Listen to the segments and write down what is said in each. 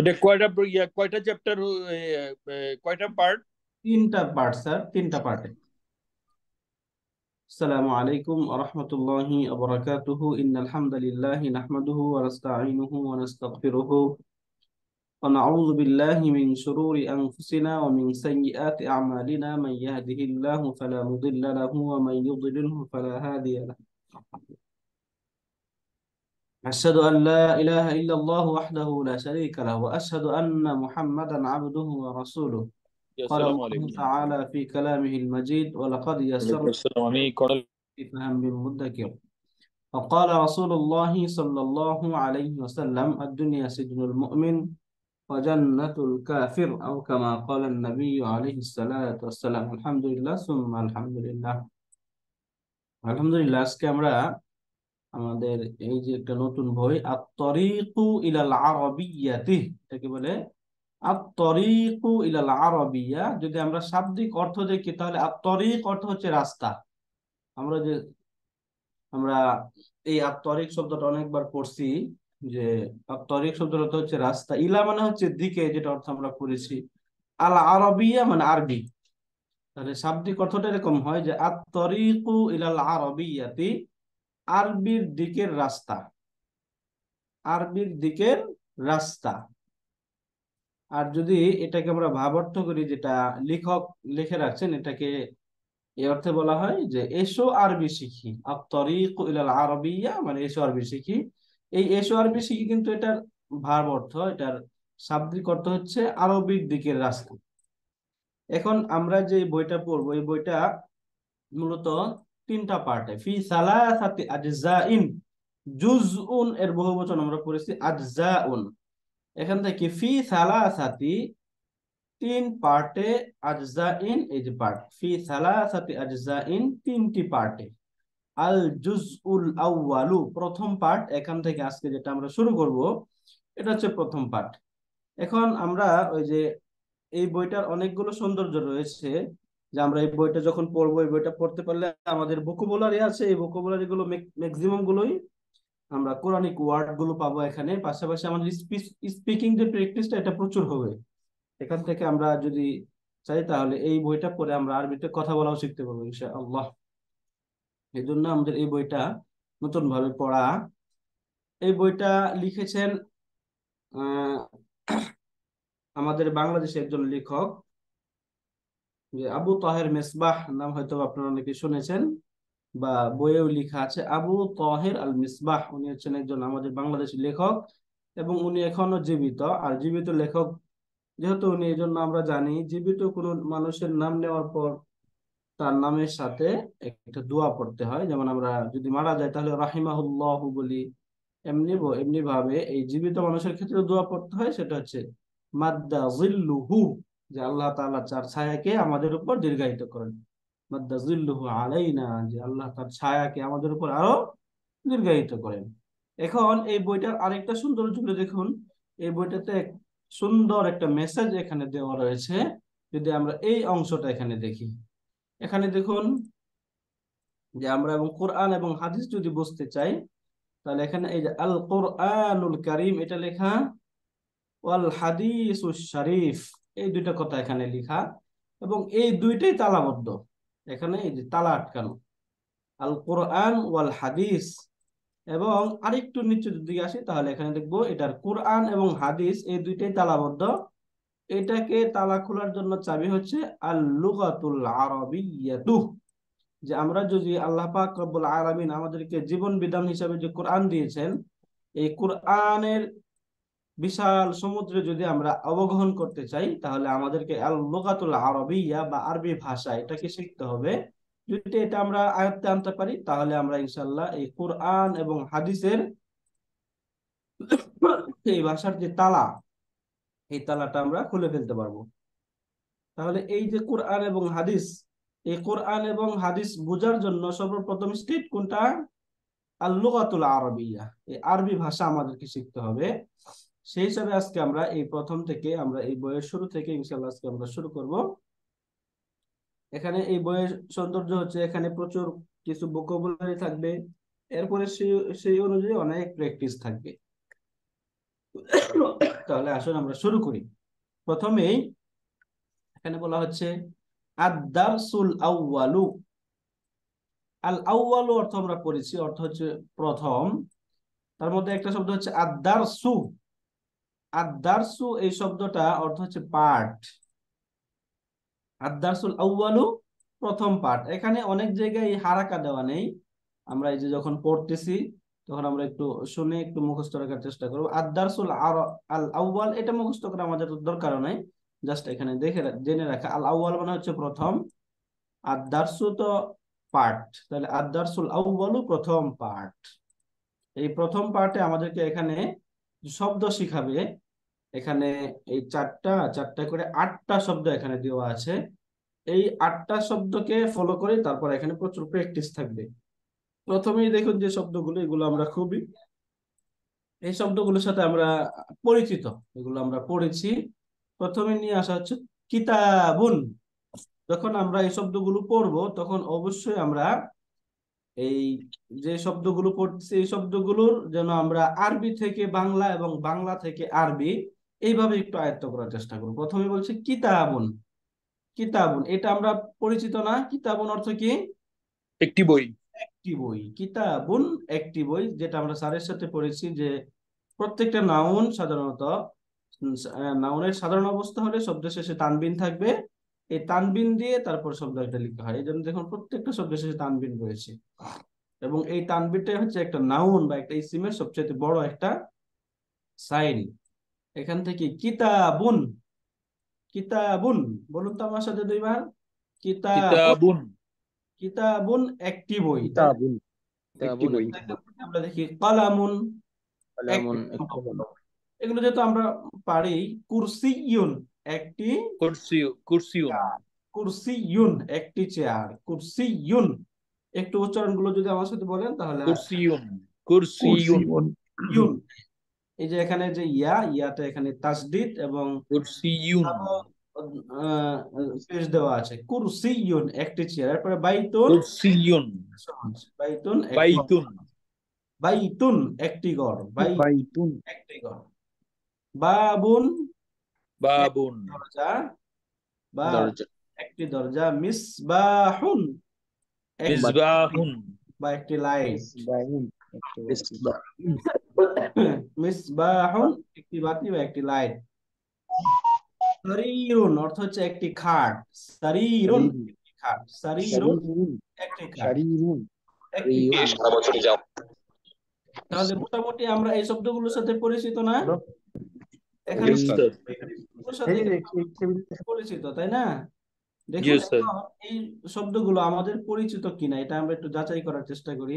এটা কয়টা কয়টা চ্যাপ্টার কয়টা পার্ট তিনটা পার্ট স্যার তিনটা পার্টে السلام عليكم ورحمة الله وبركاته إن الحمد لله نحمده ونستعينه ونستغفره ونعوذ بالله من شرور أنفسنا ومن سيئات أعمالنا من يهده الله فلا مضل له ومن يضلله فلا هادي له أشهد أن لا إله إلا الله وحده لا شريك له وأشهد أن محمدا عبده ورسوله قال الله تعالى في كلامه المجيد ولقد يسرنا فهم بالمدكر وقال رسول الله صلى الله عليه وسلم الدنيا سجن المؤمن وجنة الكافر أو كما قال النبي عليه الصلاة والسلام الحمد لله ثم الحمد لله الحمد لله আজকে আমাদের এই যে একটা নতুন বই আত্তরিকু ইলাল আরবিয়াতি এটাকে বলে আত্তরিকু ইলাল আরবিয়া যদি আমরা শাব্দিক অর্থ দেখি তাহলে আত্তরিক অর্থ হচ্ছে রাস্তা আমরা যে আমরা এই আত্তরিক শব্দটা অনেকবার পড়ছি যে আত্তরিক শব্দটা অর্থ হচ্ছে রাস্তা ইলা মানে হচ্ছে দিকে যেটা অর্থ আমরা পড়েছি আল আরবিয়া মানে আরবি তাহলে শাব্দিক অর্থটা এরকম হয় যে আত্তরিকু ইলাল আরবিয়াতি আরবির দিকের রাস্তা আরবির দিকের রাস্তা আর যদি এটাকে আমরা ভাবার্থ করি যেটা লেখক লিখে রাখছেন এটাকে এ অর্থে বলা হয় যে এসো আরবি শিখি আত্তরিক ইলাল আরবিয়া মানে এসো আরবি শিখি এই এসো আরবি শিখি কিন্তু এটার ভাব অর্থ এটার শাব্দিক অর্থ হচ্ছে আরবির দিকের রাস্তা এখন আমরা যে বইটা পড়বো এই বইটা মূলত তিনটা পার্টে ফি সালাসাতি আজজাইন জুজউন এর বহুবচন আমরা পড়েছি আজজাউন এখান থেকে ফি সালাসাতি তিন পার্টে আজজাইন এই যে পার্ট ফি সালাসাতি আজজাইন তিনটি পার্টে আল জুজউল আউয়ালু প্রথম পার্ট এখান থেকে আজকে যেটা আমরা শুরু করব এটা হচ্ছে প্রথম পার্ট এখন আমরা ওই যে এই বইটার অনেকগুলো সৌন্দর্য রয়েছে যে আমরা এই বইটা যখন পড়বো এই বইটা পড়তে পারলে আমাদের ভোকাবুলারি আছে এই ভোকোবুলারি গুলো ম্যাক্সিমাম গুলোই আমরা কোরআনিক ওয়ার্ড গুলো পাবো এখানে পাশাপাশি আমাদের স্পিকিং যে প্র্যাকটিসটা এটা প্রচুর হবে এখান থেকে আমরা যদি চাই তাহলে এই বইটা পড়ে আমরা আরবিতে কথা বলাও শিখতে পারবো ইনশা আল্লাহ এই জন্য আমাদের এই বইটা নতুন ভাবে পড়া এই বইটা লিখেছেন আমাদের বাংলাদেশে একজন লেখক যে আবু তাহের মেসবাহ নাম হয়তো আপনারা অনেকে শুনেছেন বা বইয়েও লেখা আছে আবু তাহের আল মিসবাহ উনি হচ্ছেন একজন আমাদের বাংলাদেশি লেখক এবং উনি এখনো জীবিত আর জীবিত লেখক যেহেতু উনি এই জন্য আমরা জানি জীবিত কোন মানুষের নাম নেওয়ার পর তার নামের সাথে একটা দোয়া পড়তে হয় যেমন আমরা যদি মারা যায় তাহলে রাহিমাহুল্লাহ বলি এমনি এমনি ভাবে এই জীবিত মানুষের ক্ষেত্রে দোয়া পড়তে হয় সেটা হচ্ছে মাদ্দা জিল্লুহু যে আল্লাহ তালা চার ছায়াকে আমাদের উপর দীর্ঘায়িত করেন মাদ্দাজুল্লুহু আলাইনা যে আল্লাহ তার ছায়াকে আমাদের উপর আরো দীর্ঘায়িত করেন এখন এই বইটার আরেকটা সুন্দর জুড়ে দেখুন এই বইটাতে সুন্দর একটা মেসেজ এখানে দেওয়া রয়েছে যদি আমরা এই অংশটা এখানে দেখি এখানে দেখুন যে আমরা এবং কোরআন এবং হাদিস যদি বুঝতে চাই তাহলে এখানে এই যে আল কোরআনুল করিম এটা লেখা ওয়াল হাদিস শরীফ এই দুইটা কথা এখানে লিখা এবং এই দুইটাই তালাবদ্ধ এখানে এই যে তালা আটকানো আল কোরআন ওয়াল হাদিস এবং আরেকটু নিচে যদি আসি তাহলে এখানে দেখবো এটার কোরআন এবং হাদিস এই দুইটাই তালাবদ্ধ এটাকে তালা খোলার জন্য চাবি হচ্ছে আল আরবি যে আমরা যদি আল্লাহ পাক রব্বুল আমাদেরকে জীবন বিধান হিসাবে যে কোরআন দিয়েছেন এই কোরআনের বিশাল সমুদ্রে যদি আমরা অবগহন করতে চাই তাহলে আমাদেরকে আল লোকাতুল আরবিয়া বা আরবি ভাষা এটাকে শিখতে হবে যদি এটা আমরা আয়ত্তে আনতে পারি তাহলে আমরা ইনশাল্লাহ এই কোরআন এবং হাদিসের এই ভাষার যে তালা এই তালাটা আমরা খুলে ফেলতে পারবো তাহলে এই যে কোরআন এবং হাদিস এই কোরআন এবং হাদিস বোঝার জন্য সর্বপ্রথম স্টেট কোনটা আল্লুকাতুল আরবিয়া এই আরবি ভাষা আমাদেরকে শিখতে হবে সেই হিসাবে আজকে আমরা এই প্রথম থেকে আমরা এই বইয়ের শুরু থেকে ইনশাল্লাহ আজকে আমরা শুরু করব এখানে এই বইয়ের সৌন্দর্য হচ্ছে এখানে প্রচুর কিছু ভোকাবুলারি থাকবে এরপরে সেই সেই অনুযায়ী অনেক প্র্যাকটিস থাকবে তাহলে আসুন আমরা শুরু করি প্রথমেই এখানে বলা হচ্ছে আদারসুল আউয়ালু আল আউয়ালু অর্থ আমরা পড়েছি অর্থ হচ্ছে প্রথম তার মধ্যে একটা শব্দ হচ্ছে আদারসু আদারসু এই শব্দটা অর্থ হচ্ছে পাঠ আদারসুল আউ্বালু প্রথম পাঠ এখানে অনেক জায়গায় হারাকা দেওয়া নেই আমরা এই যে যখন পড়তেছি তখন আমরা একটু শুনে একটু মুখস্থ রাখার চেষ্টা করবো আদারসুল আল আউ্বাল এটা মুখস্থ করা আমাদের দরকার নাই জাস্ট এখানে দেখে জেনে রাখা আল আউ্বাল মানে হচ্ছে প্রথম আদারসু তো পাঠ তাহলে আদারসুল আউ্বালু প্রথম পাঠ এই প্রথম পাঠে আমাদেরকে এখানে শব্দ শিখাবে এখানে এই চারটা চারটা করে আটটা শব্দ এখানে দেওয়া আছে এই আটটা শব্দকে ফলো করে তারপর এখানে প্রচুর প্র্যাকটিস থাকবে প্রথমেই দেখুন যে শব্দগুলো এগুলো আমরা খুবই এই শব্দগুলোর সাথে আমরা পরিচিত এগুলো আমরা পড়েছি প্রথমে নিয়ে আসা হচ্ছে কিতাবুন যখন আমরা এই শব্দগুলো পড়ব তখন অবশ্যই আমরা এই যে শব্দগুলো পড়ছি এই শব্দগুলোর যেন আমরা আরবি থেকে বাংলা এবং বাংলা থেকে আরবি এইভাবে একটু আয়ত্ত করার চেষ্টা করবো প্রথমে বলছে কিতাবন কিতাবন এটা আমরা পরিচিত না কিতাবন অর্থ কি একটি বই একটি বই কিতাবুন একটি বই যেটা আমরা স্যারের সাথে পড়েছি যে প্রত্যেকটা নাউন সাধারণত নাউনের সাধারণ অবস্থা হলে শব্দের শেষে তানবিন থাকবে এই তানবিন দিয়ে তারপর শব্দ একটা লিখতে হয় এই জন্য দেখুন প্রত্যেকটা শব্দের শেষে তানবিন রয়েছে এবং এই তানবিনটাই হচ্ছে একটা নাউন বা একটা ইসিমের সবচেয়ে বড় একটা সাইন এখান থেকে কিতাবুন কিতাবুন বলুন তো আমার সাথে দুইবার কিতাবুন কিতাবুন একটি বই কিতাবুন আমরা দেখি কলামুন কলামুন এগুলো যেহেতু আমরা পারি কুরসি ইউন একটি কুরসিউ কুরসি ইউন একটি চেয়ার কুরসি ইউন একটু উচ্চারণগুলো যদি আমার সাথে বলেন তাহলে কুরসিউন কুরসি ইউন এই যে এখানে যে ইয়া ইয়াটা এখানে তাসদিদ এবং কুরসিয়ুন পেশ দেওয়া আছে কুরসিয়ুন একটি চেয়ার এরপরে বাইতুন কুরসিয়ুন বাইতুন বাইতুন বাইতুন একটি ঘর বাইতুন একটি ঘর বাবুন বাবুন দরজা বা একটি দরজা মিসবাহুন মিসবাহুন বা একটি লাইট মিসবাহুন একটি বাতি বা একটি লাইট সারিরুন অর্থ হচ্ছে একটি খাট সারিরুন খাট মোটামুটি আমরা এই শব্দগুলোর সাথে পরিচিত না এখানে এই শব্দগুলো আমাদের পরিচিত কিনা এটা আমরা একটু যাচাই করার চেষ্টা করি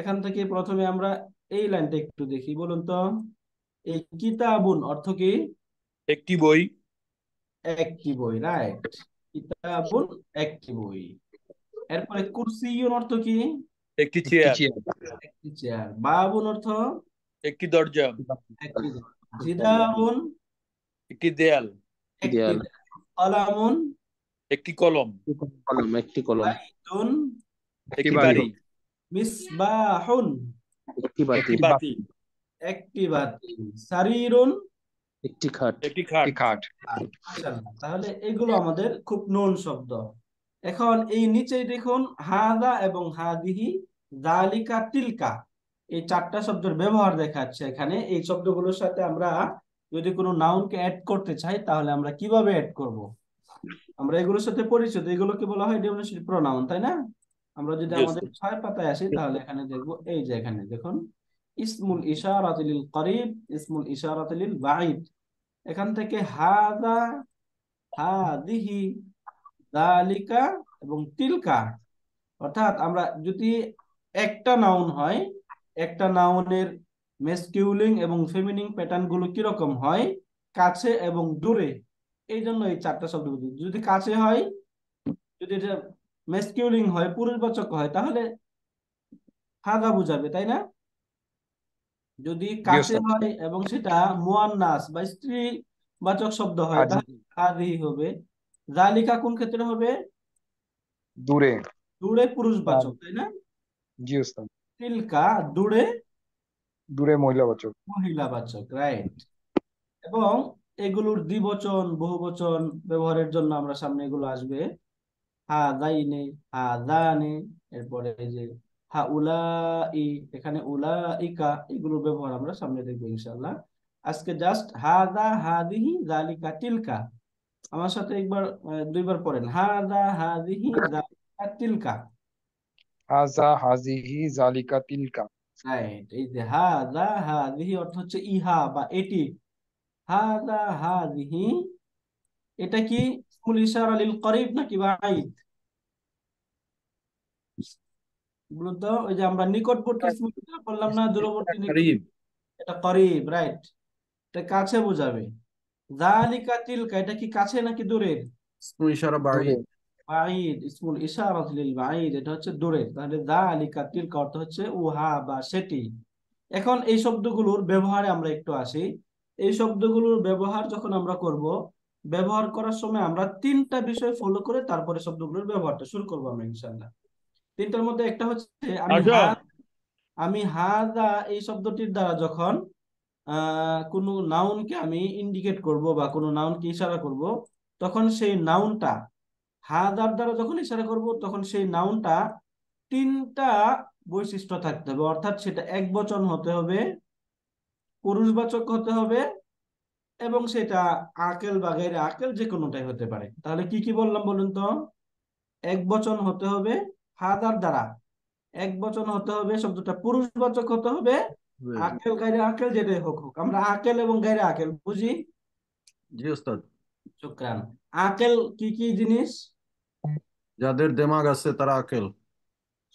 এখান থেকে প্রথমে আমরা এই লাইনটা একটু দেখি বলুন তো এই কিতাবুন অর্থ কি একটি বই একটি বই রাইট কিতাবুন একটি বই এরপরে কুরসিউন অর্থ কি একটি চেয়ার একটি চেয়ার বাবুন অর্থ একটি দরজা একটি জিদাবুন একটি দেয়াল দেয়াল কলামুন একটি কলম কলম একটি কলম একটি বাড়ি মিসবাহুন একটি বাতি একটি বাতি সারিরুন একটি খাট একটি খাট খাট তাহলে এগুলো আমাদের খুব নন শব্দ এখন এই নিচে দেখুন হাদা এবং হাদিহি দালিকা তিলকা এই চারটা শব্দের ব্যবহার দেখাচ্ছে এখানে এই শব্দগুলোর সাথে আমরা যদি কোনো নাউনকে অ্যাড করতে চাই তাহলে আমরা কিভাবে অ্যাড করব আমরা এগুলোর সাথে পরিচিত এগুলোকে বলা হয় ডিনোমিনেশন প্রোনাউন তাই না আমরা যদি আমাদের ছয় পাতায় আসি তাহলে এখানে দেখব এই যে এখানে দেখুন ইসমুল ইশারাতিলিল করিব ইসমুল ইশারাতিল বাঈদ এখান থেকে হাদা হাদিহি দালিকা এবং তিলকা অর্থাৎ আমরা যদি একটা নাউন হয় একটা নাউনের মেসকিউলিং এবং ফেমিনিং প্যাটার্ন গুলো কিরকম হয় কাছে এবং দূরে এই জন্য এই চারটা শব্দ যদি কাছে হয় যদি এটা মেসকিউলিং হয় পুরুষবাচক হয় তাহলে হাদা বুঝাবে তাই না যদি কাছে হয় এবং সেটা মুয়ান্নাস বা স্ত্রী বাচক শব্দ হয় আচ্ছা। তাহলে হবে জালিকা কোন ক্ষেত্রে হবে দূরে দূরে পুরুষবাচক তাই না জি ওস্তাদ তিলকা দূরে দূরে মহিলাবাচক মহিলাবাচক রাইট এবং এগুলোর দ্বিবচন বহুবচন ব্যবহারের জন্য আমরা সামনে এগুলো আসবে হাদাইনে হাদানে এরপরে যে হা উলাই এখানে উলাইকা এগুলোর ব্যবহার আমরা সামনে দেখবো ইনশাল্লাহ আজকে জাস্ট তিলকা আমার সাথে একবার দুইবার পড়েন তিলকা হাজা হাজিহি জালিকা তিলকা এটা কি মুলিশার করিব নাকি মূলত ওই যে আমরা নিকটবর্তী বললাম না দূরবর্তী এটা করিব রাইট এটা কাছে বোঝাবে জালিকা তিলকা এটা কি কাছে নাকি দূরের ইশারা বাড়ি ইসমুল ইশারাত লিল এটা হচ্ছে তাহলে তিলকা অর্থ হচ্ছে উহা বা সেটি এখন এই শব্দগুলোর ব্যবহারে আমরা একটু আসি এই শব্দগুলোর ব্যবহার যখন আমরা করব ব্যবহার করার সময় আমরা তিনটা বিষয় ফলো করে তারপরে শব্দগুলোর ব্যবহারটা শুরু করবো আমরা ইনশাল্লাহ তিনটার মধ্যে একটা হচ্ছে আমি আমি হাদা এই শব্দটির দ্বারা যখন কোন নাউনকে আমি ইন্ডিকেট করব বা কোনো নাউনকে ইশারা করব তখন সেই নাউনটা হাজার দ্বারা যখন ইশারা করব তখন সেই নাউনটা তিনটা বৈশিষ্ট্য থাকতে হবে অর্থাৎ সেটা এক বচন হতে হবে পুরুষবাচক হতে হবে এবং সেটা আকেল বা গাইরে আকেল যে কোনোটাই হতে পারে তাহলে কি কি বললাম বলুন তো এক বচন হতে হবে ফাদার দ্বারা এক বচন হতে হবে শব্দটা পুরুষ পুরুষবাচক হতে হবে আকেল গাইরে আকেল যেটাই হোক হোক আমরা আকেল এবং গাইরে আকেল বুঝি জি ওস্তাদ শুক্রান আকেল কি কি জিনিস যাদের দেমাগ আছে তারা আকেল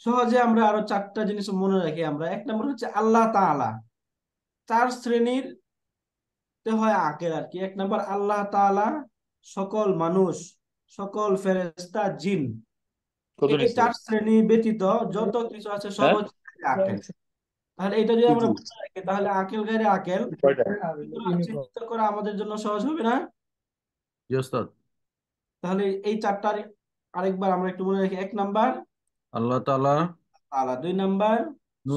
সহজে আমরা আরো চারটা জিনিস মনে রাখি আমরা এক নম্বর হচ্ছে আল্লাহ তাআলা চার শ্রেণীর তে হয় আকেল আর কি এক নম্বর আল্লাহ তাআলা সকল মানুষ সকল ফেরেস্তা জিন চার শ্রেণী ব্যতীত যত কিছু আছে হ্যাঁ? সব আকেল তাহলে এটা যদি আমরা রাখি তাহলে আকেল আকেল করা আমাদের জন্য সহজ হবে না তাহলে এই চারটা আরেকবার আমরা একটু মনে রাখি এক নাম্বার আল্লাহ তাআলা তাআলা দুই নাম্বার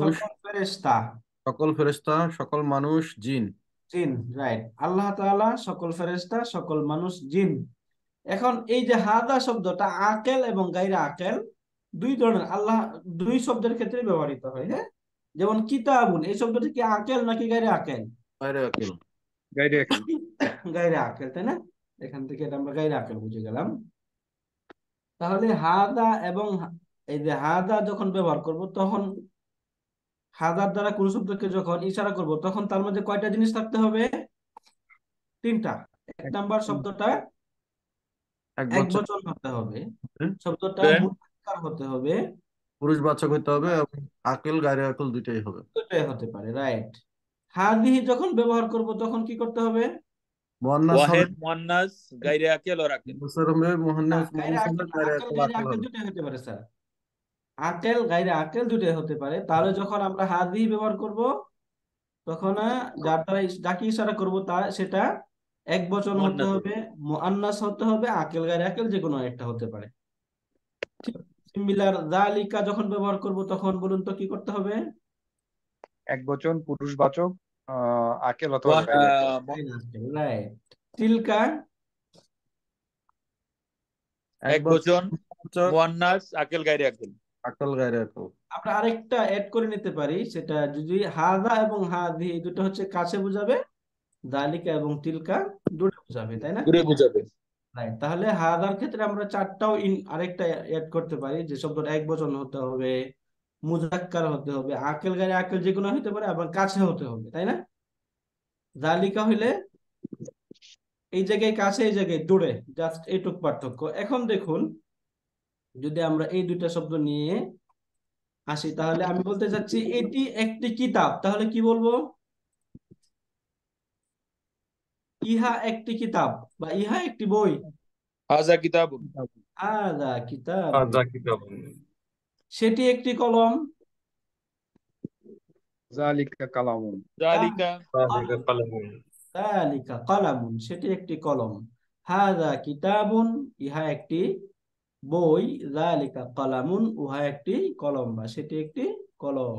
সকল ফেরেশতা সকল ফেরেশতা সকল মানুষ জিন জিন রাইট আল্লাহ তাআলা সকল ফেরেশতা সকল মানুষ জিন এখন এই যে হাদা শব্দটা আকেল এবং গাইরা আকেল দুই ধরনের আল্লাহ দুই শব্দের ক্ষেত্রে ব্যবহৃত হয় হ্যাঁ যেমন কিতাবুন এই শব্দটা কি আকেল নাকি গাইরে আকেল গাইরে আকেল তাই না এখান থেকে এটা আমরা গাইরে আকেল বুঝে গেলাম তাহলে হাদা এবং এই যে হাদা যখন ব্যবহার করব তখন হাদার দ্বারা কোন শব্দকে যখন ইশারা করব তখন তার মধ্যে কয়টা জিনিস থাকতে হবে তিনটা এক নাম্বার শব্দটা এক বছর বচন হতে হবে শব্দটা then হতে হবে পুরুষবাচক হইতে হবে এবং আকেল গায়রে আকেল দুইটাই হবে দুটোই হতে পারে রাইট হাদিহি যখন ব্যবহার করব তখন কি করতে হবে গাইরে আকেল হতে পারে তাহলে যখন আমরা ব্যবহার করব তখন যার দ্বারা যাকে ইশারা করব তা সেটা এক বচন হতে হবে মুআন্নাস হতে হবে আকেল গায়ে আকেল যে কোনো একটা হতে পারে সিমিলার জালিকা যখন ব্যবহার করব তখন বলুন তো কি করতে হবে এক বচন পুরুষবাচক আকেল অথবা তিলকা এক বচন মুআন্নাস আকেল গায়ের আকেল আকেল গায়ের আকেল আমরা আরেকটা অ্যাড করে নিতে পারি সেটা যদি হাজা এবং হাদি দুটো হচ্ছে কাছে বোঝাবে দালিকা এবং তিলকা দুটো বোঝাবে তাই না দুটোই বোঝাবে রাইট তাহলে হাদার ক্ষেত্রে আমরা চারটাও ইন আরেকটা অ্যাড করতে পারি যে শব্দটা এক বচন হতে হবে মুজাক্কার হতে হবে আকেল গায়ে আকেল যে কোনো হতে পারে আবার কাছে হতে হবে তাই না জালিকা হইলে এই জায়গায় কাছে এই জায়গায় দূরে জাস্ট এইটুক পার্থক্য এখন দেখুন যদি আমরা এই দুইটা শব্দ নিয়ে আসি তাহলে আমি বলতে চাচ্ছি এটি একটি কিতাব তাহলে কি বলবো ইহা একটি কিতাব বা ইহা একটি বই হাজা কিতাব হাজা কিতাব হাজা কিতাব সেটি একটি কলম জালিকা কালামুন জালিকা জালিকা সেটি একটি কলম হাজা কিতাবুন ইহা একটি বই জালিকা কালামুন উহা একটি কলম বা সেটি একটি কলম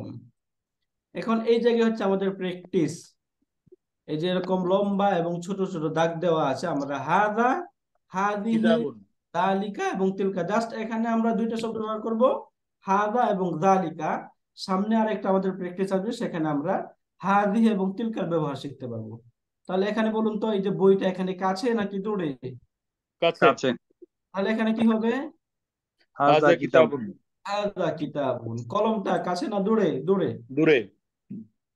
এখন এই জায়গায় হচ্ছে আমাদের প্র্যাকটিস এই যে এরকম লম্বা এবং ছোট ছোট দাগ দেওয়া আছে আমরা হাদা হাদি তালিকা এবং তিলকা জাস্ট এখানে আমরা দুইটা শব্দ ব্যবহার করব হাদা এবং দালিকা সামনে আর একটা আমাদের প্র্যাকটিস আসবে সেখানে আমরা হাদি এবং তিলকার ব্যবহার শিখতে পারবো তাহলে এখানে বলুন তো এই যে বইটা এখানে কাছে নাকি দূরে কাছে তাহলে এখানে কি হবে হাদা কিতাবুন হাদা কিতাবুন কলমটা কাছে না দূরে দূরে দূরে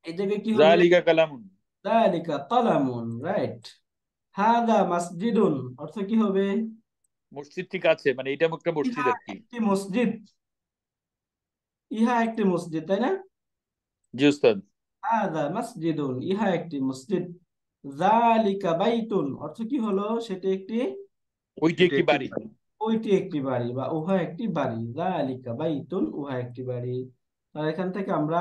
এই জায়গায় কি হবে কালামুন দালিকা রাইট হাদা মাসজিদুন অর্থ কি হবে মসজিদ ঠিক আছে মানে এটা একটা মসজিদ আর কি একটি মসজিদ ইহা একটি মসজিদ তাই না জি উস্তাদ হাদা মাসজিদুন ইহা একটি মসজিদ জালিকা বাইতুন অর্থ কি হলো সেটি একটি ওইটি একটি বাড়ি ওইটি একটি বাড়ি বা উহা একটি বাড়ি জালিকা বাইতুন উহা একটি বাড়ি আর এখান থেকে আমরা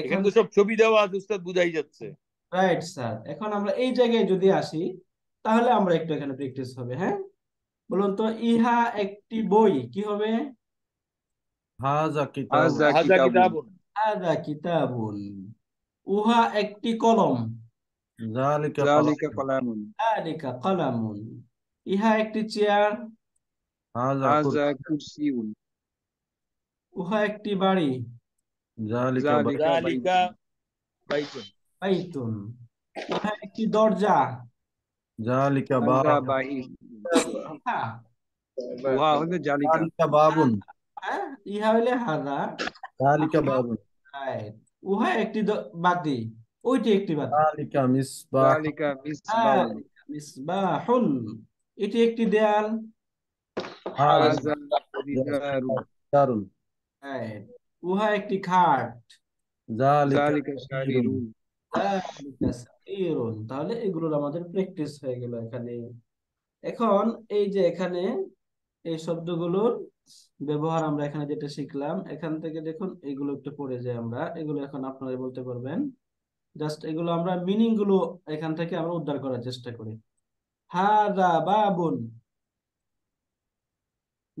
এখানে তো সব ছবি দেওয়া আছে উস্তাদ বুঝাই যাচ্ছে রাইট স্যার এখন আমরা এই জায়গায় যদি আসি তাহলে আমরা একটু এখানে প্র্যাকটিস হবে হ্যাঁ বলুন তো ইহা একটি বই কি হবে উহা একটি কলম জালিকা জালিকা কলামুন জালিকা ইহা একটি চেয়ার উহা একটি বাড়ি জালিকা জালিকা বাইতুন হ্যাঁ, একটি দরজা জালিকা হ্যাঁ। জালিকা বাবুন হ্যাঁ, ইহা জালিকা বাবুন উহা একটি বাতি ওইটি একটি বাতি জালিকা মিসবাহ জালিকা মিসবাহ মিসবাহুন এটি একটি দেয়াল উহা একটি খাট জালিকা শারিরুন তাহলে আমাদের প্র্যাকটিস হয়ে গেল এখানে এখন এই যে এখানে এই শব্দগুলোর ব্যবহার আমরা এখানে যেটা শিখলাম এখান থেকে দেখুন এগুলো একটু পড়ে যাই আমরা এগুলো এখন আপনারা বলতে পারবেন জাস্ট এগুলো আমরা মিনিং গুলো এখান থেকে আমরা উদ্ধার করার চেষ্টা করি হাদা বাবুন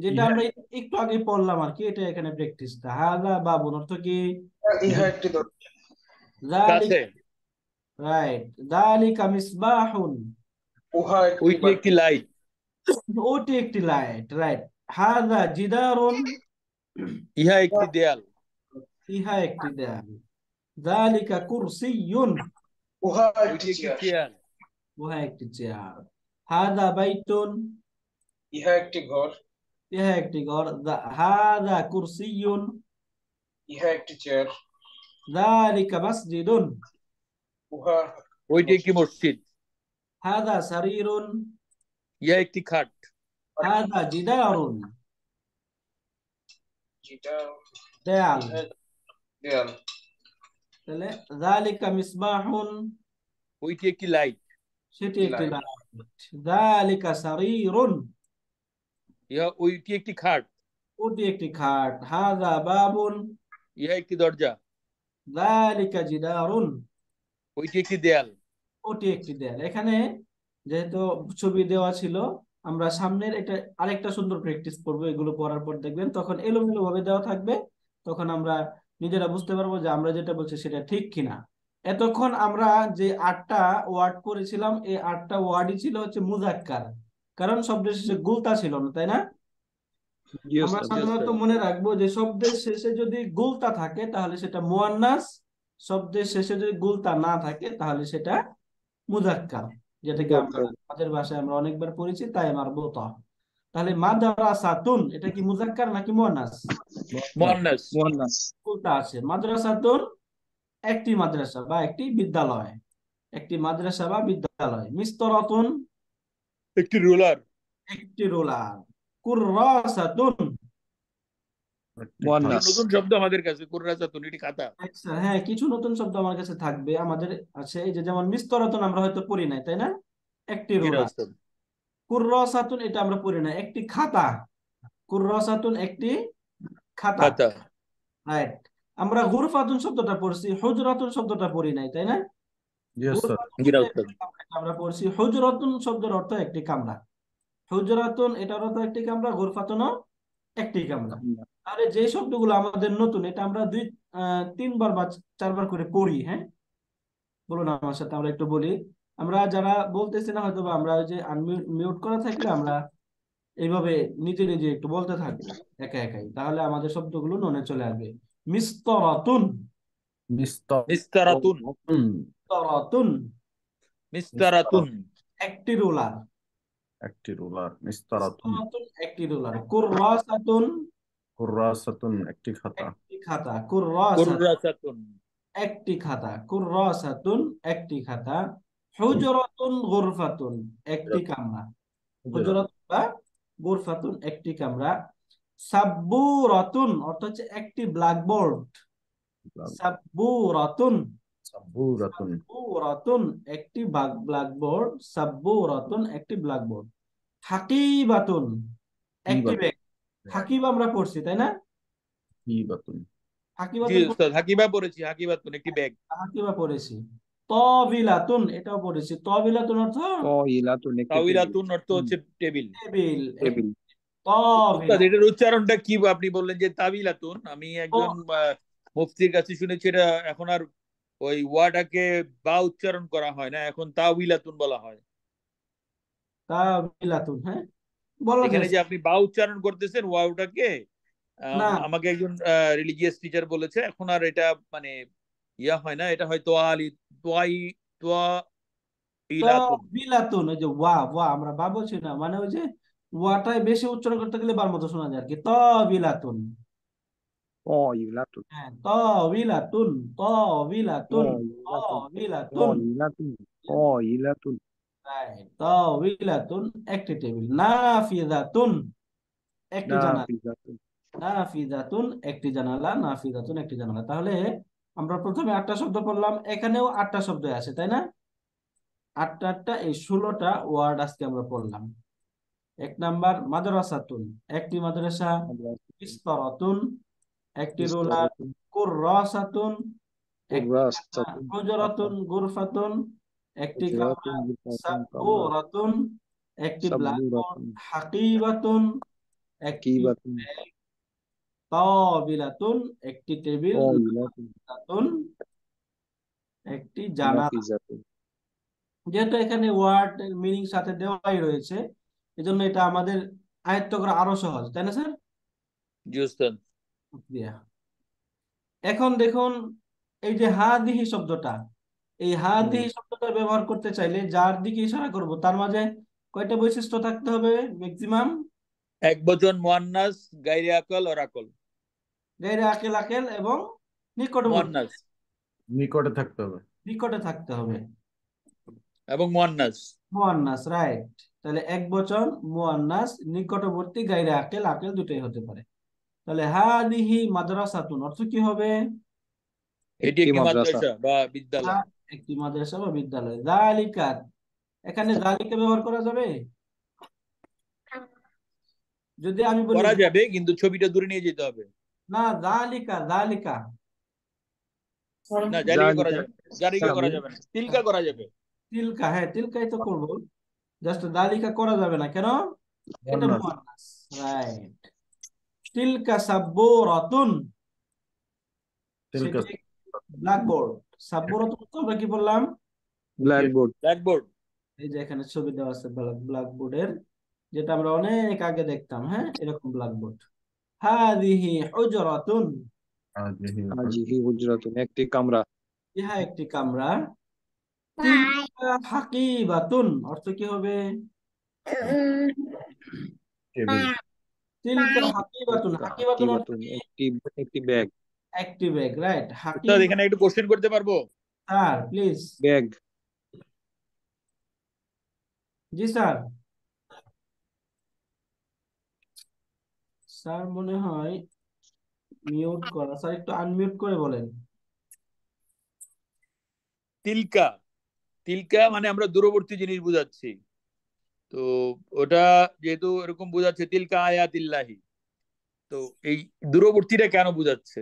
যেটা আমরা একটু আগে পড়লাম আর কি এটা এখানে প্র্যাকটিস হাদা বাবুন অর্থ কি ইহা একটি দরজা রাইট দালিকা মিসবাহুন উহা ওইটি একটি লাইট ওটি একটি লাইট রাইট হাদা জিদারুন ইহা একটি দেয়াল ইহা একটি দেয়াল দালিকা কুরসিয়ুন উহা একটি চেয়ার উহা একটি চেয়ার হাদা বাইতুন ইহা একটি ঘর ইহা একটি ঘর হাদা কুরসিয়ুন ইহা একটি চেয়ার দালিকা মসজিদুন ওইটাই কি মসজিদ হাদা সারিরুন ইয়া একটি খাট হাদা জিদারুন দেয়াল দেয়াল তাহলে যালিকা মিসবাহুন ওইটি একটি লাইট সেটি একটি লাইট যালিকা সারিরুন ইয়া ওইটি একটি খাট ওটি একটি খাট হাদা বাবুন ইয়া একটি দরজা যালিকা জিদারুন ওইটি একটি দেয়াল ওটি একটি দেয়াল এখানে যেহেতু ছবি দেওয়া ছিল আমরা সামনের একটা আরেকটা সুন্দর প্র্যাকটিস করব এগুলো পড়ার পর দেখবেন তখন এলোমেলো ভাবে দেওয়া থাকবে তখন আমরা নিজেরা বুঝতে পারবো যে আমরা যেটা বলছি সেটা ঠিক কিনা এতক্ষণ আমরা যে আটটা ওয়ার্ড করেছিলাম এই আটটা ওয়ার্ডই ছিল হচ্ছে মুজাক্কার কারণ শব্দের শেষে গুলতা ছিল না তাই না আমরা সাধারণত মনে রাখবো যে শব্দের শেষে যদি গুলতা থাকে তাহলে সেটা মোয়ান্নাস শব্দের শেষে যদি গুলতা না থাকে তাহলে সেটা মুজাক্কার যেটাকে আমরা আমাদের ভাষায় আমরা অনেকবার পড়েছি তাই আমার বোত তাহলে মাদ্রাসাতুন এটা কি মুজাক্কার নাকি মুয়ান্নাস মুয়ান্নাস মুয়ান্নাস গুলতা আছে মাদ্রাসাতুন একটি মাদ্রাসা বা একটি বিদ্যালয় একটি মাদ্রাসা বা বিদ্যালয় মিস্তরাতুন একটি রোলার একটি রোলার কুররাসাতুন নতুন শব্দ আমাদের কাছে কাতা হ্যাঁ কিছু নতুন শব্দ আমার কাছে থাকবে আমাদের আছে এই যে যেমন মিস্তরাতন আমরা হয়তো পড়ি নাই তাই না একটি এটা আমরা পড়ি না একটি খাতা কুর্রসাতুন একটি খাতা রাইট আমরা গুরফাতুন শব্দটা পড়ছি হুজরাতুন শব্দটা পড়ি নাই তাই না আমরা পড়ছি হুজরাতুন শব্দের অর্থ একটি কামরা হুজরাতুন এটার অর্থ একটি কামরা গুরফাতুন একটি কামরা আরে যে শব্দগুলো আমাদের নতুন এটা আমরা দুই তিনবার বা চারবার করে পড়ি হ্যাঁ বলুন আমার সাথে আমরা একটু বলি আমরা যারা বলতেছি না হয়তো আমরা ওই যে মিউট করা থাকলে আমরা এইভাবে নিজে নিজে একটু বলতে থাকি একা একাই তাহলে আমাদের শব্দগুলো নোনে চলে আসবে মিস্তরাতুন মিস্তরাতুন মিস্তরাতুন মিস্তরাতুন একটি রোলার একটি রোলার মিস্তরাতুন একটি রোলার কুররাসাতুন একটি খাতা খাতা একটি খাতা একটি খাতা হুজরাতুন গুরফাতুন একটি কামরা হুজরাতুন বা গুরফাতুন একটি কামরা সাব্বুরাতুন অর্থ হচ্ছে একটি ব্ল্যাকবোর্ড সাব্বুরাতুন সাব্বুরাতুন সাব্বুরাতুন একটি ব্ল্যাকবোর্ড সাব্বুরাতুন একটি ব্ল্যাকবোর্ড হাকিবাতুন একটি হাকিব আমরা পড়ছি তাই না হাকিবা পড়েছি হাকিবাতুন একটি ব্যাগ হাকিবা পড়েছি তবিলাতুন এটাও পড়েছি তবিলাতুন অর্থ তবিলাতুন তবিলাতুন অর্থ হচ্ছে টেবিল টেবিল টেবিল এটার উচ্চারণটা কি আপনি বললেন যে তাবিলাতুন আমি একজন মুফতির কাছে শুনেছি এটা এখন আর ওই ওয়াটাকে বা উচ্চারণ করা হয় না এখন তাবিলাতুন বলা হয় তাবিলাতুন হ্যাঁ এখানে যে আপনি বা উচ্চারণ করতেছেন ওয়াওটাকে আমাকে একজন রিলিজিয়াস টিচার বলেছে এখন আর এটা মানে ইয়া হয় না এটা হয় তোয়া আলি তোয়াই তোয়া বিলাতুন ওই যে ওয়া ওয়া আমরা বা বলছি না মানে ওই যে ওয়াটাই বেশি উচ্চারণ করতে গেলে বার মতো শোনা যায় আর কি ত বিলাতুন طاولة طاولة طاولة طاولة طاولة তাওবিলাতুন একটি টেবিল নাফিজাতুন একটি জানালা নাফিজাতুন একটি জানালা নাফিজাতুন একটি জানালা তাহলে আমরা প্রথমে আটটা শব্দ পড়লাম এখানেও আটটা শব্দ আছে তাই না আটটা আটটা এই ষোলোটা ওয়ার্ড আজকে আমরা পড়লাম এক নাম্বার মাদ্রাসাতুন একটি মাদ্রাসা ইস্তরাতুন একটি রোলার কুররাসাতুন হুজরাতুন গুরফাতুন একটি একটি একটি একটি টেবিল একটি যেহেতু এখানে ওয়ার্ড মিনিং সাথে দেওয়াই রয়েছে এজন্য এটা আমাদের আয়ত্ত করা আরো সহজ তাই না স্যার এখন দেখুন এই যে হাদিহি শব্দটা এই হাদি শব্দটা ব্যবহার করতে চাইলে যার দিকে ইশারা করব তার মাঝে কয়টা বৈশিষ্ট্য থাকতে হবে ম্যাক্সিমাম এক বচন মুয়ান্নাস গাইরে আকল আর আকল গাইরে আকেল আকেল এবং নিকট মুয়ান্নাস নিকটে থাকতে হবে নিকটে থাকতে হবে এবং মুয়ান্নাস মুয়ান্নাস রাইট তাহলে এক বচন মুয়ান্নাস নিকটবর্তী গাইরে আকেল আকেল দুটোই হতে পারে তাহলে হাদিহি মাদ্রাসাতুন অর্থ কি হবে এটি একটি মাদ্রাসা বা বিদ্যালয় একটি মাদ্রাসা বা বিদ্যালয় জালিকা এখানে জালিকা ব্যবহার করা যাবে যদি আমি বলি করা যাবে কিন্তু ছবিটা দূরে নিয়ে যেতে হবে না জালিকা জালিকা যাবে না হ্যাঁ, তিলকাই তো জাস্ট দালিকা করা যাবে না কেন এটা তিলকা ব্ল্যাকবোর্ড সাববোর্ড তো কি বললাম ব্ল্যাকবোর্ড ব্ল্যাকবোর্ড এই যে এখানে ছবি দেওয়া আছে ব্ল্যাকবোর্ডের যেটা আমরা অনেক আগে দেখতাম হ্যাঁ এরকম ব্ল্যাকবোর্ড হাদিহি হুজরাতুন হাদিহি হুজরাতুন একটি কামরা ইহা একটি কামরা হাকিবাতুন অর্থ কি হবে তিলকা হাকিবাতুন হাকিবাতুন একটি একটি ব্যাগ অ্যাক্টিভ এগ রাইট হাকিম স্যার এখানে একটু কোশ্চেন করতে পারবো স্যার প্লিজ ব্যাগ জি স্যার স্যার মনে হয় মিউট করা স্যার একটু আনমিউট করে বলেন তিলকা তিলকা মানে আমরা দূরবর্তী জিনিস বুঝাচ্ছি তো ওটা যেহেতু এরকম বোঝাচ্ছে তিলকা আয়াতিল্লাহি তো এই দূরবর্তীটা কেন বোঝাচ্ছে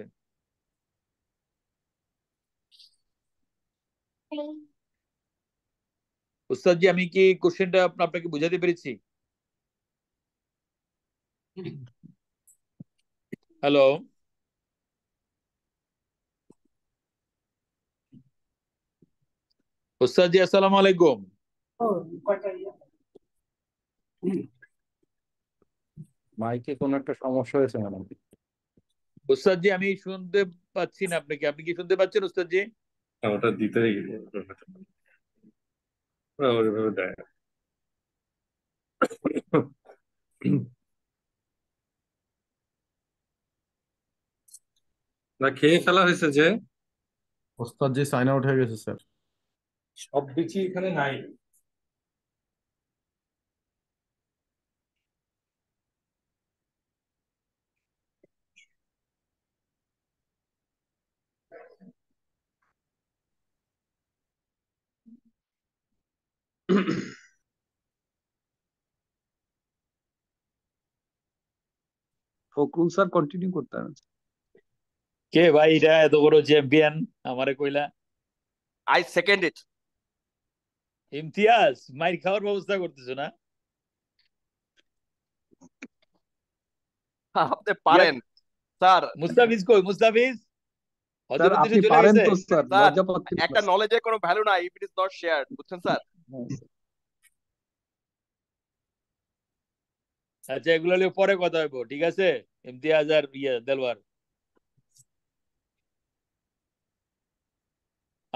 উস্তাদজি আমি কি কোশ্চেনটা আপনাকে বুঝাতে পেরেছি হ্যালো উস্তাদজি আসসালামু আলাইকুম মাইকে কোনো একটা সমস্যা হয়েছে ম্যাডাম জি আমি শুনতে পাচ্ছি না আপনাকে আপনি কি শুনতে পাচ্ছেন উস্তাদজি ওটা দিতেই ওইভাবে দেয় না খেয়ে ফেলা হয়েছে যে ওস্তাদ যে সাইন আউট হয়ে গেছে স্যার সব বিচি এখানে নাই ফখরুল স্যার কন্টিনিউ করতে হবে কে ভাই এটা এত বড় চ্যাম্পিয়ন আমারে কইলা আই সেকেন্ড ইট ইমতিয়াজ মাইর খাওয়ার ব্যবস্থা করতেছো না আপনি পারেন স্যার মুস্তাফিজ কই মুস্তাফিজ স্যার একটা নলেজের কোনো ভ্যালু নাই if it is not shared বুঝছেন স্যার হ্যাঁ। আচ্ছা এগুলো নিয়ে পরে কথা হইব ঠিক আছে ইমতিয়াজ আর ইয়ে দেলওয়ার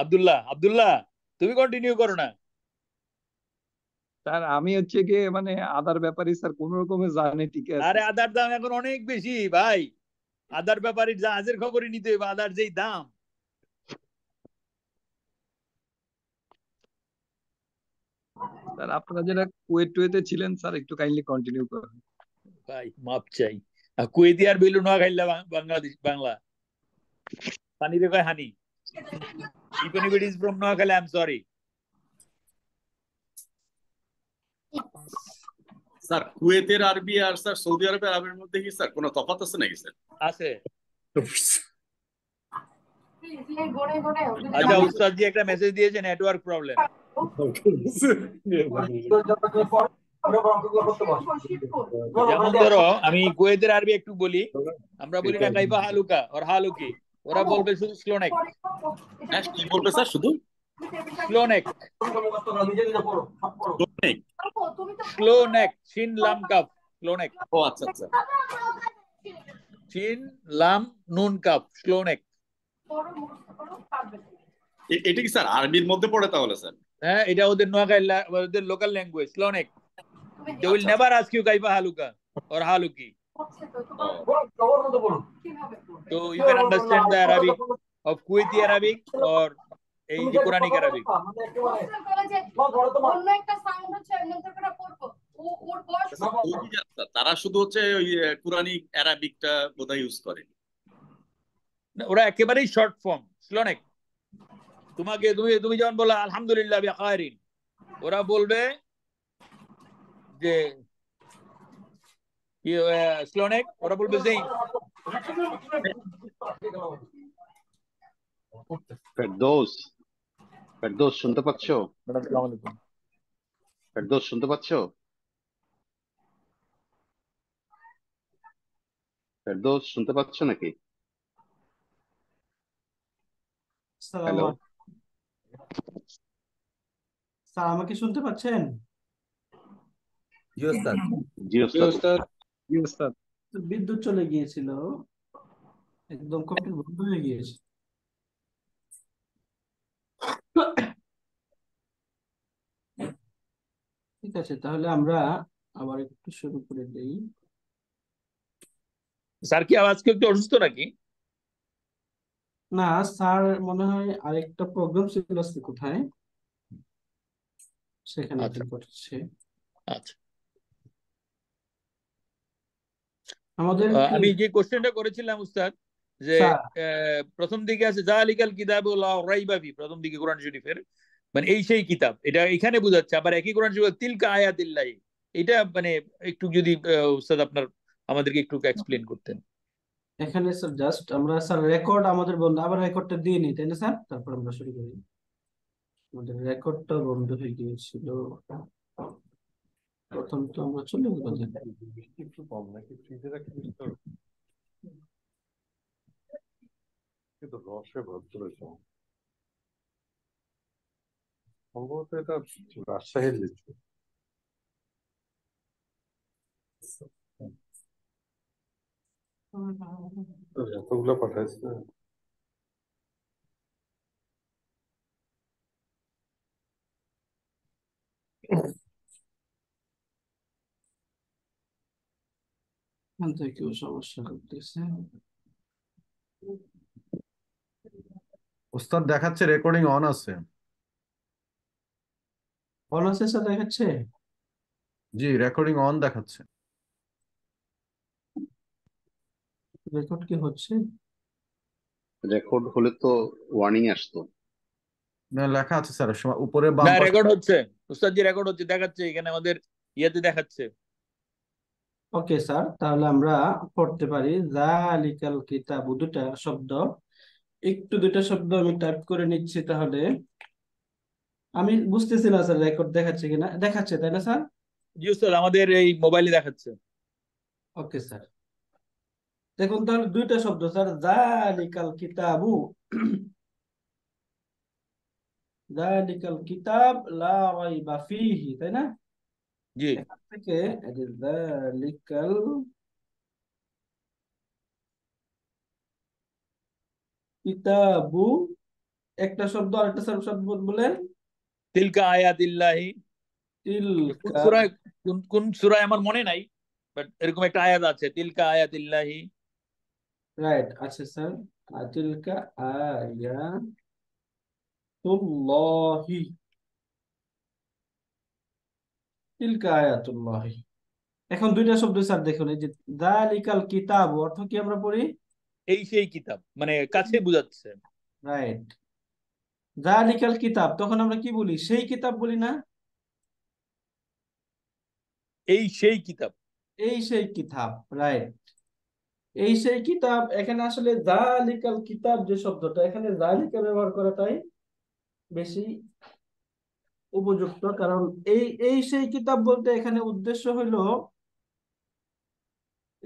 আব্দুল্লাহ আব্দুল্লাহ তুমি কন্টিনিউ করো না স্যার আমি হচ্ছে কি মানে আদার ব্যাপারে স্যার কোন রকমে জানি ঠিক আছে আরে আদার দাম এখন অনেক বেশি ভাই আদার ব্যাপারে যা আজের খবরই নিতে হবে আদার যেই দাম স্যার আপনারা যারা ছিলেন স্যার একটু কাইন্ডলি কন্টিনিউ ভাই মাপ চাই কুয়েতি আর বিলু নোয়া খাইলা বাংলাদেশ বাংলা কয় হানি if anybody is from Noakhali, I'm sir কুয়েতের আরবি আর স্যার সৌদি আরবের আরবির মধ্যে কি স্যার কোনো তফাৎ আছে নাকি স্যার আছে আচ্ছা উস্তাদ জি একটা মেসেজ দিয়েছেন নেটওয়ার্ক প্রবলেম যেমন ধরো আমি গোয়েদের আরবি একটু বলি আমরা বলি না কাইবা হালুকা ওর হালুকি ওরা বলবে শুধু স্লোনেক হ্যাঁ, কি বলবে স্যার শুধু স্লোনেক স্লোনেক চিন লাম কাপ স্লোনেক ও আচ্ছা আচ্ছা চিন লাম নুন কাপ স্লোনেক এটা কি স্যার আরবির মধ্যে পড়ে তাহলে স্যার হ্যাঁ এটা ওদের নোয়াখাই ওদের লোকাল ল্যাঙ্গুয়েজ লনেক they will never ask you কাইবা হালুকা অর হালুকি আচ্ছা, তো you can understand the Arabic of Kuwaiti Arabic or এই যে কোরআনিক মানে আরাবিক আচ্ছা, তারা শুধু হচ্ছে ওই কোরআনিক আরাবিকটা বোধহয় ইউজ করে ওরা একেবারেই শর্ট ফর্ম স্লোনেক তোমাকে তুমি তুমি যখন বলো আলহামদুলিল্লাহ ওরা বলবে যে স্লোনেক ওরা বলবে জেইন শুনতে পাচ্ছ ফেরদৌস শুনতে শুনতে পাচ্ছ নাকি হ্যালো স্যার আমাকে শুনতে পাচ্ছেন বিদ্যুৎ চলে গিয়েছিল একদম বন্ধ হয়ে গিয়েছে ঠিক আছে তাহলে আমরা আবার একটু শুরু করে দিই স্যার কি আওয়াজ কি একটু অসুস্থ নাকি না স্যার মনে হয় আরেকটা প্রোগ্রাম ছিল কোথায় সেখানে আচ্ছা। করছে আচ্ছা আমাদের আমি যে কোশ্চেনটা করেছিলাম উস্তাদ যে প্রথম দিকে আছে জালিকাল কিতাব রাইবাবি প্রথম দিকে কোরআন শরীফের মানে এই সেই কিতাব এটা এখানে বোঝাচ্ছে আবার একই কোরআন শরীফ তিলকা আয়াতিল্লাহ এটা মানে একটু যদি উস্তাদ আপনার আমাদেরকে একটু এক্সপ্লেন করতেন এখানে স্যার জাস্ট আমরা স্যার রেকর্ড আমাদের বন্ধ আবার রেকর্ডটা দিয়ে নিই তাই না স্যার তারপর আমরা শুরু করি আমাদের রেকর্ডটা বন্ধ হয়ে গিয়েছিল প্রথম তো আমরা চলে গেল একটু কম নাকি ফ্রিজে রাখি কিন্তু রসে ভদ্র সম্ভবত এটা রাজশাহীর লিচু যতগুলো পাঠাইছে কেউ হ্যাঁ, সমস্যা করতেছে ওস্তাদ দেখাচ্ছে রেকর্ডিং অন আছে অন আছে স্যার দেখাচ্ছে জি রেকর্ডিং অন দেখাচ্ছে রেকর্ড কি হচ্ছে রেকর্ড হলে তো ওয়ার্নিং আসতো না লেখা আছে স্যার উপরে বাম না রেকর্ড হচ্ছে জি রেকর্ড হচ্ছে দেখাচ্ছে এখানে আমাদের ইয়াতে দেখাচ্ছে ওকে স্যার তাহলে আমরা পড়তে পারি জালিকাল কিতাবু দুটা শব্দ একটু দুটা শব্দ আমি টাইপ করে নিচ্ছি তাহলে আমি বুঝতেছি না স্যার রেকর্ড দেখাচ্ছে কিনা দেখাচ্ছে তাই না স্যার জি স্যার আমাদের এই মোবাইলে দেখাচ্ছে ওকে স্যার দেখুন তার দুইটা শব্দ স্যার জালিকাল কিতাবু জালিকাল কিতাব লা রাইবা ফিহি তাই না জি এখান থেকে জালিকাল কিতাবু একটা শব্দ আর একটা শব্দ বলেন তিলকা আয়াতিল্লাহি তিলকা কোন সূরা আমার মনে নাই বাট এরকম একটা আয়াত আছে তিলকা আয়াতিল্লাহি রাইট আচ্ছা স্যার আতিলকা আয়াতুল্লাহি তিলকা আয়াতুল্লাহি এখন দুইটা শব্দ স্যার দেখুন এই যে দালিকাল কিতাব অর্থ কি আমরা পড়ি এই সেই কিতাব মানে কাছে বুঝাচ্ছে রাইট দালিকাল কিতাব তখন আমরা কি বলি সেই কিতাব বলি না এই সেই কিতাব এই সেই কিতাব রাইট এই সেই কিতাব এখানে আসলে জালিকাল কিতাব যে শব্দটা এখানে জালিকা ব্যবহার করাটাই বেশি উপযুক্ত কারণ এই এই সেই কিতাব বলতে এখানে উদ্দেশ্য হইল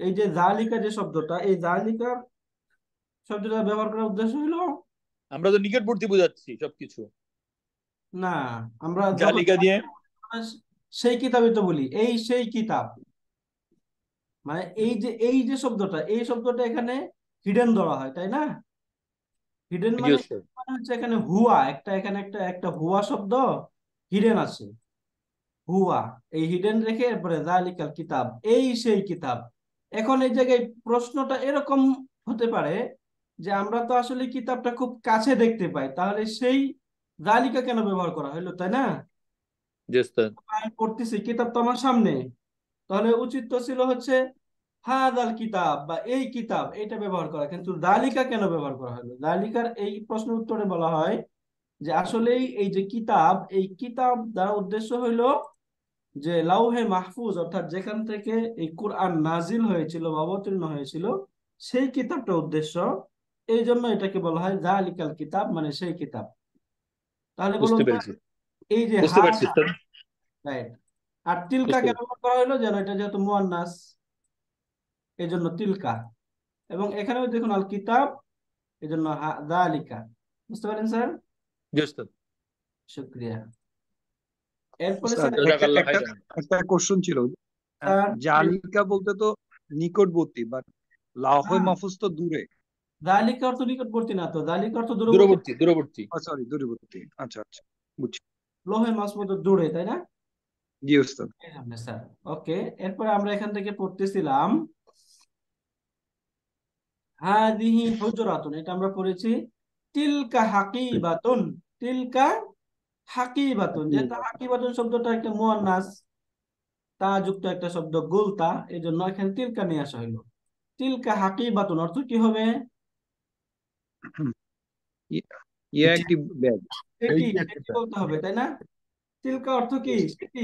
এই যে জালিকা যে শব্দটা এই জালিকার শব্দটা ব্যবহার করার উদ্দেশ্য হইল আমরা তো নিকটবর্তী বুঝাচ্ছি সবকিছু না আমরা জালিকা দিয়ে সেই কিতাবই তো বলি এই সেই কিতাব মানে এই যে এই যে শব্দটা এই শব্দটা এখানে হিডেন ধরা হয় তাই না হিডেন মানে, মানে হচ্ছে এখানে হুয়া একটা এখানে একটা একটা হুয়া শব্দ হিডেন আছে হুয়া এই হিডেন রেখে এরপরে জালিকাল কিতাব এই সেই কিতাব এখন এই জায়গায় প্রশ্নটা এরকম হতে পারে যে আমরা তো আসলে কিতাবটা খুব কাছে দেখতে পাই তাহলে সেই জালিকা কেন ব্যবহার করা হইলো তাই না করতেছি পড়তেছি কিতাব তো আমার সামনে তাহলে উচিত তো ছিল হচ্ছে হাদাল কিতাব বা এই কিতাব এটা ব্যবহার করা কিন্তু দালিকা কেন ব্যবহার করা হলো দালিকার এই প্রশ্নের উত্তরে বলা হয় যে আসলেই এই যে কিতাব এই কিতাব দ্বারা উদ্দেশ্য হইল যে লাউহে মাহফুজ অর্থাৎ যেখান থেকে এই কোরআন নাজিল হয়েছিল বা অবতীর্ণ হয়েছিল সেই কিতাবটা উদ্দেশ্য এই জন্য এটাকে বলা হয় জালিকাল কিতাব মানে সেই কিতাব তাহলে বলুন এই যে আর তিলকা কেন করা হলো যেন এটা যেহেতু মুয়ান্নাস এই জন্য তিলকা এবং এখানেও দেখুন আল কিতাব এই জন্য দালিকা বুঝতে পারেন স্যার শুক্রিয়া কোশ্চেন বলতে তো নিকটবর্তী লাহে হ্যাঁ। অর্থ নিকটবর্তী না তো দালিকা অর্থ সরি দূরবর্তী আচ্ছা, আচ্ছা লোহে দূরে তাই না এরপর আমরা এখান থেকে তা যুক্ত একটা শব্দ গোলতা এই জন্য এখানে তিলকা নিয়ে আসা হলো তিলকা হাকি হাকিবাতুন অর্থ কি হবে বলতে হবে তাই না তিলকা অর্থ কি সেটি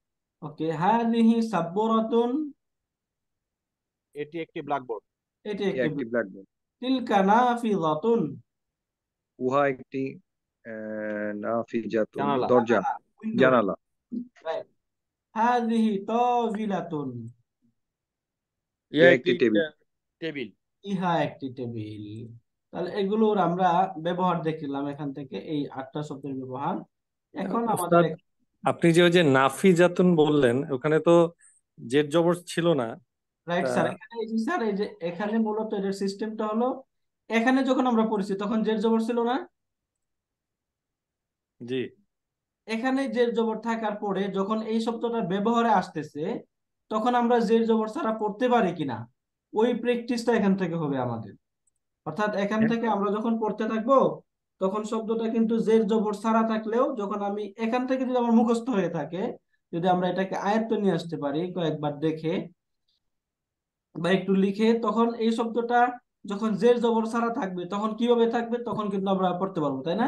ওকে হাদিহি এটি একটি ব্ল্যাকবোর্ড এটি একটি ব্ল্যাকবোর্ড তিলকা উহা একটি দরজা জানালা হাদিহি একটি টেবিল টেবিল ইহা একটি টেবিল তাহলে এগুলোর আমরা ব্যবহার দেখলাম এখান থেকে এই আটটা শব্দের ব্যবহার এখন হ্যাঁ, আমাদের আপনি যে ওই যে নাফি জাতুন বললেন ওখানে তো জেট জবর ছিল না রাইট স্যার এখানে স্যার এই যে এখানে মূলত এর সিস্টেমটা হলো এখানে যখন আমরা তখন জবর ছিল না জি এখানে জের জবর থাকার পরে যখন এই শব্দটা ব্যবহারে আসতেছে তখন আমরা জের জবর ছাড়া পড়তে পারি কিনা ওই প্র্যাকটিসটা এখান থেকে হবে আমাদের অর্থাৎ এখান হ্যাঁ। থেকে আমরা যখন পড়তে থাকবো তখন শব্দটা কিন্তু জের জবর ছাড়া থাকলেও যখন আমি এখান থেকে যদি আমার মুখস্থ হয়ে থাকে যদি আমরা এটাকে আয়ত্ত নিয়ে আসতে পারি কয়েকবার দেখে বা একটু লিখে তখন এই শব্দটা যখন জের জবর ছাড়া থাকবে তখন কিভাবে থাকবে তখন কিন্তু আমরা পড়তে পারবো তাই না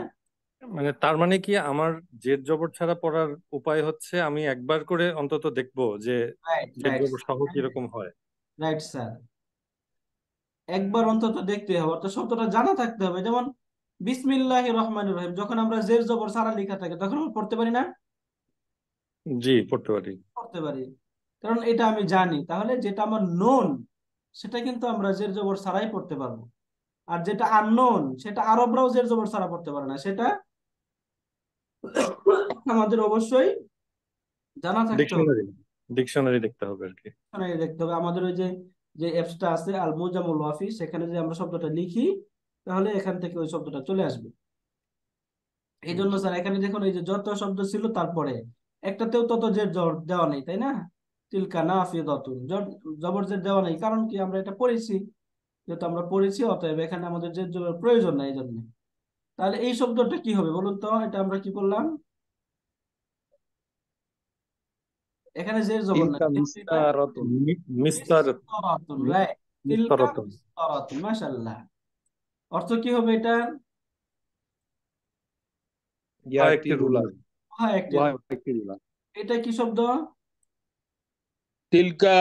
মানে তার মানে কি আমার জের জবর ছাড়া পড়ার উপায় হচ্ছে আমি একবার করে অন্তত দেখব যে জের জবর সহ কিরকম হয় রাইট স্যার একবার অন্তত দেখতে হবে অর্থাৎ শব্দটা জানা থাকতে হবে যেমন বিসমিল্লাহ রহমান রহিম যখন আমরা জের জবর সারা লেখা থাকে তখন আমরা পড়তে পারি না জি পড়তে পারি পড়তে পারি কারণ এটা আমি জানি তাহলে যেটা আমার নোন সেটা কিন্তু আমরা জের জবর সারাই পড়তে পারবো আর যেটা আননোন সেটা আরবরাও জের জবর সারা পড়তে পারে না সেটা আমাদের অবশ্যই জানা থাকতে হবে ডিকশনারি দেখতে হবে আর কি দেখতে হবে আমাদের ওই যে যে অ্যাপসটা আছে আল মুজামুল ওয়াফি সেখানে যে আমরা শব্দটা লিখি তাহলে এখান থেকে ওই শব্দটা চলে আসবে এই জন্য স্যার এখানে দেখুন এই যে যত শব্দ ছিল তারপরে একটাতেও তত জের জবর দেওয়া নেই তাই না তিলকা না ফিদতুন জবর জের দেওয়া নেই কারণ কি আমরা এটা পড়েছি যেহেতু আমরা পড়েছি অতএব এখানে আমাদের জের জবর প্রয়োজন নাই এই জন্য তাহলে এই শব্দটা কি হবে বলুন তো এটা আমরা কি করলাম এখানে জের জবর নাই মিস্তারাতুন মিস্তারাতুন মিস্তারাতুন মাশাআল্লাহ অর্থ কি হবে এটা হ্যাঁ, এটা কি শব্দ তিলকা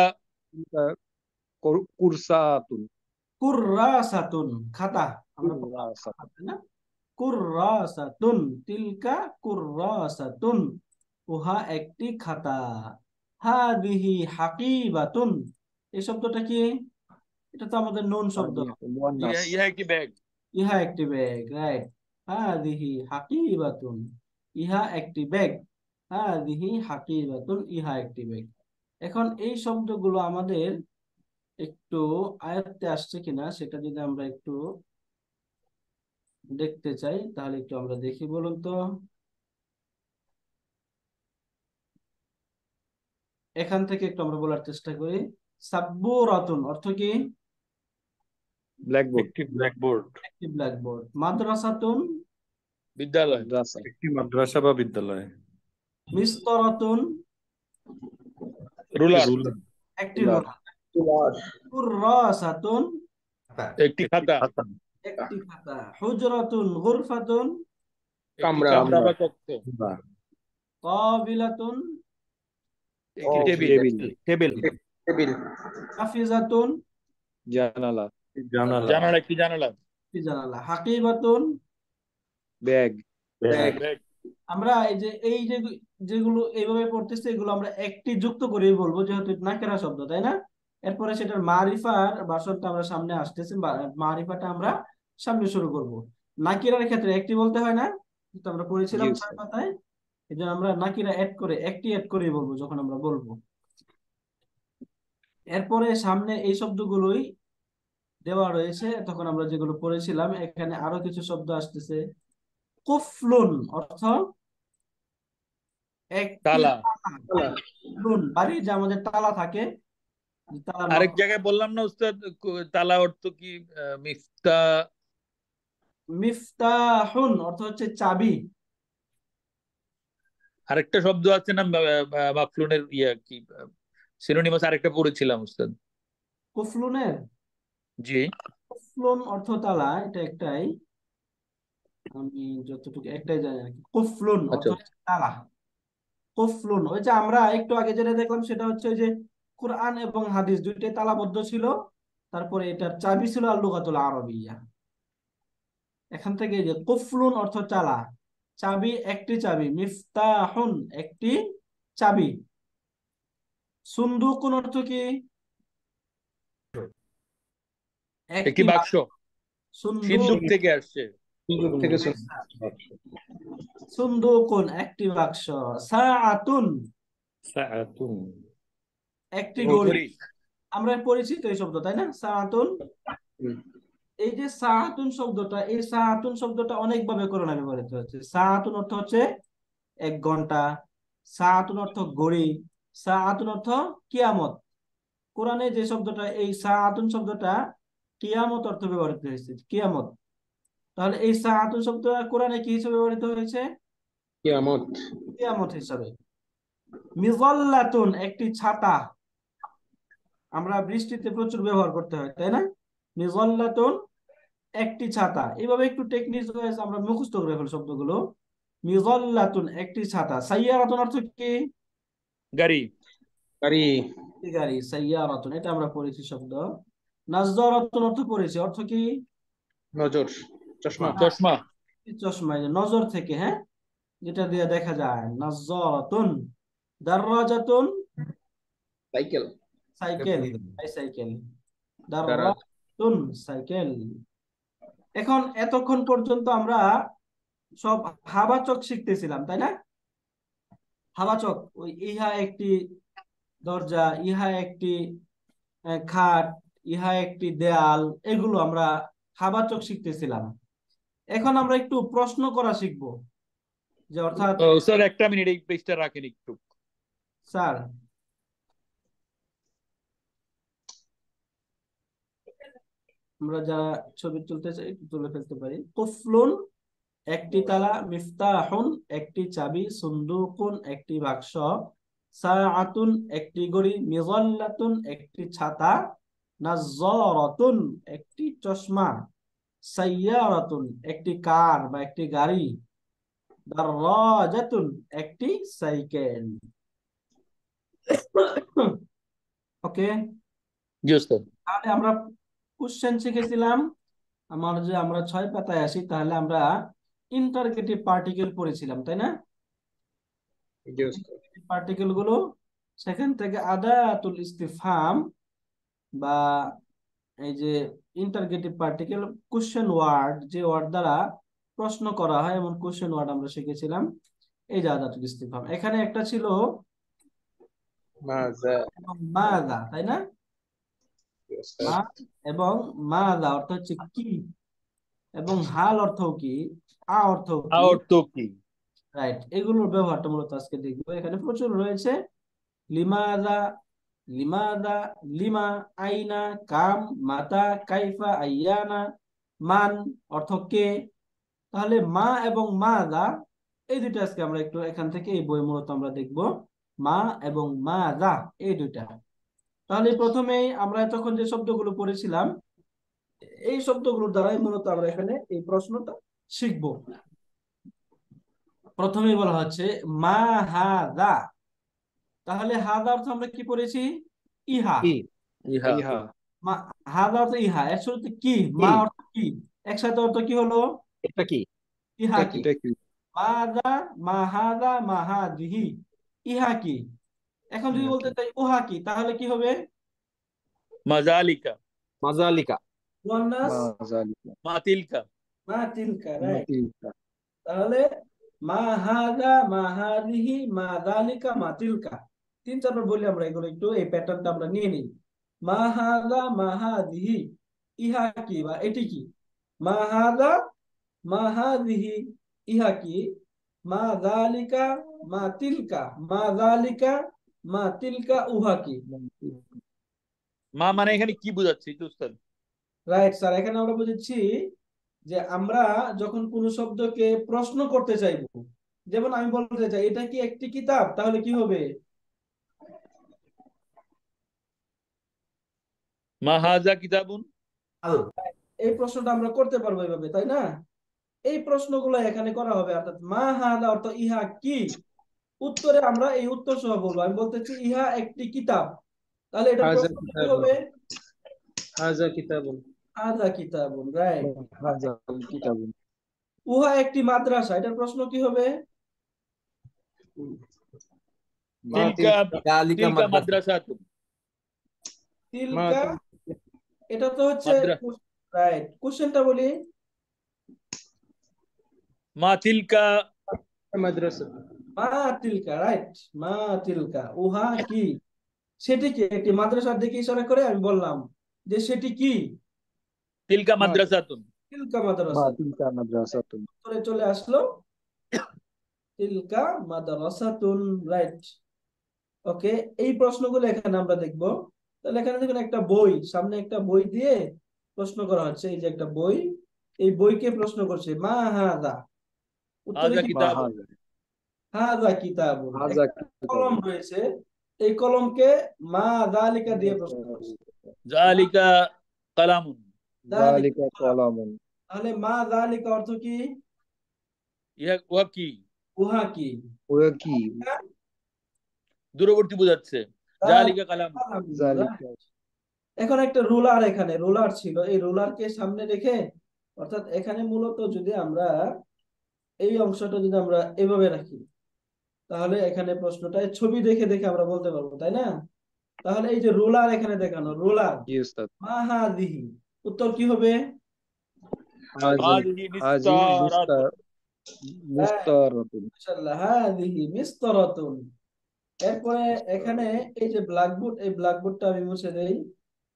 কুরসাতুন খাতা কুররাসাতুন তিলকা কুররাসাতুন উহা একটি খাতা হাদিহি হাকিবাতুন এই শব্দটা কি এটা তো আমাদের নুন শব্দ ব্যাগ ইহা একটি ব্যাগ রাইট হাদিহি হাকিবাতুন ইহা একটি ব্যাগ হাদিহি হাকিবাতুন ইহা একটি ব্যাগ এখন এই শব্দগুলো আমাদের একটু আয়ত্তে আসছে কিনা সেটা যদি আমরা একটু দেখতে চাই তাহলে একটু আমরা দেখি বলুন তো এখান থেকে একটু আমরা বলার চেষ্টা করি সাব্বুরাতুন অর্থ কি ব্ল্যাকবোর্ড একটি ব্ল্যাকবোর্ড একটি ব্ল্যাকবোর্ড মাদ্রাসাতুন বিদ্যালয় একটি মাদ্রাসা বা বিদ্যালয় মিস্তরাতুন রুলার একটি রুলার একটি খাতা একটি খাতা হুজরাতুন গুরফাতুন কামরা কামরা বা কক্ষ কাবিলাতুন টেবিল টেবিল টেবিল হাফিজাতুন জানালা জানালা কি জানালা কি জানালা হাকিবাতুন ব্যাগ ব্যাগ আমরা এই যে এই যে যেগুলো এইভাবে পড়তেছে এগুলো আমরা একটি যুক্ত করে বলবো যেহেতু নাকেরা শব্দ তাই না এরপরে সেটার মারিফার বাসনটা আমরা সামনে আসতেছে মারিফাটা আমরা সামনে শুরু করব নাকিরার ক্ষেত্রে একটি বলতে হয় না তো আমরা পড়েছিলাম পাতায় এই জন্য আমরা নাকিরা অ্যাড করে একটি অ্যাড করে বলবো যখন আমরা বলবো এরপরে সামনে এই শব্দগুলোই দেওয়া রয়েছে তখন আমরা যেগুলো পড়েছিলাম এখানে আরো কিছু শব্দ আসতেছে কুফলুন অর্থ তালা বাড়ি যে আমাদের তালা থাকে আরেক জায়গায় বললাম না উস্তাদ তালা অর্থ কি মিফতা মিফতাহুন অর্থ হচ্ছে চাবি আরেকটা শব্দ আছে না বাফলুনের ইয়া কি সিনোনিমাস আরেকটা পড়েছিলাম উস্তাদ কুফলুনের জি অর্থ তালা এটা একটাই আমি যতটুকু একটাই জানি আর কি আচ্ছা। তালা ওই যে আমরা একটু আগে যেটা দেখলাম সেটা হচ্ছে যে কোরআন এবং হাদিস দুইটাই তালাবদ্ধ ছিল তারপরে এটার চাবি ছিল আল আরবিয়া এখান থেকে যে কফলুন অর্থ তালা চাবি একটি চাবি মিফতাহুন একটি চাবি সুন্দুকুন অর্থ কি একটি বাক্স সিন্দুক থেকে আসছে সুন্দুকুন একটি বাক্স সাআতুন সাআতুন একটি ঘড়ি আমরা পরিচিত এই শব্দ তাই না সাআতুন এই যে সাহাতুন শব্দটা এই সাহাতুন শব্দটা অনেকভাবে করোনা ব্যবহৃত হচ্ছে সাহাতুন অর্থ হচ্ছে এক ঘন্টা সাহাতুন অর্থ ঘড়ি সাহাতুন অর্থ কিয়ামত কোরআনে যে শব্দটা এই সাহাতুন শব্দটা কিয়ামত অর্থ ব্যবহৃত হয়েছে কিয়ামত তাহলে এই সাহাতু শব্দ কোরআনে কি হিসেবে ব্যবহৃত হয়েছে কিয়ামত কিয়ামত হিসাবে মিজাল্লাতুন একটি ছাতা আমরা বৃষ্টিতে প্রচুর ব্যবহার করতে হয় তাই না মিজল্লাতুন একটি ছাতা এইভাবে একটু টেকনিক ওয়াইজ আমরা মুখস্থ করে ফেল শব্দগুলো মিজল্লাতুন একটি ছাতা সাইয়ারাতুন অর্থ কি গাড়ি গাড়ি গাড়ি সাইয়ারাতুন এটা আমরা পড়েছি শব্দ নাজদর অর্থ পড়েছে অর্থ কি নজর চশমা হ্যাঁ। চশমা চশমা নজর থেকে হ্যাঁ যেটা দিয়ে দেখা যায় নাজরাতুন দাররাজাতুন সাইকেল সাইকেল সাইকেল দাররাতুন সাইকেল এখন এতক্ষণ পর্যন্ত আমরা সব হাবাচক শিখতেছিলাম তাই না হাবাচক ওই ইহা একটি দরজা ইহা একটি খাট ইহা একটি দেয়াল এগুলো আমরা চোখ শিখতেছিলাম এখন আমরা একটু প্রশ্ন করা শিখবো যে অর্থাৎ স্যার একটা মিনিট এই পেজটা রাখেন একটু স্যার আমরা যারা ছবি তুলতে চাই একটু তুলে ফেলতে পারি কফলুন একটি তালা মিফতাহুন একটি চাবি সুন্দুকুন একটি বাক্স সাআতুন একটি গড়ি মিজাল্লাতুন একটি ছাতা নাজরাতুন একটি চশমা সাইয়ারাতুন একটি কার বা একটি গাড়ি দাররাজাতুন একটি সাইকেল ওকে তাহলে আমরা কোশ্চেন শিখেছিলাম আমার যে আমরা ছয় পাতায় আসি তাহলে আমরা ইন্টারগেটিভ পার্টিকেল পড়েছিলাম তাই না পার্টিকেল গুলো সেখান থেকে আদা তুল ইস্তিফাম বা এই যে ইন্টারগেটিভ পার্টিকেল কোশ্চেন ওয়ার্ড যে ওয়ার্ড দ্বারা প্রশ্ন করা হয় এমন কোশ্চেন ওয়ার্ড আমরা শিখেছিলাম এই যে আদাতুল ইস্তিফহাম এখানে একটা ছিল মাদা তাই না এবং মাদা অর্থ হচ্ছে কি এবং হাল অর্থ কি আ অর্থ অর্থ কি রাইট এগুলোর ব্যবহারটা মূলত আজকে দেখবো এখানে প্রচুর রয়েছে লিমাদা limada, lima, aina, kam, mata, kaifa, ayana, man, অর্থ তাহলে মা এবং মাদা এই দুইটা আজকে আমরা একটু এখান থেকে এই বই মূলত আমরা দেখব মা এবং মাদা এই দুইটা তাহলে প্রথমেই আমরা এতক্ষণ যে শব্দগুলো পড়েছিলাম এই শব্দগুলোর দ্বারাই মূলত আমরা এখানে এই প্রশ্নটা শিখব প্রথমেই বলা হচ্ছে মা হা দা তাহলে হাদার অর্থ আমরা কি পড়েছি ইহা ইহা হাদা ইহা এর শুরুতে কি মা অর্থ কি একসাথে অর্থ কি হলো এটা কি ইহা কি মাদা মাহাদা মাহাদিহি ইহা কি এখন যদি বলতে চাই ওহা কি তাহলে কি হবে মাজালিকা মাজালিকা মাতিলকা মাতিলকা মাতিলকা তাহলে মাহাদা মাহাদিহি মাজালিকা মাতিলকা তিন চারবার বললে আমরা এগুলো একটু এই প্যাটার্নটা আমরা নিয়ে নিই মাহাদা মাহাদিহি ইহা কি বা এটি কি মাহাদা মাহাদিহি ইহা কি মা জালিকা মা তিলকা মা জালিকা মা তিলকা উহা কি মা মানে এখানে কি বোঝাচ্ছি উস্তাদ রাইট স্যার এখানে আমরা বুঝাচ্ছি যে আমরা যখন কোন শব্দকে প্রশ্ন করতে চাইব যেমন আমি বলতে চাই এটা কি একটি কিতাব তাহলে কি হবে মাহাজা কিতাবুন এই প্রশ্নটা আমরা করতে পারবো এভাবে তাই না এই প্রশ্নগুলো এখানে করা হবে অর্থাৎ মা অর্থ ইহা কি উত্তরে আমরা এই উত্তর সহ বলবো আমি বলতেছি ইহা একটি কিতাব তাহলে এটা হবে হাজা কিতাবুন হাজা কিতাবুন রাইট হাজা কিতাবুন উহা একটি মাদ্রাসা এটার প্রশ্ন কি হবে তিলকা মাদ্রাসা তিলকা এটা তো হচ্ছে রাইট কোশ্চেনটা বলি মা তিলকা মাদ্রাসা মা তিলকা রাইট মা তিলকা উহা কি সেটি কি একটি মাদ্রাসার দিকে ইশারা করে আমি বললাম যে সেটি কি তিলকা মাদ্রাসাতুন তিলকা মাদ্রাসা তিলকা মাদ্রাসাতুন উত্তরে চলে আসলো তিলকা মাদ্রাসাতুন রাইট ওকে এই প্রশ্নগুলো এখানে আমরা দেখবো তাহলে এখানে দেখুন একটা বই সামনে একটা বই দিয়ে প্রশ্ন করা হচ্ছে এই যে একটা বই এই বইকে প্রশ্ন করছে মা হাদা মা দিয়ে প্রশ্ন করছে তাহলে মা দালিকা অর্থ কি কি দূরবর্তী বোঝাচ্ছে জালিকা হ্যাঁ, কালাম এখন একটা রুলার এখানে রুলার ছিল এই রুলারকে সামনে রেখে অর্থাৎ এখানে মূলত যদি আমরা এই অংশটা যদি আমরা এভাবে রাখি তাহলে এখানে প্রশ্নটা ছবি দেখে দেখে আমরা বলতে পারবো তাই না তাহলে এই যে রোলার এখানে দেখানো রোলার মাহাদিহি উত্তর কি হবে হ্যাঁ এরপরে এখানে এই যে ব্ল্যাকবোর্ড এই ব্ল্যাকবোর্ডটা আমি মুছে দেই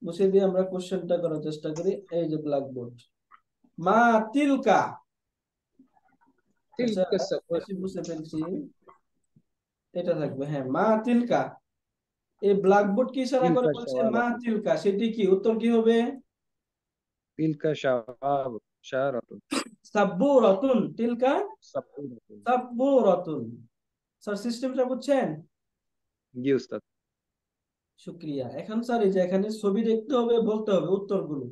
মুছে দিয়ে আমরা কোশ্চেনটা করার চেষ্টা করি এই যে ব্ল্যাকবোর্ড মা তিলকা আচ্ছা, এটা থাকবে হ্যাঁ মা তিলকা এই ব্ল্যাকবোর্ড কি ইশারা করে বলছে মা তিলকা সেটি কি উত্তর কি হবে তিলকা শাব শারাতুন সাব্বুরাতুন তিলকা সাব্বুরাতুন স্যার সিস্টেমটা বুঝছেন জি শুক্রিয়া এখন স্যার এই যে এখানে ছবি দেখতে হবে বলতে হবে উত্তরগুলো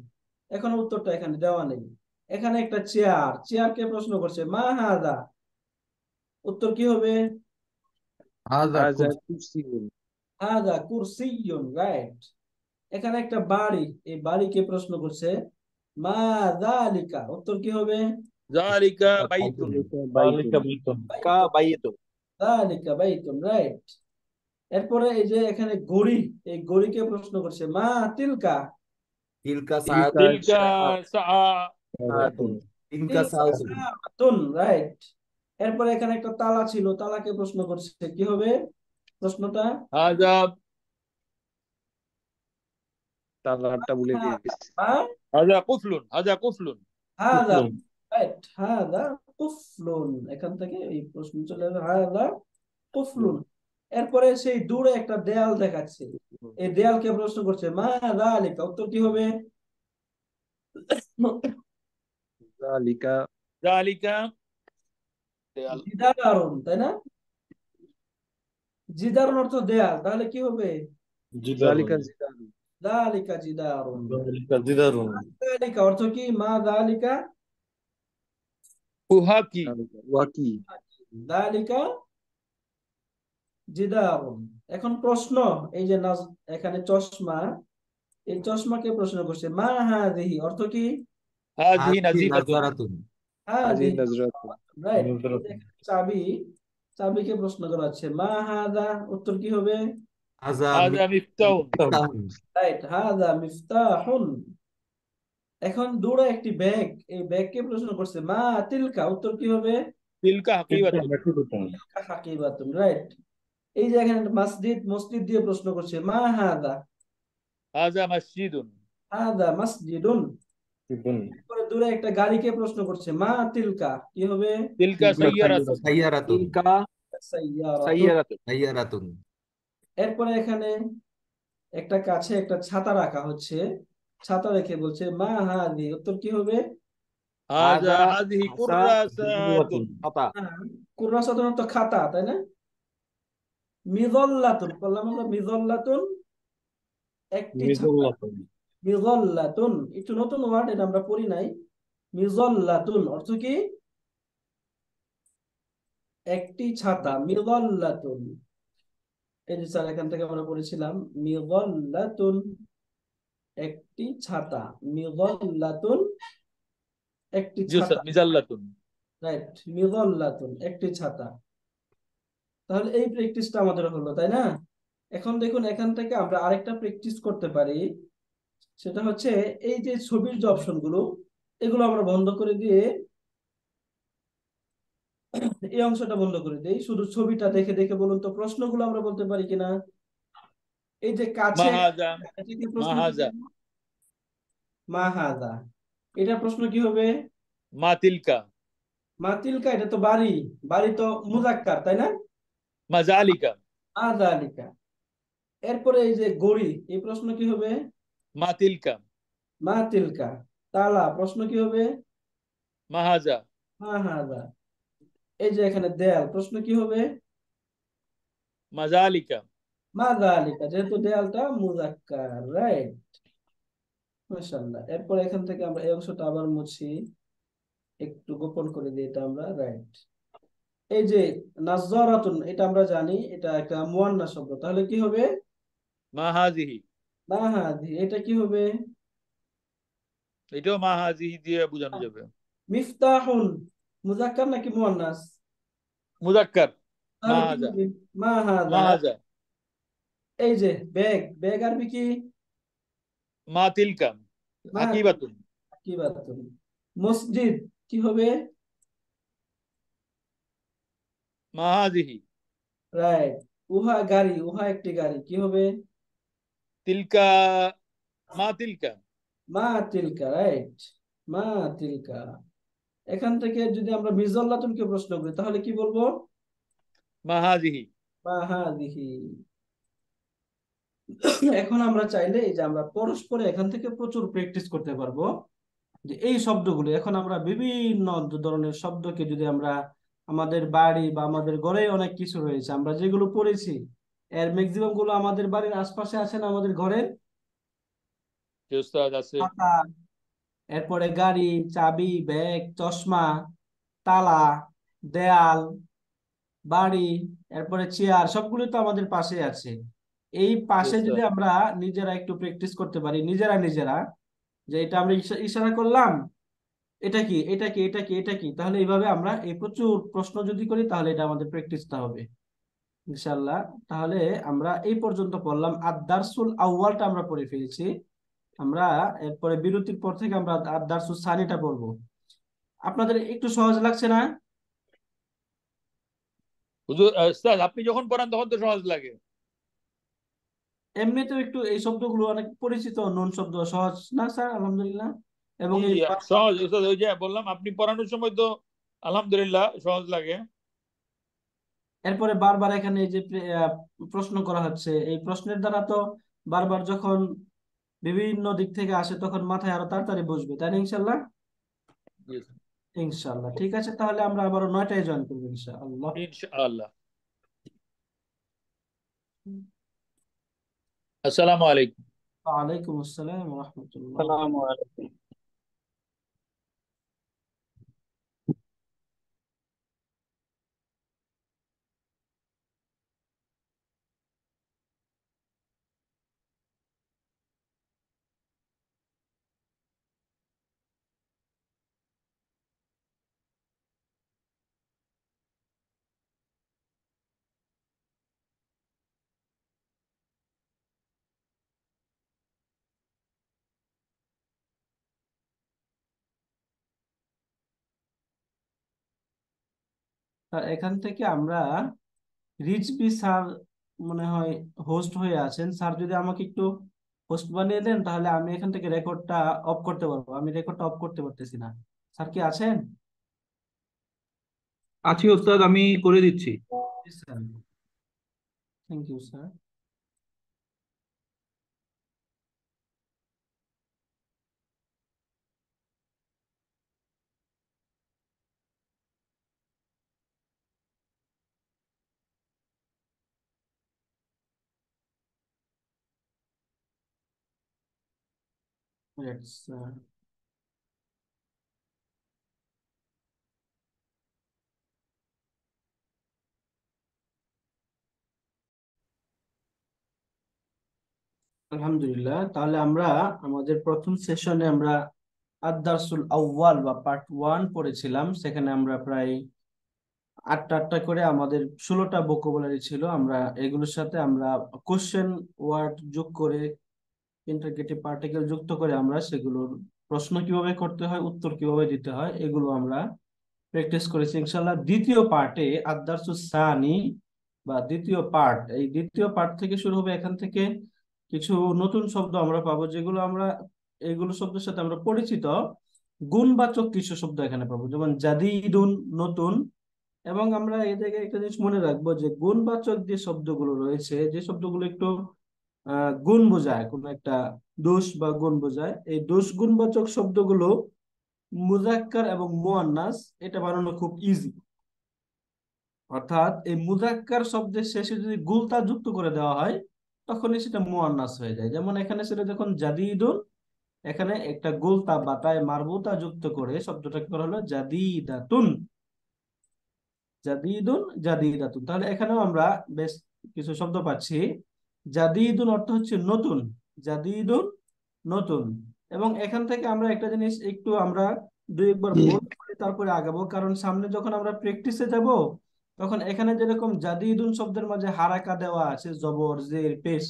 এখন উত্তরটা এখানে দেওয়া নেই এখানে একটা চেয়ার কে প্রশ্ন করছে মা হাজা উত্তর কি হবে রাইট এখানে একটা বাড়ি এই কে প্রশ্ন করছে মা যালিকা উত্তর কি হবে বাইতুন বাইতুন কা বাইতুন বাইতুন রাইট এরপরে এই যে এখানে গড়ি এই গড়িকে প্রশ্ন করছে মা তিলকা তিলকা রাইট এরপরে এখানে একটা তালা ছিল তালাকে প্রশ্ন করছে কি হবে প্রশ্নটা আজাব তালাটা কুফলুন কুফলুন হাজা রাইট হাজা কুফলুন এখান থেকে এই প্রশ্ন চলে যাবে হাজা কুফলুন এরপরে সেই দূরে একটা দেয়াল দেখাচ্ছে এই দেয়ালকে প্রশ্ন করছে মা রালিকা উত্তরটি হবে জিদারুন তাই না অর্থ দেয়াল তাহলে কি হবে অর্থ কি মা দালিকা উহা কি উহা কি দালিকা জিদাউন এখন প্রশ্ন এই যে এখানে চশমা এই চশমাকে প্রশ্ন করছে মা হা দেহি অর্থ কি চাবি চাবিকে প্রশ্ন করা হচ্ছে মা হাদা উত্তর কি হবে এখন দুড়া একটি ব্যাগ এই ব্যাগকে প্রশ্ন করছে মা তিলকা উত্তর কি হবে তিলকা হাকিবাতুন রাইট এই যে এখানে মসজিদ মসজিদ দিয়ে প্রশ্ন করছে মা হাদা হাদা মসজিদুন হাদা মসজিদুন দূরে একটা গাড়িকে প্রশ্ন করছে মা তিলকা কি হবে তিলকা সাইয়ারাতুন সাইয়ারাতুন তিলকা সাইয়ারাতুন সাইয়ারাতুন এরপরে এখানে একটা কাছে একটা ছাতা রাখা হচ্ছে ছাতা রেখে বলছে মা হাদি উত্তর কি হবে হাদা হাদিহি কুররাসাতুন হ্যাঁ, কুররাসাতুন তো খাতা তাই না মিজল্লাতুন বললাম আমরা মিজল্লাতুন একটি মিজল্লাতুন একটু নতুন ওয়ার্ড এটা আমরা পড়ি নাই মিজল্লাতুন অর্থ কি একটি ছাতা মিজল্লাতুন এই যে স্যার এখান থেকে আমরা পড়েছিলাম মিজল্লাতুন একটি ছাতা মিজল্লাতুন একটি ছাতা মিজাল্লাতুন রাইট মিজল্লাতুন একটি ছাতা তাহলে এই প্র্যাকটিসটা আমাদের হলো তাই না এখন দেখুন এখান থেকে আমরা আরেকটা প্র্যাকটিস করতে পারি সেটা হচ্ছে এই যে ছবির যে অপশনগুলো এগুলো আমরা বন্ধ করে দিয়ে এই অংশটা বন্ধ করে দিই শুধু ছবিটা দেখে দেখে বলুন তো প্রশ্নগুলো আমরা বলতে পারি কিনা এই যে কাছে মাহাজা এটা প্রশ্ন কি হবে মাতিলকা মাতিলকা এটা তো বাড়ি বাড়ি তো মুজাক্কার তাই না মাজালিকা এরপরে এই যে গড়ি এই প্রশ্ন কি হবে মাতিলকা মাতিলকা তালা প্রশ্ন কি হবে মাহাজা মাহাজা এই যে এখানে দেয়াল প্রশ্ন কি হবে মাজালিকা মাজালিকা যেহেতু দেয়ালটা মুজাক্কার রাইট মাশাআল্লাহ এরপর এখান থেকে আমরা এই অংশটা আবার মুছি একটু গোপন করে দিই এটা আমরা রাইট এই যে নাজরাতুন এটা আমরা জানি এটা একটা মুয়ান্না শব্দ তাহলে কি হবে মাহাজিহি মাহাজি এটা কি হবে এটাও মাহাজিহি দিয়ে বোঝানো যাবে মিফতাহুন মুজাক্কার নাকি মুয়ান্নাস মুজাক্কার মাহাজা মাহাজা এই যে ব্যাগ ব্যাগ আর কি মাতিলকা আকিবাতুন আকিবাতুন মসজিদ কি হবে মাহাজিহি রাইট উহা গাড়ি উহা একটি গাড়ি কি হবে তিলকা মা তিলকা মা তিলকা রাইট মা তিলকা এখান থেকে যদি আমরা প্রশ্ন করি তাহলে কি বলবো মাহাজিহি মাহাজিহি এখন আমরা চাইলে যে আমরা পরস্পরে এখান থেকে প্রচুর প্র্যাকটিস করতে পারবো যে এই শব্দগুলো এখন আমরা বিভিন্ন ধরনের শব্দকে যদি আমরা আমাদের বাড়ি বা আমাদের ঘরে অনেক কিছু রয়েছে আমরা যেগুলো পড়েছি এর ম্যাক্সিমাম গুলো আমাদের বাড়ির আশপাশে আছে না আমাদের ঘরে এরপরে গাড়ি চাবি ব্যাগ চশমা তালা দেয়াল বাড়ি এরপরে চেয়ার সবগুলো তো আমাদের পাশে আছে এই পাশে যদি আমরা নিজেরা একটু প্র্যাকটিস করতে পারি নিজেরা নিজেরা যে এটা আমরা ইশারা করলাম এটা কি এটা কি এটা কি এটা কি তাহলে এইভাবে আমরা এই প্রচুর প্রশ্ন যদি করি তাহলে এটা আমাদের প্র্যাকটিসটা হবে ইনশাল্লাহ তাহলে আমরা এই পর্যন্ত পড়লাম আদারসুল আউ্বালটা আমরা পড়ে ফেলছি আমরা এরপরে বিরতির পর থেকে আমরা আদারসুল সানিটা পড়ব আপনাদের একটু সহজ লাগছে না হুজুর স্যার আপনি যখন পড়ান তখন তো সহজ লাগে এমনিতেও একটু এই শব্দগুলো অনেক পরিচিত নন শব্দ সহজ না স্যার আলহামদুলিল্লাহ এবং সহজ ওই যে বললাম আপনি পড়ানোর সময় তো আলহামদুলিল্লাহ সহজ লাগে এরপরে বারবার এখানে যে প্রশ্ন করা হচ্ছে এই প্রশ্নের দ্বারা তো বারবার যখন বিভিন্ন দিক থেকে আসে তখন মাথায় আরো তাড়াতাড়ি বুঝবে তাই না ইনশাল্লাহ ইনশাল্লাহ ঠিক আছে তাহলে আমরা আবারও নয়টায় জয়েন করবো ইনশাআল্লাহ ইনশাআল্লাহ আসসালামু আলাইকুম ওয়া আলাইকুম আসসালাম ওয়া রাহমাতুল্লাহ আসসালামু আলাইকুম এখান থেকে আমরা রিচবি স্যার মনে হয় হোস্ট হয়ে আছেন স্যার যদি আমাকে একটু হোস্ট বানিয়ে দেন তাহলে আমি এখান থেকে রেকর্ডটা অফ করতে পারবো আমি রেকর্ডটা অফ করতে পারতেছি না স্যার কি আছেন আছি ওস্তাদ আমি করে দিচ্ছি thank you sir Let's uh, আলহামদুলিল্লাহ তাহলে আমরা আমাদের প্রথম সেশনে আমরা আদারসুল আউ্বাল বা পার্ট ওয়ান পড়েছিলাম সেখানে আমরা প্রায় আটটা আটটা করে আমাদের ষোলোটা বোকোবলারি ছিল আমরা এগুলোর সাথে আমরা কোশ্চেন ওয়ার্ড যোগ করে ইন্টারগেটিভ পার্টিকেল যুক্ত করে আমরা সেগুলোর প্রশ্ন কিভাবে করতে হয় উত্তর কিভাবে দিতে হয় এগুলো আমরা প্র্যাকটিস করেছি ইনশাল্লাহ দ্বিতীয় পার্টে আদার্স সানি বা দ্বিতীয় পার্ট এই দ্বিতীয় পার্ট থেকে শুরু হবে এখান থেকে কিছু নতুন শব্দ আমরা পাবো যেগুলো আমরা এগুলো শব্দের সাথে আমরা পরিচিত গুণবাচক কিছু শব্দ এখানে পাবো যেমন জাদিদুন নতুন এবং আমরা এ জায়গায় একটা জিনিস মনে রাখবো যে গুণবাচক যে শব্দগুলো রয়েছে যে শব্দগুলো একটু গুণ বোঝায় কোনো একটা দোষ বা গুণ বোঝায় এই দোষ গুণবাচক শব্দগুলো মুজাক্কার এবং মোয়ান্নাস এটা বানানো খুব ইজি অর্থাৎ এই মুজাক্কার শব্দের শেষে যদি গুলতা যুক্ত করে দেওয়া হয় তখনই সেটা মোয়ান্নাস হয়ে যায় যেমন এখানে সেটা যখন জাদিদুন এখানে একটা গোলতা বাতায় মারবুতা যুক্ত করে শব্দটাকে করা হলো জাদিদাতুন জাদিদুন জাদিদাতুন তাহলে এখানেও আমরা বেশ কিছু শব্দ পাচ্ছি জাদিদুন অর্থ হচ্ছে নতুন জাদিদুন নতুন এবং এখান থেকে আমরা একটা জিনিস একটু আমরা দুই একবার তারপরে আগাবো কারণ সামনে যখন আমরা প্র্যাকটিসে যাব তখন এখানে যেরকম জাদিদুন শব্দের মাঝে হারাকা দেওয়া আছে জবর জের পেশ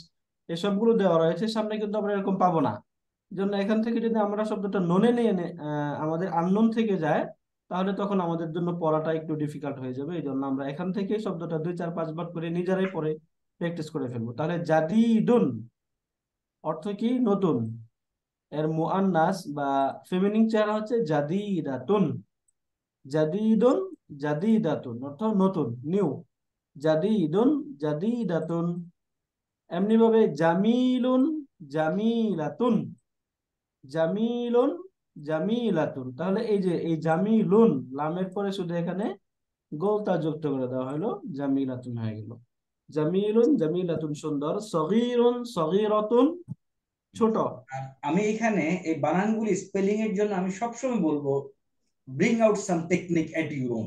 এসবগুলো দেওয়া রয়েছে সামনে কিন্তু আমরা এরকম পাবো না জন্য এখান থেকে যদি আমরা শব্দটা ননে নিয়ে আমাদের আননোন থেকে যায় তাহলে তখন আমাদের জন্য পড়াটা একটু ডিফিকাল্ট হয়ে যাবে এই জন্য আমরা এখান থেকে শব্দটা দুই চার পাঁচবার করে নিজেরাই পড়ে প্র্যাকটিস করে ফেলবো তাহলে জাদিদুন অর্থ কি নতুন এর মুআন্নাস বা ফেমিনিং চেহারা হচ্ছে জাদিদাতুন জাদিদুন জাদিদাতুন অর্থ নতুন নিউ জাদিদুন জাদিদাতুন এমনিভাবে জামিলুন জামিলাতুন জামিলুন জামিলাতুন তাহলে এই যে এই জামিলুন লামের পরে শুধু এখানে গোলতা যুক্ত করে দেওয়া হলো জামিলাতুন হয়ে গেল জামিলুন জামিলাতুন সুন্দর সগীরুন সগীরাতুন ছোট আমি এখানে এই বানানগুলি স্পেলিং এর জন্য আমি সবসময় বলবো bring out some technique at your own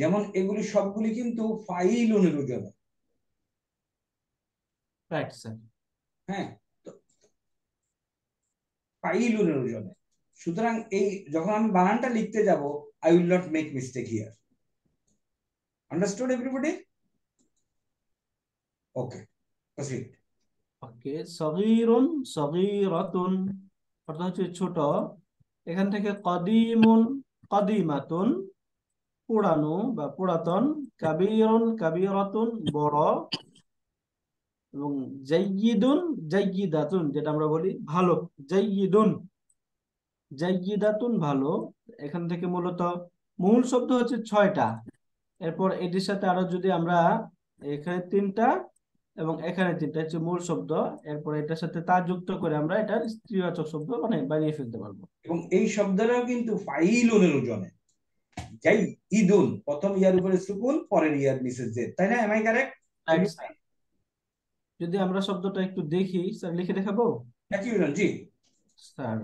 যেমন এগুলি সবগুলি কিন্তু ফাইলুনের ওজনে রাইট স্যার হ্যাঁ ফাইলুনের উজনে সুতরাং এই যখন আমি বানানটা লিখতে যাব I will not make mistake here understood everybody اوكي proceed okay সগীরুন সগীরাতুন অর্থাৎ হচ্ছে ছোট এখান থেকে কদিমুন কদিমাতুন পুরানো বা পুরাতন কাবিরুন কাবিরাতুন বড় এবং জাইয়িদুন জাইয়িদাতুন যেটা আমরা বলি ভালো জাইয়িদুন জাইয়িদাতুন ভালো এখান থেকে মূলত মূল শব্দ হচ্ছে ছয়টা এরপর এটির সাথে আরো যদি আমরা এখানে তিনটা এবং এখানে তিনটা হচ্ছে মূল শব্দ এরপর এটার সাথে তা যুক্ত করে আমরা এটার স্ত্রীবাচক শব্দ মানে বানিয়ে ফেলতে পারবো এবং এই শব্দটাও কিন্তু ফাইলুনের ওজনে যাই ইদুন প্রথম ইয়ার উপরে সুকুন পরের ইয়ার মিসেস তাই না কারেক্ট যদি আমরা শব্দটা একটু দেখি স্যার লিখে দেখাবো জি স্যার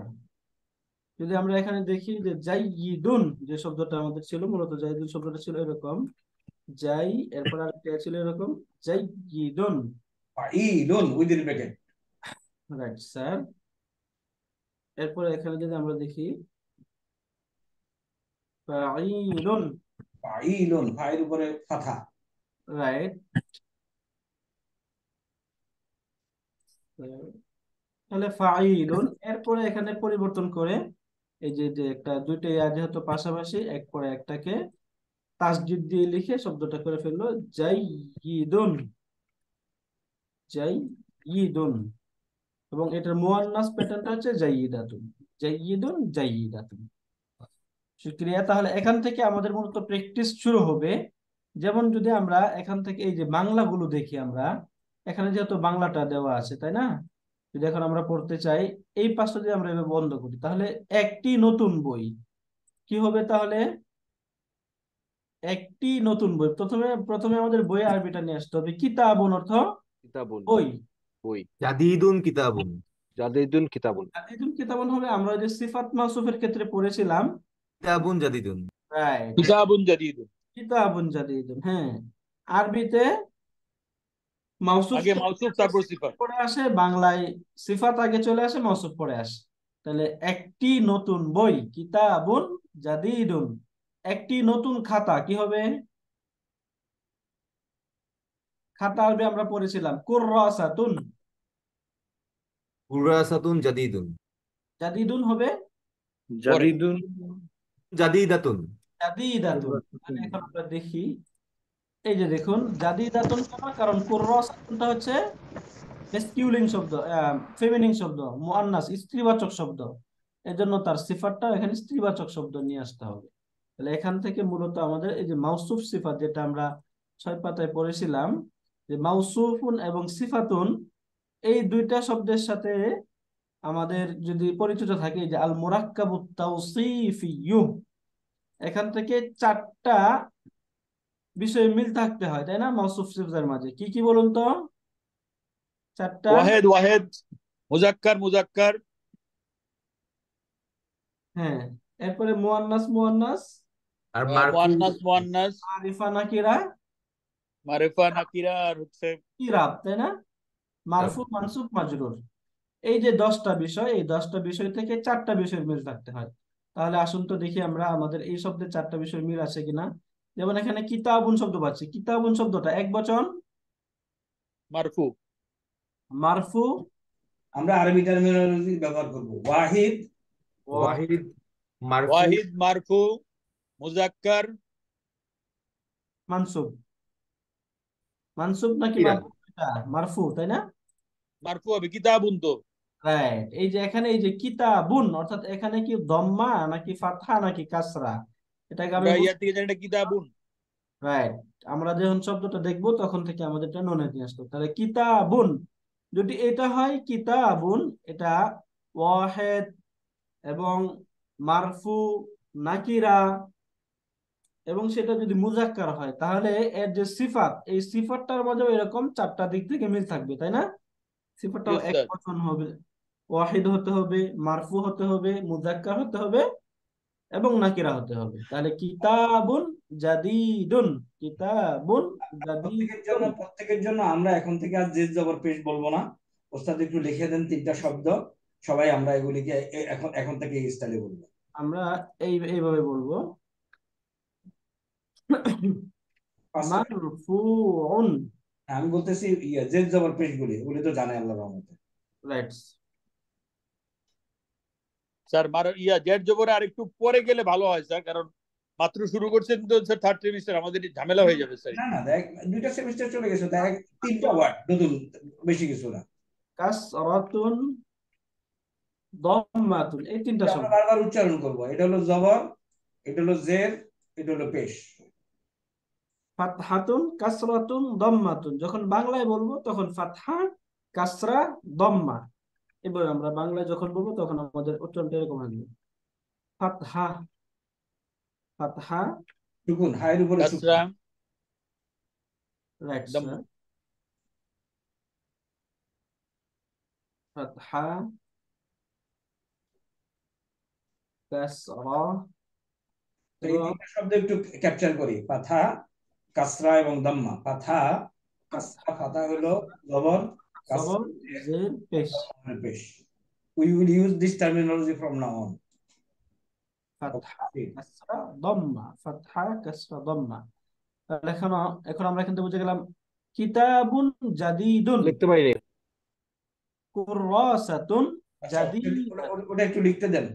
যদি আমরা এখানে দেখি যে জাইয়িদুন যে শব্দটা আমাদের ছিল মূলত জাইদুন শব্দটা ছিল এরকম যাই এরপর আর একটা ছিল এরকম যাই গিদন ফাইলুন উইদিন ব্র্যাকেট রাইট স্যার এরপর এখানে যদি আমরা দেখি ফাইলুন ফাইলুন ফাইল উপরে ফাথা রাইট তাহলে ফাইলুন এরপরে এখানে পরিবর্তন করে এই যে একটা দুইটা যেহেতু পাশাপাশি এক পরে একটাকে তাসজিদ দিয়ে লিখে শব্দটা করে ফেললো যাই ইদুন যাই ইদুন এবং এটার মোয়ান্নাস প্যাটার্নটা হচ্ছে জাইয়িদাতুন জাইয়িদুন ইদাতুন শুক্রিয়া তাহলে এখান থেকে আমাদের মূলত প্র্যাকটিস শুরু হবে যেমন যদি আমরা এখান থেকে এই যে বাংলাগুলো দেখি আমরা এখানে যেহেতু বাংলাটা দেওয়া আছে তাই না যদি এখন আমরা পড়তে চাই এই পাশটা যদি আমরা বন্ধ করি তাহলে একটি নতুন বই কি হবে তাহলে একটি নতুন বই প্রথমে প্রথমে আমাদের বইয়ে আরবিটা নিয়ে আসতে হবে কিতাবুন অর্থ কিতাবুন বই বই জাদিদুন কিতাবুন জাদিদুন কিতাবুন জাদিদুন কিতাবুন হবে আমরা যে সিফাত মাসুফের ক্ষেত্রে পড়েছিলাম কিতাবুন জাদিদুন রাইট কিতাবুন জাদিদুন কিতাবুন জাদিদুন হ্যাঁ আরবিতে মাউসুফ আগে মাউসুফ তারপর সিফাত পরে আসে বাংলায় সিফাত আগে চলে আসে মাউসুফ পরে আসে তাহলে একটি নতুন বই কিতাবুন জাদিদুন একটি নতুন খাতা কি হবে খাতা হবে আমরা পড়েছিলাম কুররাসাতুন জাদিদুন জাদিদুন হবে জাদিদুন জাদিদাতুন জাদিদাতুন মানে এখন আমরা দেখি এই যে দেখুন জাদিদাতুন কেন কারণ কুররাসাতুনটা হচ্ছে মেসকিউলিন শব্দ ফেমিনিন শব্দ মুআন্নাস স্ত্রীবাচক শব্দ এজন্য তার সিফাতটা এখানে স্ত্রীবাচক শব্দ নিয়ে আসতে হবে তাহলে এখান থেকে মূলত আমাদের এই যে মাউসুফ সিফাত যেটা আমরা ছয় পাতায় পড়েছিলাম যে মাউসুফুন এবং সিফাতুন এই দুইটা শব্দের সাথে আমাদের যদি পরিচিত থাকে যে আল মোরাক্কাবুত্তাউসিফিউ এখান থেকে চারটা বিষয় মিল থাকতে হয় তাই না মাউসুফ সিফার মাঝে কি কি বলুন তো চারটা ওয়াহেদ ওয়াহেদ মুজাক্কার মুজাক্কার হ্যাঁ এরপরে মুয়ান্নাস মুয়ান্নাস আর uh, নাকিরা মারিফা নাকিরা আর হচ্ছে তাই না মারফু মাজরুর এই যে দশটা বিষয় এই দশটা বিষয় থেকে চারটা বিষয়ের মিল থাকতে হয় তাহলে আসুন তো দেখি আমরা আমাদের এই শব্দে চারটা বিষয় মিল আছে কিনা যেমন এখানে কিতাবুন শব্দ পাচ্ছি কিতাবুন শব্দটা এক বচন মারফু মারফু আমরা আরবি টার্মিনোলজি ব্যবহার করব ওয়াহিদ ওয়াহিদ মারফু ওয়াহিদ মারফু মুজাক্কার মানসুব মানসুব নাকি মারফু তাই না মারফু হবে কিতাবুন তো রাইট এই যে এখানে এই যে কিতাবুন অর্থাৎ এখানে কি দম্মা নাকি ফাথা নাকি কাসরা আমরা থেকে জানি কিতাবুন রাইট আমরা যখন শব্দটা দেখব তখন থেকে আমাদের এটা নিয়ে আসতো তাহলে কিতাবুন যদি এটা হয় কিতাবুন এটা ওয়াহেদ এবং মারফু নাকিরা এবং সেটা যদি মুজাক্কার হয় তাহলে এর যে সিফাত এই সিফাতটার মধ্যে এরকম চারটা দিক থেকে মিল থাকবে তাই না সিফাতটাও এক বচন হবে ওয়াহিদ হতে হবে মারফু হতে হবে মুজাক্কার হতে হবে এবং নাকিরা হতে হবে তাহলে কিতাবুন জাদিদুন কিতাবুন জাদিদের জন্য প্রত্যেকের জন্য আমরা এখন থেকে আর জেজ জবর পেশ বলবো না ওস্তাদ একটু লিখে দেন তিনটা শব্দ সবাই আমরা এগুলিকে এখন এখন থেকে স্টাইলে বলবো আমরা এই এইভাবে বলবো আমি বলতেছি ইয়া জেড পেশ পেশগুলি ওগুলি তো জানে আল্লাহ রহমতে রাইট স্যার মার ইয়া জেড জবর আর একটু পরে গেলে ভালো হয় স্যার কারণ মাত্র শুরু করছেন তো স্যার থার্ড সেমিস্টার আমাদের ঝামেলা হয়ে যাবে স্যার না না দেখ দুইটা সেমিস্টার চলে গেছে দেখ তিনটা ওয়ার্ড নতুন বেশি কিছু না কাসরাতুন দম্মাতুন এই তিনটা শব্দ বারবার উচ্চারণ করব এটা হলো জবর এটা হলো জের এটা হলো পেশ ফাতহাতুন কাসরাতুন দম্মাতুন যখন বাংলায় বলবো তখন ফাতহা কাসরা দম্মা এবার আমরা বাংলায় যখন বলবো তখন আমাদের উচ্চারণটা এরকম আসবে ফাতহা ফাতহা সুকুন হায়ের উপরে কাসরা রাইট ফাতহা কাসরা শব্দ একটু ক্যাপচার করি ফাতহা কাসরা এবং দাম্মা পাথা কাসরা পাথা হলো লবণ we will use this terminology from now on এখন আমরা কিন্তু গেলাম কিতাবুন লিখতে পারি আচ্ছা, ওটা একটু লিখতে দেন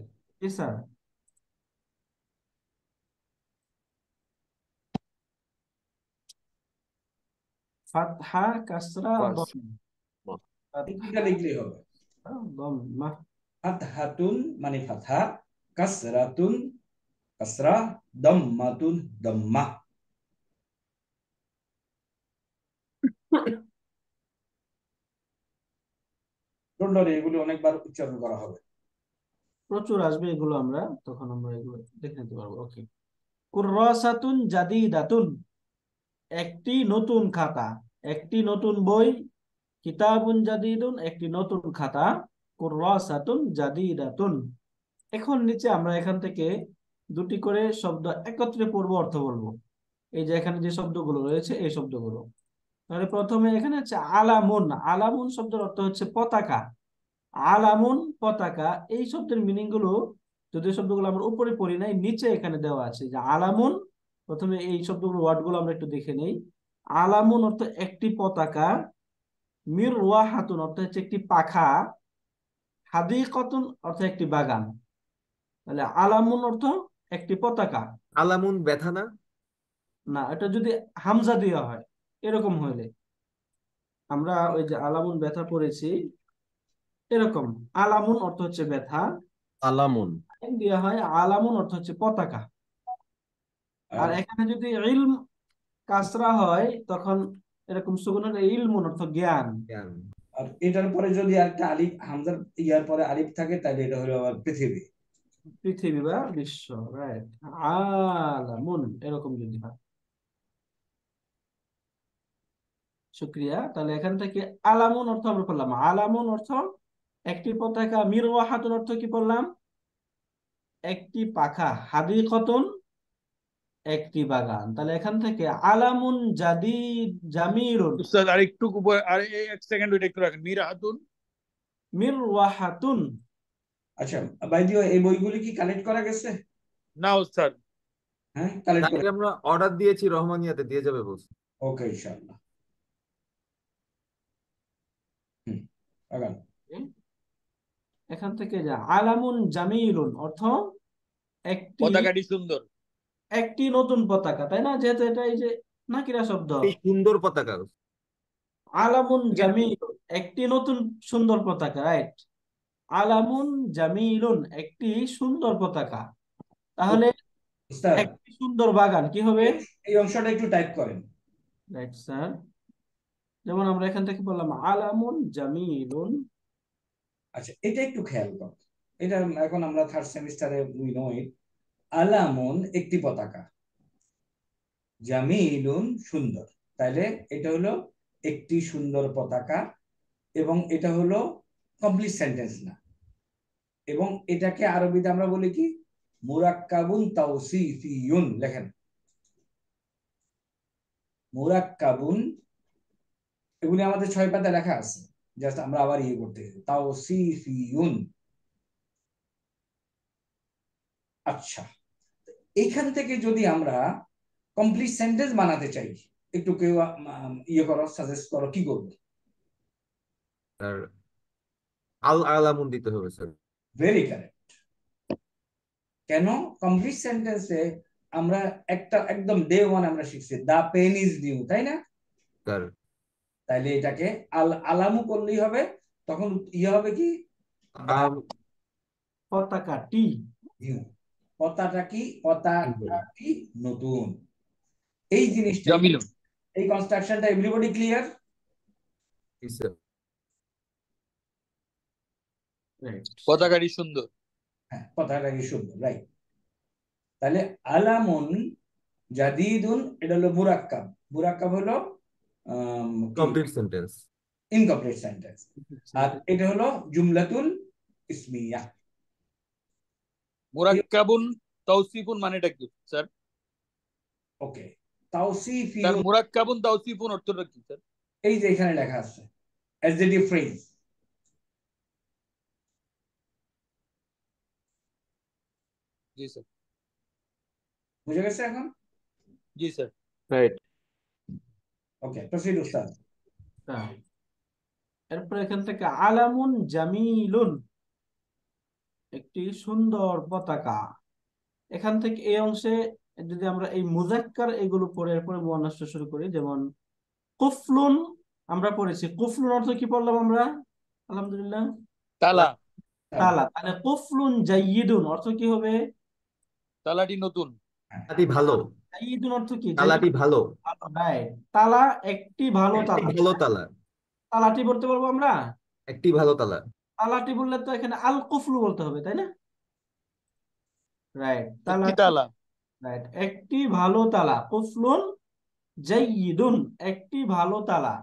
স্যার ফাতহা কাসরা হ্যাঁ, ফাতহাতুন মানে ফাতহা কাসরাতুন কাসরা দম্মাতুন দম্মা এগুলি অনেকবার উচ্চারণ করা হবে প্রচুর আসবে এগুলো আমরা তখন আমরা এগুলো দেখে নিতে পারবো ওকে কুর্রাসাতুন জাদিদাতুন একটি নতুন খাতা একটি নতুন বই কিতাবুন জাদিদুন একটি নতুন খাতা কুরাসাতুন জাদিদাতুন এখন নিচে আমরা এখান থেকে দুটি করে শব্দ একত্রে পূর্ব অর্থ বলবো এই যে এখানে যে শব্দগুলো রয়েছে এই শব্দগুলো তাহলে প্রথমে এখানে হচ্ছে আলামুন আলামুন শব্দের অর্থ হচ্ছে পতাকা আলামুন পতাকা এই শব্দের মিনিংগুলো যদি শব্দগুলো আমরা উপরে পড়ি নাই নিচে এখানে দেওয়া আছে যে আলামুন প্রথমে এই শব্দগুলো ওয়ার্ডগুলো আমরা একটু দেখে নেই আলামুন অর্থ একটি পতাকা মির ওয়া হাতুন অর্থ হচ্ছে একটি পাখা হাদি কতুন অর্থ একটি বাগান তাহলে আলামুন অর্থ একটি পতাকা আলামুন ব্যথা না না এটা যদি হামজা দেওয়া হয় এরকম হইলে আমরা ওই যে আলামুন ব্যথা পড়েছি এরকম আলামুন অর্থ হচ্ছে ব্যথা আলামুন দেওয়া হয় আলামুন অর্থ হচ্ছে পতাকা আর এখানে যদি ইলম কাসরা হয় তখন এরকম ইলম অর্থ জ্ঞান আর এটার পরে যদি একটা আলিফ হামজার ইয়ার পরে আলিফ থাকে তাহলে এটা হলো আবার পৃথিবী পৃথিবী বা বিশ্ব রাইট আলামুন এরকম যদি হয় শুক্রিয়া তাহলে এখান থেকে আলামুন অর্থ আমরা পড়লাম আলামুন অর্থ একটি পতাকা মিরওয়াহাতুন অর্থ কি পড়লাম একটি পাখা হাদিকতুন একটি বাগান তাহলে এখান থেকে আলামুন জাদি জামির উস্তাদ আর একটু আর এক সেকেন্ড ওইটা একটু রাখেন মিরাহাতুন মিরওয়াহাতুন আচ্ছা ভাই দিও এই বইগুলি কি কালেক্ট করা গেছে না উস্তাদ হ্যাঁ কালেক্ট আমরা অর্ডার দিয়েছি রহমানিয়াতে দিয়ে যাবে বস ওকে ইনশাআল্লাহ এখান থেকে যা আলামুন জামিলুন অর্থ একটি পতাকাটি সুন্দর একটি নতুন পতাকা তাই না যেহেতু এটা যে নাকিরা শব্দ সুন্দর পতাকা আলামুন জামিল একটি নতুন সুন্দর পতাকা রাইট আলামুন জামিলুন একটি সুন্দর পতাকা তাহলে একটি সুন্দর বাগান কি হবে এই অংশটা একটু টাইপ করেন রাইট স্যার যেমন আমরা এখান থেকে বললাম আলামুন জামিলুন আচ্ছা এটা একটু খেয়াল কর এটা এখন আমরা থার্ড সেমিস্টারে উই নো ইট আলামুন একটি পতাকা জামিলুন সুন্দর তাহলে এটা হলো একটি সুন্দর পতাকা এবং এটা হলো কমপ্লিট সেন্টেন্স না এবং এটাকে আরবিতে আমরা বলি কি মুরাক্কাবুন তাওসিফিউন লেখেন মুরাক্কাবুন এগুলি আমাদের ছয় পাতা লেখা আছে জাস্ট আমরা আবার ইয়ে করতে তাওসিফিউন আচ্ছা এখান থেকে যদি আমরা কমপ্লিট সেন্টেন্স বানাতে চাই একটু কেউ ইয়ে করো সাজেস্ট করো কি করবো স্যার আল আলামুন দিতে হবে স্যার ভেরি কারেক্ট কেন কমপ্লিট সেন্টেন্সে আমরা একটা একদম ডে ওয়ান আমরা শিখছি দা পেন ইজ নিউ তাই না স্যার তাইলে এটাকে আল আলামু করলেই হবে তখন ইয়ে হবে কি পতাকা টি নিউ পতাটা কি কথাটা কি নতুন এই জিনিসটা এই কনস্ট্রাকশনটা এভরিবডি ক্লিয়ার পতাকাটি সুন্দর হ্যাঁ পতাকাটি সুন্দর রাইট তাহলে আলামুন জাদিদুন এটা হলো বুরাক্কাব বুরাক্কাব হলো কমপ্লিট সেন্টেন্স ইনকমপ্লিট সেন্টেন্স আর এটা হলো জুমলাতুল ইসমিয়া মুরাক্কাবুন তাওসিফুন মানেটা কি স্যার ওকে তাওসিফি স্যার মুরাক্কাবুন তাওসিফুন অর্থটা কি স্যার এই যে এখানে লেখা আছে অ্যাডজেটিভ ফ্রেজ জি স্যার বুঝে গেছে এখন জি স্যার রাইট ওকে প্রসিড উস্তাদ হ্যাঁ। এরপর এখান থেকে আলামুন জামিলুন একটি সুন্দর পতাকা এখান থেকে এই অংশে যদি আমরা এই মুজাক্কার এগুলো পড়ে এরপরে মহানাষ্ট শুরু করি যেমন কুফলুন আমরা পড়েছি কুফলুন অর্থ কি পড়লাম আমরা আলহামদুলিল্লাহ তালা তালা তাহলে কুফলুন জাইয়িদুন অর্থ কি হবে তালাটি নতুন তালাটি ভালো জাইয়িদুন অর্থ কি তালাটি ভালো নাই তালা একটি ভালো তালা ভালো তালা তালাটি পড়তে পারবো আমরা একটি ভালো তালা তালাটি বললে তো এখানে আল কুফলু বলতে হবে তাই না রাইট তালা রাইট একটি ভালো তালা কুফলুন জাইয়িদুন একটি ভালো তালা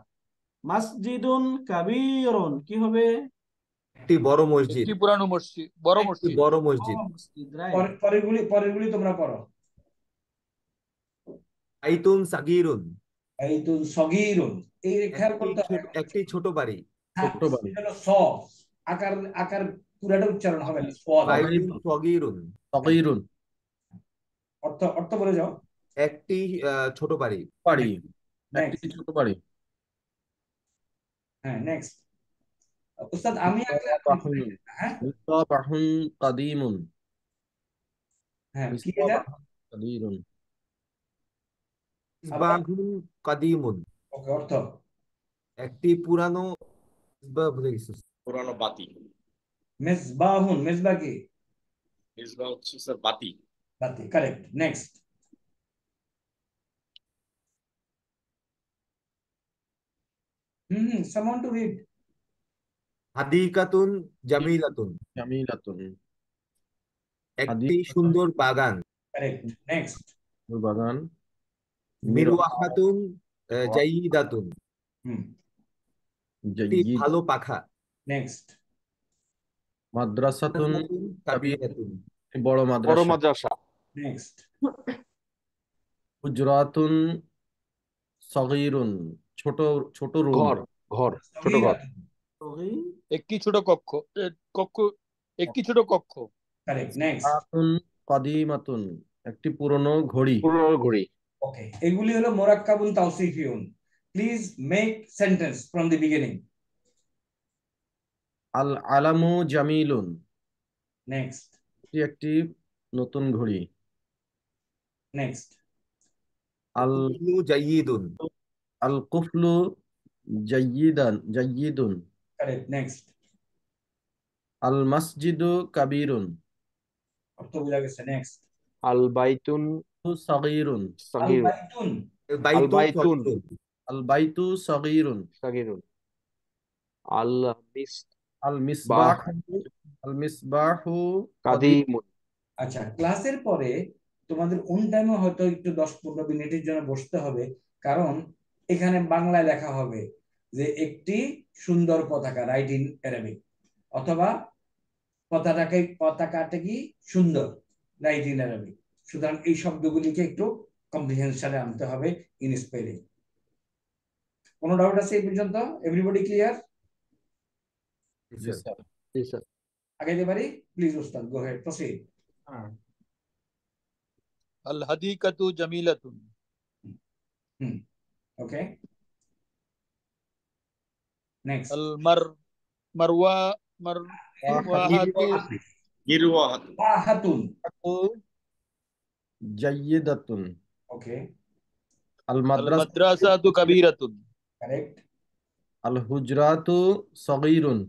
মাসজিদুন কাবীরুন কি হবে একটি বড় মসজিদ একটি পুরানো মসজিদ বড় মসজিদ বড় মসজিদ পরেরগুলি পরেরগুলি তোমরা পড়ো আইতুন সাগীরুন আইতুন সগীরুন এই রেখার করতে একটি ছোট বাড়ি হ্যাঁ, ছোট বাড়ি স আকার আকার পুরাটা উচ্চারণ হবে অর্থ অর্থ বলে যাও একটি ছোট বাড়ি বাড়ি ছোট বাড়ি হ্যাঁ নেক্সট উস্তাদ আমি কাদিমুন কাদিমুন হ্যাঁ? হ্যাঁ, আচ্ছা। অর্থ একটি পুরানো ভুলে গেছিস পুরানো বাতি মেজবাহুন মেজবা কি মেজবা হচ্ছে স্যার বাতি বাতি কারেক্ট নেক্সট হুম সামন টু রিড হাদিকাতুন জামিলাতুন জামিলাতুন একটি সুন্দর বাগান কারেক্ট নেক্সট বাগান মিরওয়াহাতুন জাইদাতুন হুম ভালো পাখা নেক্সট মাদ্রাসাতুন তাবিয়াতুন বড় মাদ্রাসা বড় মাদ্রাসা নেক্সট হুজরাতুন সগীরুন ছোট ছোট রুম ঘর ঘর ছোট ঘর একটি ছোট কক্ষ কক্ষ একটি ছোট কক্ষ কারেক্ট নেক্সট আতুন কাদিমাতুন একটি পুরনো ঘড়ি পুরনো ঘড়ি ওকে এগুলি হলো মোরাক্কাবুল তাওসিফিউন please make sentence from the beginning আল আলামু জামিলুন নেক্সট একটি নতুন ঘড়ি নেক্সট আল জাইয়িদুন আল কুফলু জাইয়িদান জাইয়িদুন কারেক্ট নেক্সট আল মাসজিদু কাবীরুন অর্থ বোঝা গেছে নেক্সট আল বাইতুন সাগীরুন সাগীরুন আল বাইতুন আল বাইতু সাগীরুন সাগীরুন আল আচ্ছা ক্লাসের পরে তোমাদের অন টাইমে হয়তো একটু দশ পনেরো মিনিটের জন্য বসতে হবে কারণ এখানে বাংলায় লেখা হবে যে একটি সুন্দর পতাকা রাইট ইন অ্যারাবিক অথবা পতাকাকে পতাকাটা কি সুন্দর রাইট ইন অ্যারাবিক সুতরাং এই শব্দগুলিকে একটু কম্প্রিহেনশনে আনতে হবে ইন স্পেলিং কোনো ডাউট আছে এই পর্যন্ত everybody clear Al-Hadikatu Jamilatun. Hmm. Okay. Next. Al-Mar... Marwa... Mar... Wahatun. Wahatun. Wahatun. Jayyidatun. Okay. Al-Madrasa... Al-Madrasa tu Kabiratun. Correct. Al-Hujratu Sagirun.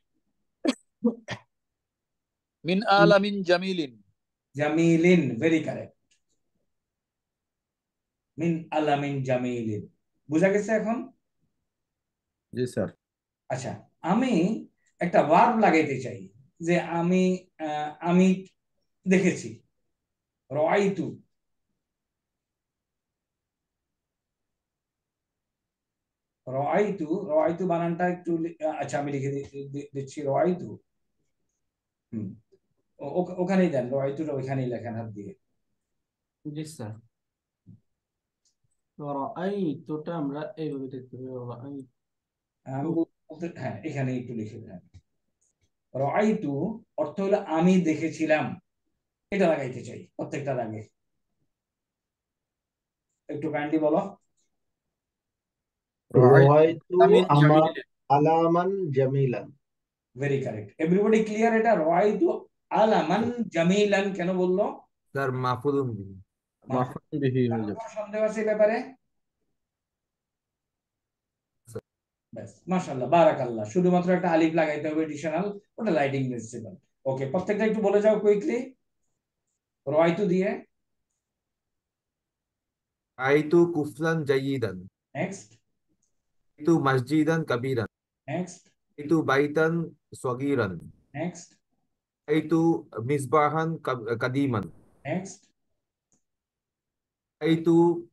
মিন আলামিন জামিলিন জামিলিন ভেরি কারেক্ট মিন আলামিন জামিলিন বোঝা গেছে এখন জি স্যার আচ্ছা আমি একটা ভার্ব লাগাইতে চাই যে আমি আমি দেখেছি রয়তু রয়তু রয়তু বানানটা একটু আচ্ছা আমি লিখে দিচ্ছি রয়তু ওখানেই দেন রয়টুটা ওইখানেই লেখেন হাত দিয়ে জি স্যার আমরা এইভাবে দেখতে আমি হ্যাঁ এখানে একটু লিখে দেন অর্থ হলো আমি দেখেছিলাম এটা লাগাইতে চাই প্রত্যেকটা আগে একটু কাইন্ডলি বলো রআইতু আমার আলামান জামিলান ভেরি কারেক্ট এভরিবডি ক্লিয়ার এটা রয়দু আল আমান জামিলান কেন বললো স্যার মাহফুজুন বিহি মাহফুজুন বিহি সন্দেহ আছে ব্যাপারে ব্যাস মাশাআল্লাহ বারাকাল্লাহ শুধুমাত্র একটা আলিফ লাগাইতে হবে এডিশনাল ওটা লাইটিং প্রিন্সিপাল ওকে প্রত্যেকটা একটু বলে যাও কুইকলি রয়তু দিয়ে আইতু কুফলান জাইদান নেক্সট আইতু মসজিদান কাবীরান next Itu baitan swagiran. Next. Itu misbahan kadiman. Next. Itu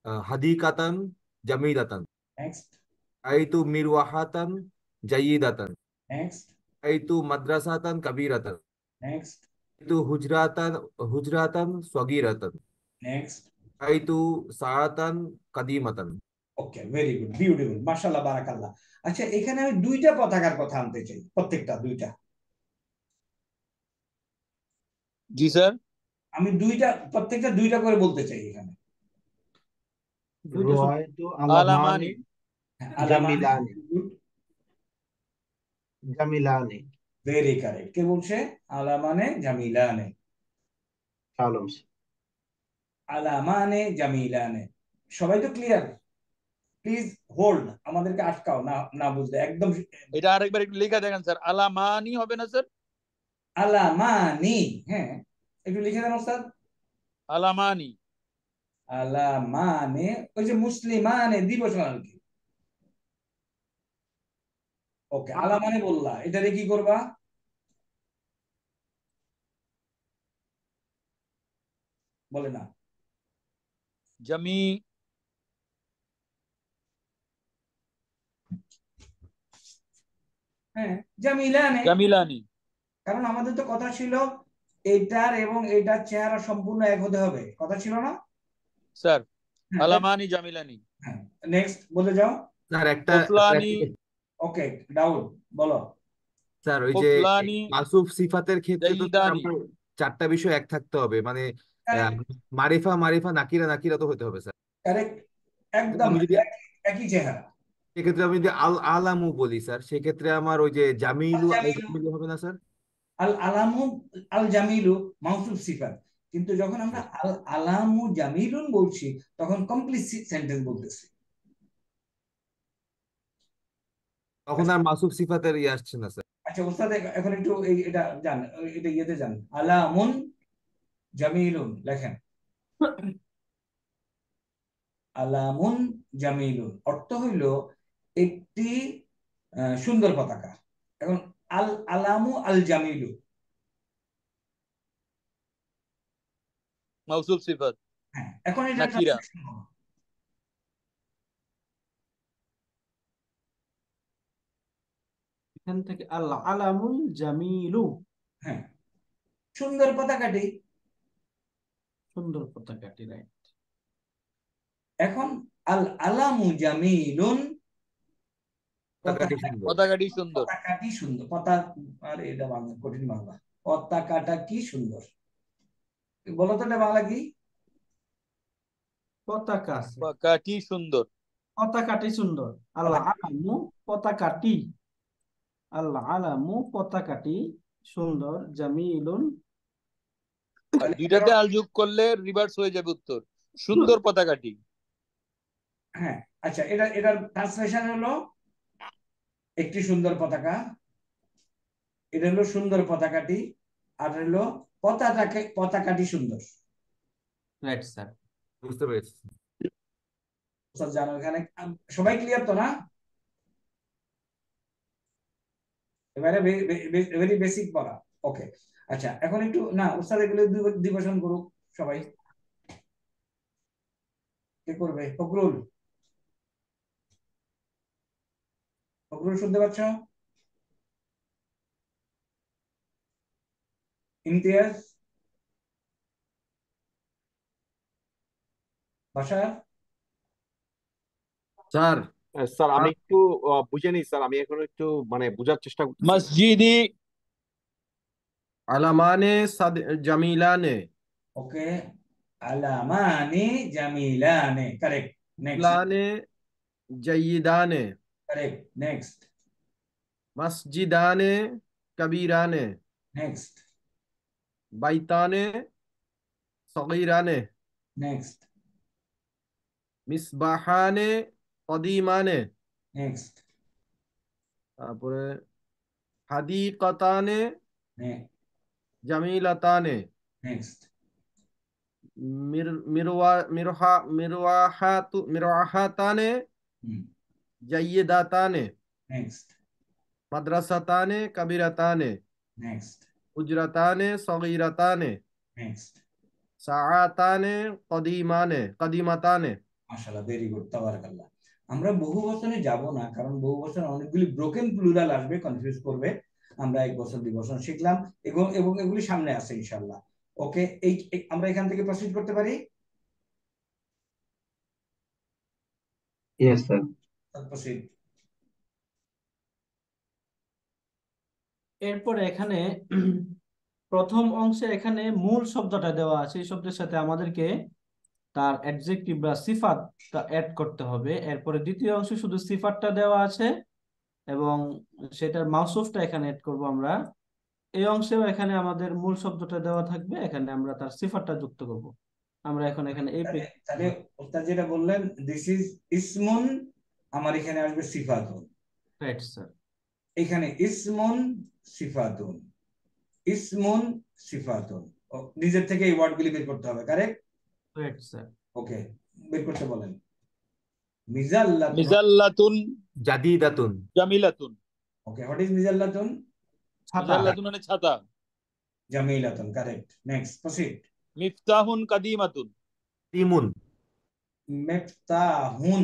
hadikatan jamidatan Next. Aitu mirwahatan jayidatan. Next. Aitu madrasatan kabiratan. Next. Aitu hujratan hujratan swagiratan. Next. Aitu saatan kadimatan. Okay, very good. Beautiful. mashallah barakallah. আচ্ছা এখানে আমি দুইটা পতাকার কথা আনতে চাই প্রত্যেকটা দুইটা জি স্যার আমি দুইটা প্রত্যেকটা দুইটা করে বলতে চাই এখানে হ্যাঁ, কে বলছে আলামানে সবাই তো ক্লিয়ার প্লিজ হোল্ড আমাদেরকে আটকাও না না বুঝলে একদম এটা আরেকবার একটু লেখা দেখেন স্যার আলামানি হবে না স্যার আলামানি হ্যাঁ একটু লিখে দেন স্যার আলামানি আলামানে ওই যে মুসলিমানে দিবস আর কি ওকে আলামানে বললা এটারে কি করবা বলে না জামি হ্যাঁ জামিলানি জামিলানি কারণ আমাদের তো কথা ছিল এটার এবং এটার চেহারা সম্পূর্ণ এক হতে হবে কথা ছিল না স্যার হ্যাঁ, আলামানি জামিলানি নেক্সট হ্যাঁ, বলে যাও স্যার একটা ওকে ডাউন বলো স্যার ওই যে মাসুফ সিফাতের ক্ষেত্রে তো চারটা বিষয় এক থাকতে হবে মানে মারিফা মারিফা নাকিরা নাকিরা তো হতে হবে স্যার কারেক্ট একদম একই চেহারা সেক্ষেত্রে আমি যদি আল আলামু বলি স্যার সেক্ষেত্রে আমার ওই যে জামিলু আল হবে না স্যার আল আলামু আল জামিলু মাউসুফ সিফাত কিন্তু যখন আমরা হ্যাঁ। আল আলামু জামিলুন বলছি তখন কমপ্লিট সেন্টেন্স বলতেছি তখন আর মাসুফ সিফাতের ইয়ে আসছে না স্যার আচ্ছা ওস্তাদ এখন একটু এই এটা জান এটা ইয়েতে যান আলামুন জামিলুন লেখেন আলামুন জামিলুন অর্থ হইলো একটি সুন্দর পতাকা এখন আল আলামু আল জামিলু মাউসুল সিফাত হ্যাঁ, এখন এটা নাকিরা এখান থেকে আল আলামুল জামিলু হ্যাঁ সুন্দর পতাকাটি সুন্দর পতাকাটি রাইট এখন আল আলামু জামিলুন পতাকাটি সুন্দর পতাকাটি সুন্দর পতাকা আর এটা বাংলা কঠিন বাংলা পতাকাটা কি সুন্দর বলো তো এটা বাংলা কি পতাকা পতাকাটি সুন্দর পতাকাটি সুন্দর আল্লাহ আলামু পতাকাটি আল্লাহ আলামু পতাকাটি সুন্দর জামিলুন দুইটাতে আল করলে রিভার্স হয়ে যাবে উত্তর সুন্দর পতাকাটি হ্যাঁ আচ্ছা এটা এটার ট্রান্সলেশন হলো একটি সুন্দর পতাকা এটা হলো সুন্দর পতাকাটি আর হলো পতাকাটাকে পতাকাটি সুন্দর রাইট স্যার বুঝতে পেরেছি স্যার জানো এখানে সবাই ক্লিয়ার তো না এবারে ভেরি বেসিক পড়া ওকে আচ্ছা এখন একটু না স্যার এগুলো দিবসন করুক সবাই কে করবে ফকরুল শুনতে পাচ্ছ ইমতিয়াজ স্যার স্যার আমি একটু বুঝে স্যার আমি এখন একটু মানে বোঝার চেষ্টা করছি মসজিদি আলামানে জামিলানে ওকে আলামানে জামিলানে কারেক্ট নেক্সট জাইদানে करेक्ट नेक्स्ट मस्जिदाने कबीराने नेक्स्ट बैताने सगीराने नेक्स्ट मिसबाहाने कदीमाने नेक्स्ट তারপরে হাদিকাতানে জামিলাতানে নেক্সট মিরওয়া মিরহা মিরওয়াহাতু মিরওয়াহাতানে जय्यदा ताने नेक्स्ट मदरसा ताने উজরাতানে ताने नेक्स्ट उजरा ताने सगीरा ताने সাআতানে কদিমানে কদিমাতানে মাশাআল্লাহ ভেরি গুড তাবারাকাল্লাহ আমরা বহু বচনে যাব না কারণ বহু বছর অনেকগুলি ব্রোকেন প্লুরাল আসবে কনফিউজ করবে আমরা এক বছর দুই বছর শিখলাম এবং এবং এগুলি সামনে আছে ইনশাআল্লাহ ওকে এই আমরা এখান থেকে প্রসিড করতে পারি ইয়েস স্যার এরপর এখানে প্রথম অংশে এখানে মূল শব্দটা দেওয়া আছে এই শব্দের সাথে আমাদেরকে তার অ্যাডজেক্টিভ বা সিফাতটা অ্যাড করতে হবে এরপরে দ্বিতীয় অংশে শুধু সিফাতটা দেওয়া আছে এবং সেটার মাউসুফটা এখানে অ্যাড করব আমরা এই অংশেও এখানে আমাদের মূল শব্দটা দেওয়া থাকবে এখানে আমরা তার সিফাতটা যুক্ত করব আমরা এখন এখানে এই যেটা বললেন দিস ইজ ইসমুন আমার এখানে আসবে সিফাতুন এখানে ইসমুন সিফাতুন ইসমুন সিফাতুন নিজের থেকে এই ওয়ার্ডগুলি বের করতে হবে কারেক্ট স্যার ওকে বের করতে বলেন মিজাল্লাতুন জাদিদাতুন জামিলাতুন ওকে হোয়াট ইজ মিজাল্লাতুন ছাতা মানে ছাতা জামিলাতুন কারেক্ট নেক্সট প্রসিড মিফতাহুন কাদিমাতুন তিমুন মিফতাহুন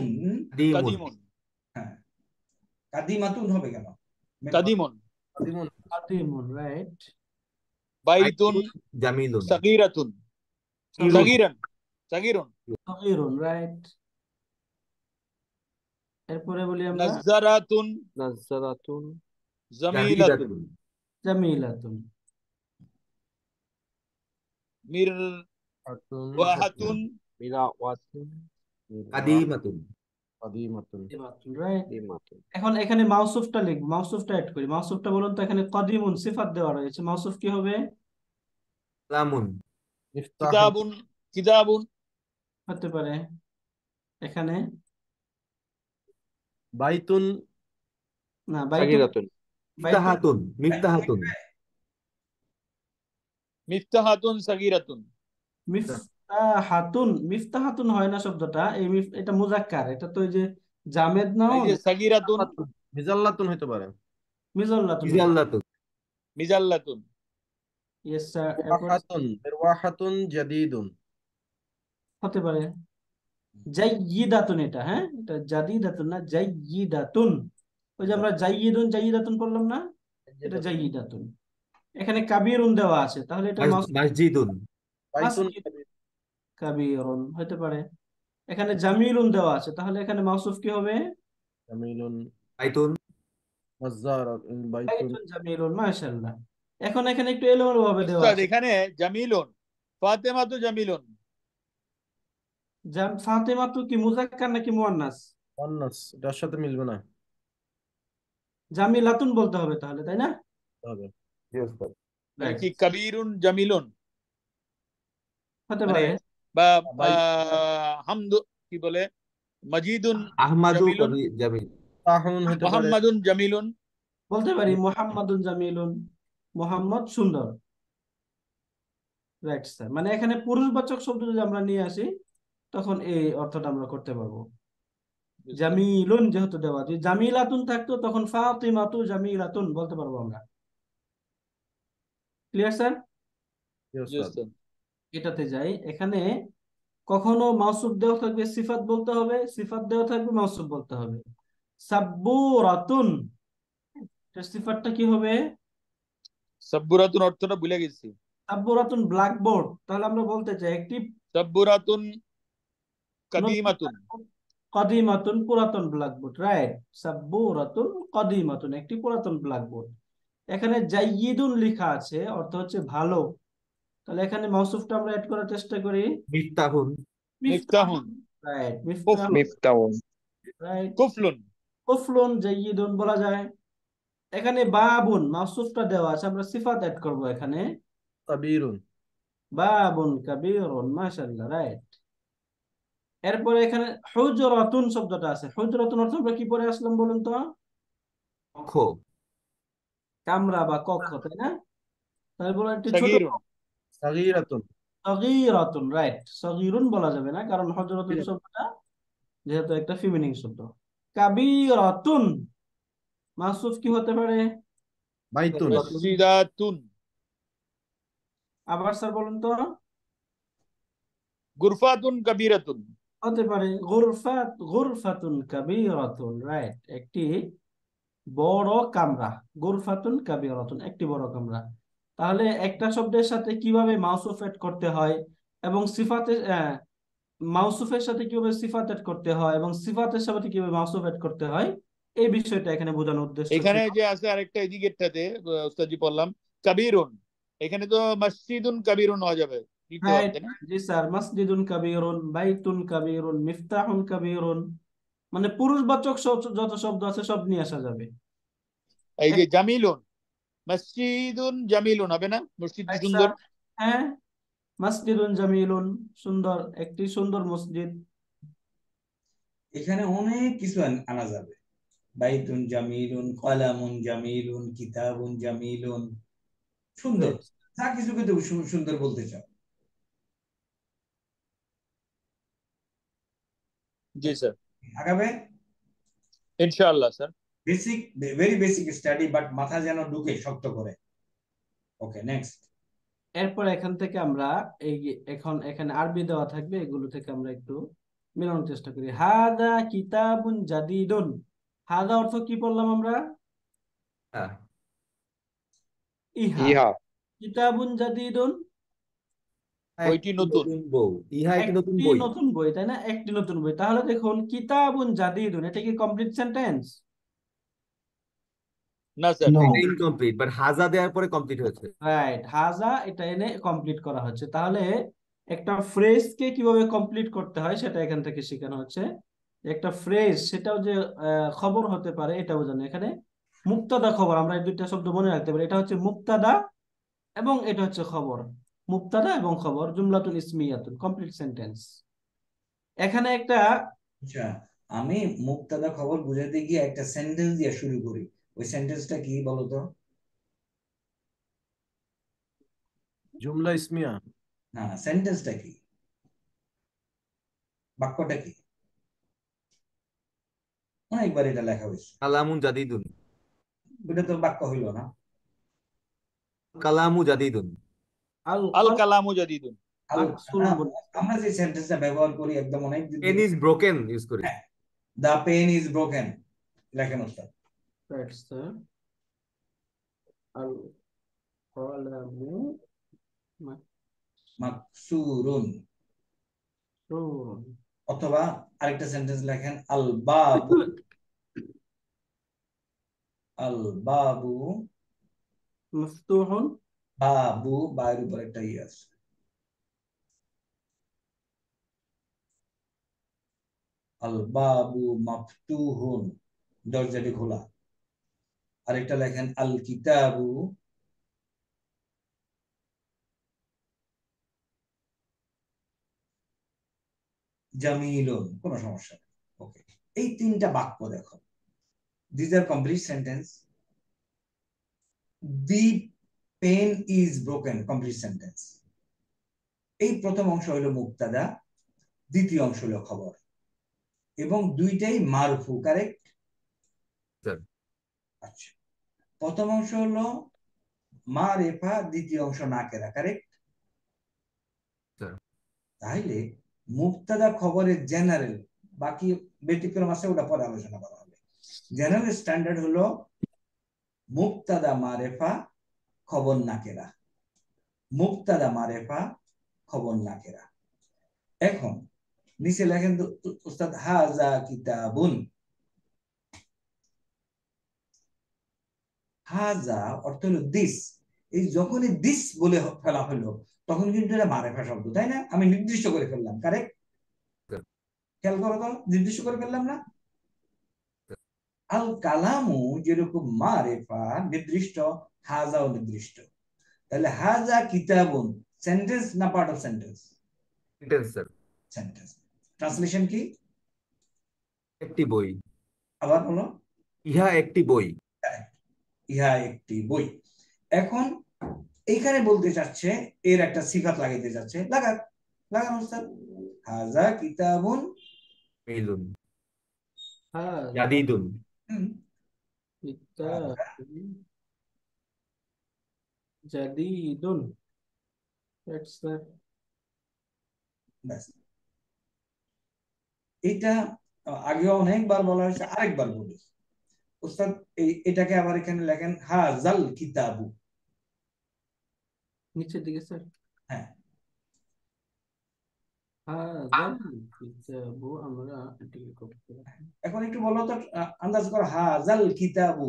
কাদিমুন কাদিমাতুন হবে কেন কাদিমুন কাদিমুন কাদিমুন রাইট বাইতুন জামিলুন সাগীরাতুন সাগীরান সাগীরুন সাগীরুন রাইট এরপরে বলি আমরা নাজারাতুন নাজারাতুন জামিলাতুন জামিলাতুন মির ওয়াহাতুন মিরাওয়াতুন কাদিমাতুন এখন এখানে মাউসুফটা লিখবো মাউসুফটা অ্যাড করি মাউসুফটা বলুন তো এখানে কদিমুন সিফাত দেওয়া রয়েছে মাউসুফ কি হবে লামুন কিতাবুন কিতাবুন হতে পারে এখানে বাইতুন না বাইতুন মিফতাহাতুন মিফতাহাতুন মিফতাহাতুন সাগিরাতুন মিফ মিফতাহাতুন মিফতাহাতুন হয় না শব্দটা এই এটা মুজাক্কার এটা তো যে জামেদ নাও সাগিরাতুন মিজাল্লাতুন হতে পারে মিজাল্লাতুন মিজাল্লাতুন মিজাল্লাতুন ইয়েস স্যার মিরওয়াহাতুন জাদিদুন হতে পারে জাইয়িদাতুন এটা হ্যাঁ এটা জাদিদাতুন না জাইয়িদাতুন ওই যে আমরা জাইয়িদুন জাইয়িদাতুন করলাম না এটা জাইয়িদাতুন এখানে কাবিরুন দেওয়া আছে তাহলে এটা মাসজিদুন মাসজিদুন কাবিরুন হতে পারে এখানে জামিলুন দেওয়া আছে তাহলে এখানে মাউসুফ কি হবে জামিলুন বাইতুন বাইতুন জামিলুন মাশাআল্লাহ এখন এখানে একটু এলোমেলো ভাবে দেওয়া আছে এখানে জামিলুন ফাতেমা তো জামিলুন ফাতেমা তো কি মুজাক্কার নাকি মুয়ান্নাস মুয়ান্নাস এটার সাথে মিলবে না জামিলাতুন বলতে হবে তাহলে তাই না হবে কি কাবিরুন জামিলুন হতে পারে মানে বা হামদু কি বলে মজিদুন জামিল জামিলুন বলতে পারি জামিলুন মোহাম্মদ সুন্দর রাইট স্যার মানে এখানে পুরুষবাচক শব্দ যদি আমরা নিয়ে আসি তখন এই অর্থটা আমরা করতে পারবো জামিলুন যেহেতু দেওয়া যদি জামিলাতুন থাকতো তখন ফাতিমাতু জামিলাতুন বলতে পারবো আমরা ক্লিয়ার স্যার এটাতে যাই এখানে কখনো মাউসুফ দেওয়া থাকবে সিফাত বলতে হবে সিফাত দেওয়া থাকবে মাউসুফ বলতে হবে সাব্বুরাতুন সিফাতটা কি হবে সাব্বুরাতুন অর্থটা ভুলে গেছি সাব্বুরাতুন ব্ল্যাকবোর্ড তাহলে আমরা বলতে চাই একটি সাব্বুরাতুন কাদিমাতুন কদিমাতুন পুরাতন ব্ল্যাকবোর্ড রাইট সাব্বুরাতুন কদিমাতুন একটি পুরাতন ব্ল্যাকবোর্ড এখানে জাইয়িদুন লেখা আছে অর্থ হচ্ছে ভালো তাহলে এখানে মাউসুফটা আমরা এড করার চেষ্টা করি মিফতাহুন মিফতাহুন রাইট মিফতাহুন মিফতাহুন রাইট কুফলুন কুফলুন জাইয়িদুন বলা যায় এখানে বাবুন মাউসুফটা দেওয়া আছে আমরা সিফাত এড করব এখানে কাবীরুন বাবুন কাবীরুন মাশাআল্লাহ রাইট এরপরে এখানে হুজরাতুন শব্দটা আছে হুজরাতুন অর্থ আমরা কি পড়ে আসলাম বলুন তো কক্ষ কামরা বা কক্ষ তাই না তাহলে বলুন একটু ছোট বলা যাবে না কারণ শব্দটা যেহেতু একটা ফিমিনিং শব্দ মাসুফ কি হতে পারে আবার স্যার বলুন তো গুরফাতুন কাবীরাতুন হতে পারে গুরফাত গুরফাতুন কাবীরাতুন রাইট একটি বড় কামরা গুরফাতুন কাবিরাতুন একটি বড় কামরা তাহলে একটা শব্দের সাথে কিভাবে মাউসুফ এড করতে হয় এবং সিফাতে মাউসুফের সাথে কিভাবে সিফাত এড করতে হয় এবং সিফাতের সাথে কিভাবে মাউসুফ এড করতে হয় এই বিষয়টা এখানে বোঝানোর উদ্দেশ্য এখানে যে আছে আরেকটা এদিকেরটাতে উস্তাদজি বললাম কাবিরুন এখানে তো মসজিদুন কাবিরুন হয়ে যাবে জি স্যার মসজিদুন কাবিরুন বাইতুন কাবিরুন মিফতাহুন কাবিরুন মানে পুরুষবাচক যত শব্দ আছে সব নিয়ে আসা যাবে এই যে জামিলুন মসজিদুন জামিলুন হবে না মসজিদ আচ্ছা। সুন্দর হ্যাঁ মসজিদুন জামিলুন সুন্দর একটি সুন্দর মসজিদ এখানে অনেক কিছু আনা যাবে বাইতুন জামিলুন কলামুন জামিলুন কিতাবুন জামিলুন সুন্দর যা কিছু কিন্তু সুন্দর বলতে চাও জি স্যার আগাবে ইনশাআল্লাহ sir basic very basic study but মাথা যেন ঢুকে শক্ত করে ওকে নেক্সট এরপর এখান থেকে আমরা এই এখন এখানে আরবি দেওয়া থাকবে এগুলো থেকে আমরা একটু মেলানোর চেষ্টা করি হাদা কিতাবুন জাদিদুন হাদা অর্থ কি পড়লাম আমরা হ্যাঁ। ইহা কিতাবুন জাদিদুন একটি নতুন বই ইহা একটি নতুন বই নতুন বই তাই না একটি নতুন বই তাহলে দেখুন কিতাবুন জাদিদুন এটা কি কমপ্লিট সেন্টেন্স হাজা দেওয়ার পরে কমপ্লিট হাজা এটা এনে কমপ্লিট করা হচ্ছে তাহলে একটা কমপ্লিট করতে হয় সেটা সেটাও খবর হতে পারে এটা বোঝানো এখানে মুক্তাদা খবর আমরা দুইটা শব্দ মনে রাখতে পারি এটা হচ্ছে মুক্তাদা এবং এটা হচ্ছে খবর মুক্তাদা এবং খবর জুমলাতুল ইসমিয়াতুন কমপ্লিট সেন্টেন্স এখানে একটা আচ্ছা, আমি মুক্তাদা খবর বুঝাতে গিয়ে একটা সেন্টেন্স দিয়ে শুরু করি ওই সেন্টেন্সটা কি বলো তো জুমলা ইসমিয়া না সেন্টেন্সটা কি বাক্যটা কি অনেকবার এটা লেখা হয়েছে কালামুন জাদিদুন এটা তো বাক্য হইল না কালামু জাদিদুন আল কালামু জাদিদুন আমরা যে সেন্টেন্সটা ব্যবহার করি একদম অনেক পেন ইজ ব্রোকেন ইউজ করি দ্য পেন ইজ ব্রোকেন লেখেন ওস্তাদ that's al qalamu maksurun অথবা আরেকটা সেন্টেন্স লেখেন আল বাবু আল বাবু মাফতুহুন বাবু বায়ের উপর একটা ই আছে আল বাবু মাফতুহুন দরজাটি খোলা আরেকটা লেখেন আল কিতাবু জামিলুন সমস্যা নেই ওকে এই তিনটা বাক্য দেখো these are complete sentence the pen is broken complete sentence এই প্রথম অংশ হলো মুক্তাদা দ্বিতীয় অংশ হলো খবর এবং দুইটাই মারফু কারেক্ট আচ্ছা প্রথম অংশ হলো মা রেফা দ্বিতীয় অংশ কেরা কারেক্ট তাহলে মুক্তাদা খবরের জেনারেল বাকি ব্যতিক্রম আছে ওটা পরে আলোচনা করা হবে জেনারেল স্ট্যান্ডার্ড হলো মুক্তাদা মারেফা খবর না কেরা মুক্তাদা মারেফা খবর না কেরা এখন নিচে লেখেন উস্তাদ হাজা কিতাবুন হাজা অর্থ হলো দিস এই যখনই দিস বলে ফেলা হলো তখন কিন্তু এটা মারেফা শব্দ তাই না আমি নির্দিষ্ট করে ফেললাম কারেক্ট খেয়াল করো তো নির্দিষ্ট করে ফেললাম না আল কালামু যেরকম মারেফা নির্দিষ্ট হাজাও নির্দিষ্ট তাহলে হাজা কিতাবুন সেন্টেন্স না part of sentence sentence sir sentence translation কি একটি বই আবার বলো ইহা একটি বই ইহা একটি বই এখন এইখানে বলতে চাচ্ছে এর একটা সিফাত লাগাইতে যাচ্ছে লাগাক লাগান ওস্তাদ হাজা কিতাবুন মিলুন জাদিদুন জাদিদুন দ্যাটস দ্যাট এটা আগে অনেকবার বলা হয়েছে আরেকবার বলেছি উস্তাদ এটাকে আবার এখানে লেখেন জাল কিতাবু নিচের দিকে স্যার হ্যাঁ ইয়ে এখন একটু বলো তো আন্দাজ করো কিতাবু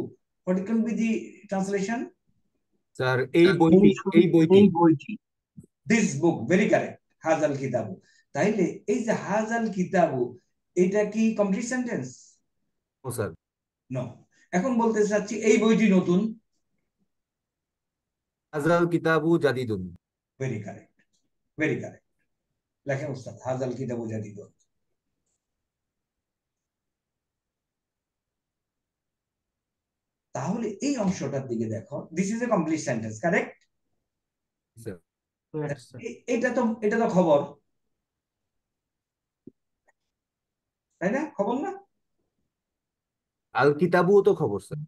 what can be the translation sir এই বইটি এই বইটি বইটি দিস বুক ভেরি কারেক্ট কিতাবু তাইলে এই যে হাজাল কিতাবু এটা কি কমপ্লিট সেন্টেন্স ও স্যার No. এখন বলতে চাচ্ছি এই বইটি নতুন হাজাল কিতাবু জাদিদুন ভেরি কারেক্ট ভেরি কারেক্ট লেখেন উস্তাদ হাজাল কিতাবু জাদিদুন তাহলে এই অংশটার দিকে দেখো this is a complete sentence correct এটা তো এটা তো খবর তাই না খবর না আল কিতাবুও তো খবর স্যার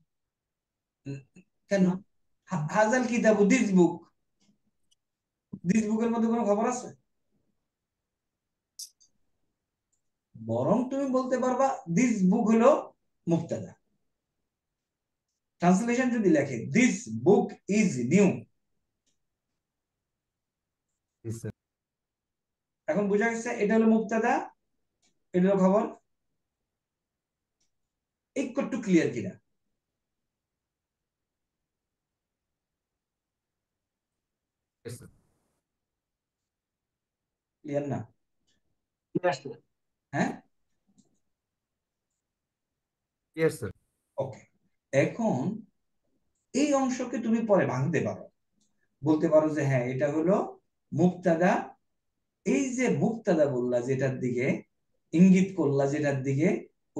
কেন হাজাল কিতাবু দিস বুক দিস বুকের মধ্যে কোনো খবর আছে বরং তুমি বলতে পারবা দিস বুক হলো মুক্তাদা ট্রান্সলেশন যদি লেখে দিস বুক ইজ নিউ এখন বোঝা গেছে এটা হলো মুক্তাদা এটা হলো খবর একটু ক্লিয়ার কিনা হ্যাঁ? এখন এই অংশকে তুমি পরে ভাঙতে পারো বলতে পারো যে হ্যাঁ এটা হলো মুক্তাদা এই যে মুক্তাদা বললা যেটার দিকে ইঙ্গিত করলা যেটার দিকে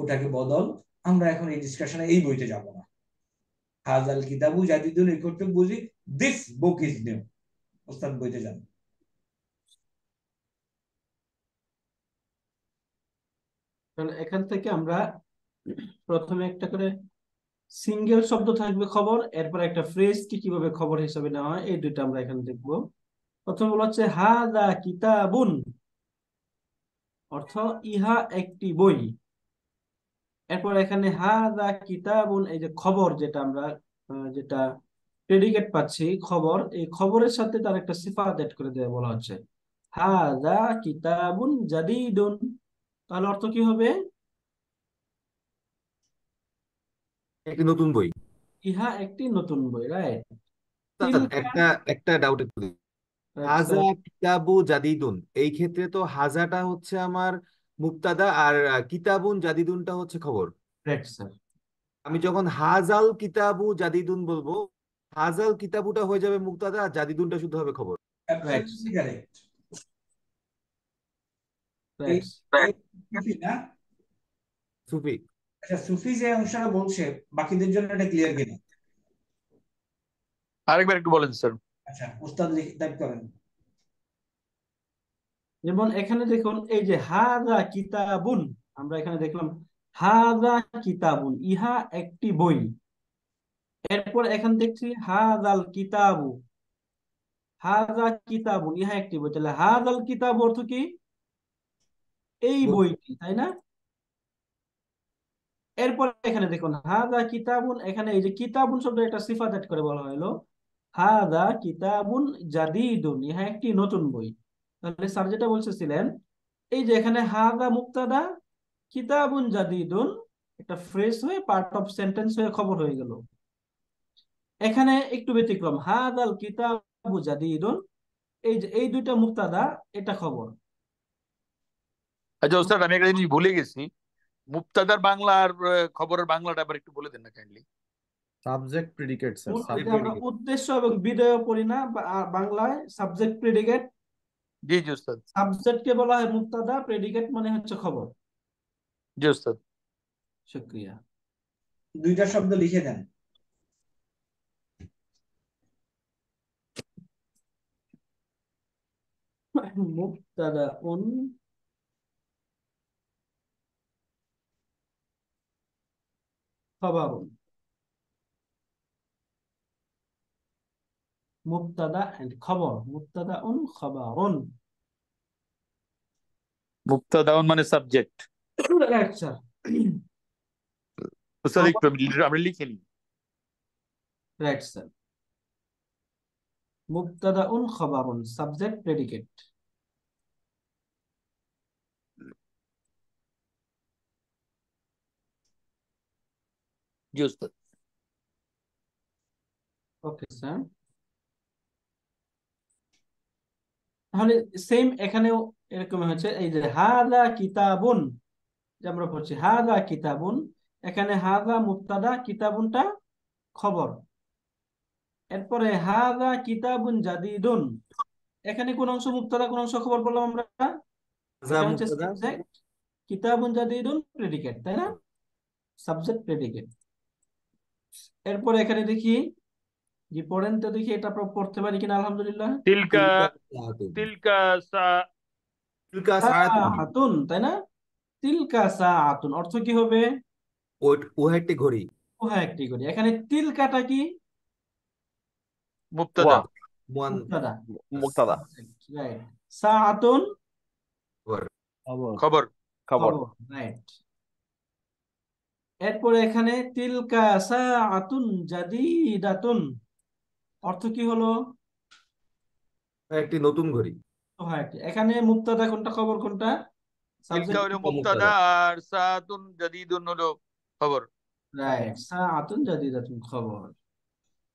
ওটাকে বদল আমরা এখন এই ডিসকাশনে এই বইতে যাব না হাজাল কিতাবু জাদিদুল এই করতে বুঝি দিস বুক ইজ নিউ ওস্তাদ বইতে যান মানে এখান থেকে আমরা প্রথমে একটা করে সিঙ্গেল শব্দ থাকবে খবর এরপর একটা ফ্রেজ কি কিভাবে খবর হিসেবে নেওয়া হয় এই দুইটা আমরা এখানে দেখব প্রথম বলা হচ্ছে হাদা কিতাবুন অর্থ ইহা একটি বই এরপর এখানে হাদা কিতাবুন এই যে খবর যেটা আমরা যেটা প্রেডিকেট পাচ্ছি খবর এই খবরের সাথে তার একটা সিফাত এড করে দেওয়া বলা হচ্ছে হাদা কিতাবুন জাদিদুন তাহলে অর্থ কি হবে একটি নতুন বই ইহা একটি নতুন বই রাইট একটা একটা ডাউট আচ্ছা। হাজা কিতাবু জাদিদুন এই ক্ষেত্রে তো হাজাটা হচ্ছে আমার মুক্তাদা আর কিতাবুন জাদিদুনটা হচ্ছে খবর আমি যখন হাজাল কিতাবু জাদিদুন বলবো হাজাল কিতাবুটা হয়ে যাবে মুক্তাদা আর জাদিদুনটা শুধু হবে খবর সুফি আচ্ছা সুফি যে অংশটা বলছে বাকিদের জন্য এটা ক্লিয়ার কিনা আরেকবার একটু বলেন স্যার আচ্ছা উস্তাদ টাইপ করেন যেমন এখানে দেখুন এই যে হাজা কিতাবুন আমরা এখানে দেখলাম হাজা কিতাবুন ইহা একটি বই এরপর এখান দেখছি হাজাল কিতাবু হাজা কিতাবুন ইহা একটি বই তাহলে হাজাল কিতাব অর্থ কি এই বইটি তাই না এরপর এখানে দেখুন হাজা কিতাবুন এখানে এই যে কিতাবুন শব্দ একটা সিফাত করে বলা হলো হাজা কিতাবুন জাদিদুন ইহা একটি নতুন বই তাহলে স্যার যেটা বলতেছিলেন এই যে এখানে হাদা মুক্তাদা কিতাবুন জাদিদুন একটা ফ্রেশ হয়ে পার্ট অফ সেন্টেন্স হয়ে খবর হয়ে গেল এখানে একটু ব্যতিক্রম হাদাল কিতাবু জাদিদুন এই যে এই দুইটা মুক্তাদা এটা খবর আচ্ছা স্যার আমি একটা জিনিস ভুলে গেছি মুক্তাদার বাংলা আর খবরের বাংলাটা আবার একটু বলে দেন না কাইন্ডলি সাবজেক্ট প্রেডিকেট স্যার উদ্দেশ্য এবং বিধেয় পরিণা বাংলায় সাবজেক্ট প্রেডিকেট জি জি উস্তাদ বলা হয় প্রেডিকেট মানে হচ্ছে খবর জি উস্তাদ শুকরিয়া দুইটা শব্দ লিখে দেন মুবতাদাউন খবরুন mubtada and khabar mubtadaun khabarun mubtadaun subject. Right sir. Sir তো স্যার একটু আমরা লিখে নিই right sir mubtadaun khabarun subject predicate জি Okay sir. তাহলে সেম এখানেও এরকম হয়েছে এই যে হাদা কিতাবুন যে আমরা পড়ছি হাদা কিতাবুন এখানে হাদা মুক্তাদা কিতাবুনটা খবর এরপরে হাদা কিতাবুন জাদিদুন এখানে কোন অংশ মুক্তাদা কোন অংশ খবর বললাম আমরা কিতাবুন জাদিদুন প্রেডিকেট তাই না সাবজেক্ট প্রেডিকেট এরপরে এখানে দেখি জি পড়েন তো দেখি এটা পড়তে পারি কিনা আলহামদুলিল্লাহ তিলকা তিলকা সা তিলকা সাআতুন তাই না তিলকা সাআতুন অর্থ কি হবে একটি ঘড়ি একটি ঘড়ি এখানে তিলকাটা কি সাআতুন খবর খবর রাইট এরপরে এখানে তিলকা সাআতুন জাদিদাতুন অর্থ কি হলো একটি নতুন ঘড়ি এখানে মুক্তাদা কোনটা খবর কোনটা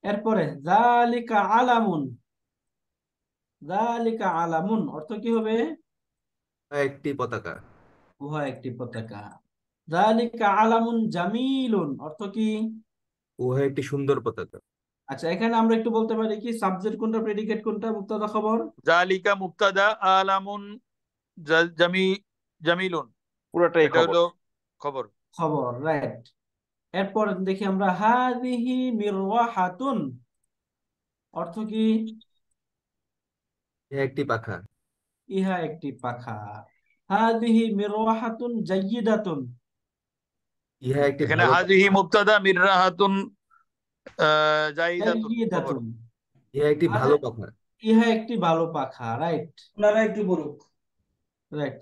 এরপরে জালিকা আলামুন জালিকা আলামুন অর্থ কি হবে একটি পতাকা উহা একটি পতাকা আলামুন জামিলুন অর্থ কি উহা একটি সুন্দর পতাকা আচ্ছা এখানে আমরা একটু বলতে পারি কি সাবজেক্ট কোনটা প্রেডিকেট কোনটা মুক্তাদা খবর জালিকা মুক্তাদা আলামুন জামি জামিলুন পুরোটাই এটা হলো খবর খবর রাইট এরপর দেখি আমরা হাদিহি মিরওয়াহাতুন অর্থ কি একটি পাখা ইহা একটি পাখা হাদিহি মিরওয়াহাতুন জাইয়িদাতুন ইহা একটি এখানে হাদিহি মুক্তাদা মিরওয়াহাতুন জাইদাতুন ইয়ে ইহা একটি ভালো পাখা ইহা একটি ভালো পাখা রাইট ওনারা একটু বলুক রাইট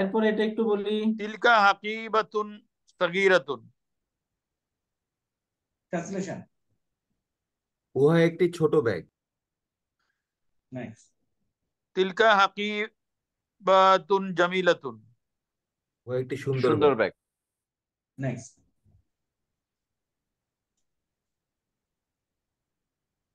এরপর এটা একটু বলি তিলকা হাকিবাতুন সগীরাতুন ট্রান্সলেশন উহা একটি ছোট ব্যাগ তিলকা হাকি বা তুন জামিলাতুন উহা একটি সুন্দর সুন্দর ব্যাগ নাইস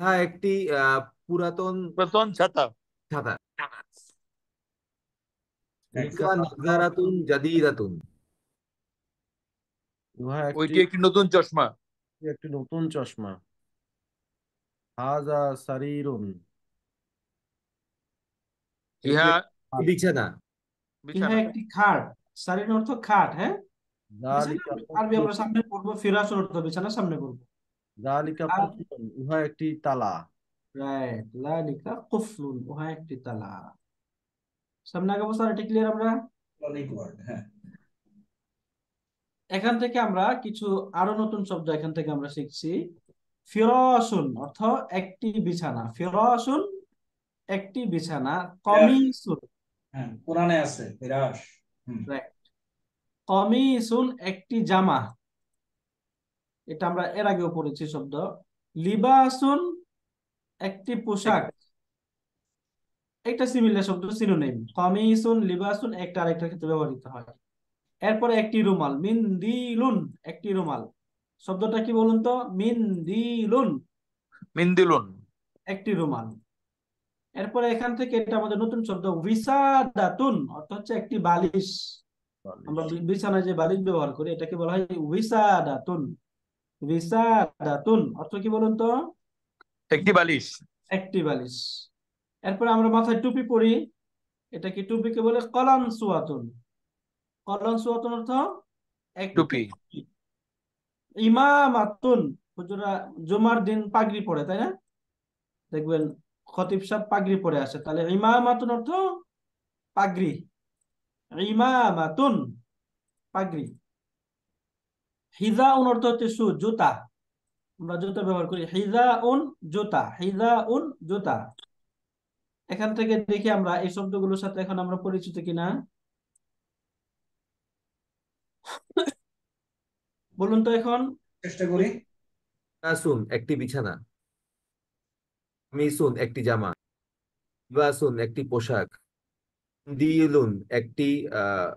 হ্যাঁ একটি পুরাতন পুরাতন ছাতা ছাতা নাজারাতুন জাদিদাতুন উহা ওইটি একটি নতুন চশমা একটি নতুন চশমা হাজা সারিরুন ইহা বিছানা ইহা একটি খাট সারির অর্থ খাট হ্যাঁ আরবি আমরা সামনে পড়বো ফিরাসের অর্থ বিছানা সামনে পড়বো জালিকা কুফলুন উহা একটি তালা রাইট জালিকা কুফলুন উহা একটি তালা সামনে এটা ক্লিয়ার আমরা হ্যাঁ। এখান থেকে আমরা কিছু আরো নতুন শব্দ এখান থেকে আমরা শিখছি ফিরাসুন অর্থ একটি বিছানা ফিরাসুন একটি বিছানা কমিসুন হ্যাঁ কোরআনে আছে ফিরাস রাইট কমিসুন একটি জামা এটা আমরা এর আগেও পড়েছি শব্দ লিবাসুন একটি পোশাক একটা সিমিলার শব্দ সিনোনিম কমিসুন লিবাসুন একটা আরেকটার ক্ষেত্রে ব্যবহৃত হয় এরপরে একটি রুমাল মিন দিলুন একটি রুমাল শব্দটা কি বলুন তো মিন দিলুন মিন দিলুন একটি রুমাল এরপরে এখান থেকে এটা আমাদের নতুন শব্দ দাতুন অর্থ হচ্ছে একটি বালিশ আমরা বিছানায় যে বালিশ ব্যবহার করি এটাকে বলা হয় দাতুন রিসাদাতুন অর্থ কি বলুন তো একটি বালিশ একটি বালিশ এরপর আমরা মাথায় টুপি পরি এটা কি টুপি কে বলে কলান সুয়াতুন কলান সুয়াতুন অর্থ এক টুপি ইমামাতুন হুজুরা জুমার দিন পাগড়ি পরে তাই না দেখবেন খতিব সাহেব পাগড়ি পরে আসে তাহলে ইমামাতুন অর্থ পাগড়ি ইমামাতুন পাগড়ি হিজা উন অর্থ হচ্ছে সু জুতা আমরা জুতা ব্যবহার করি হিজা উন জুতা হিজা উন জুতা এখান থেকে দেখি আমরা এই শব্দগুলোর সাথে এখন আমরা পরিচিত কিনা বলুন তো এখন চেষ্টা করি আসুন একটি বিছানা মিসুন একটি জামা বাসুন একটি পোশাক দিলুন একটি আহ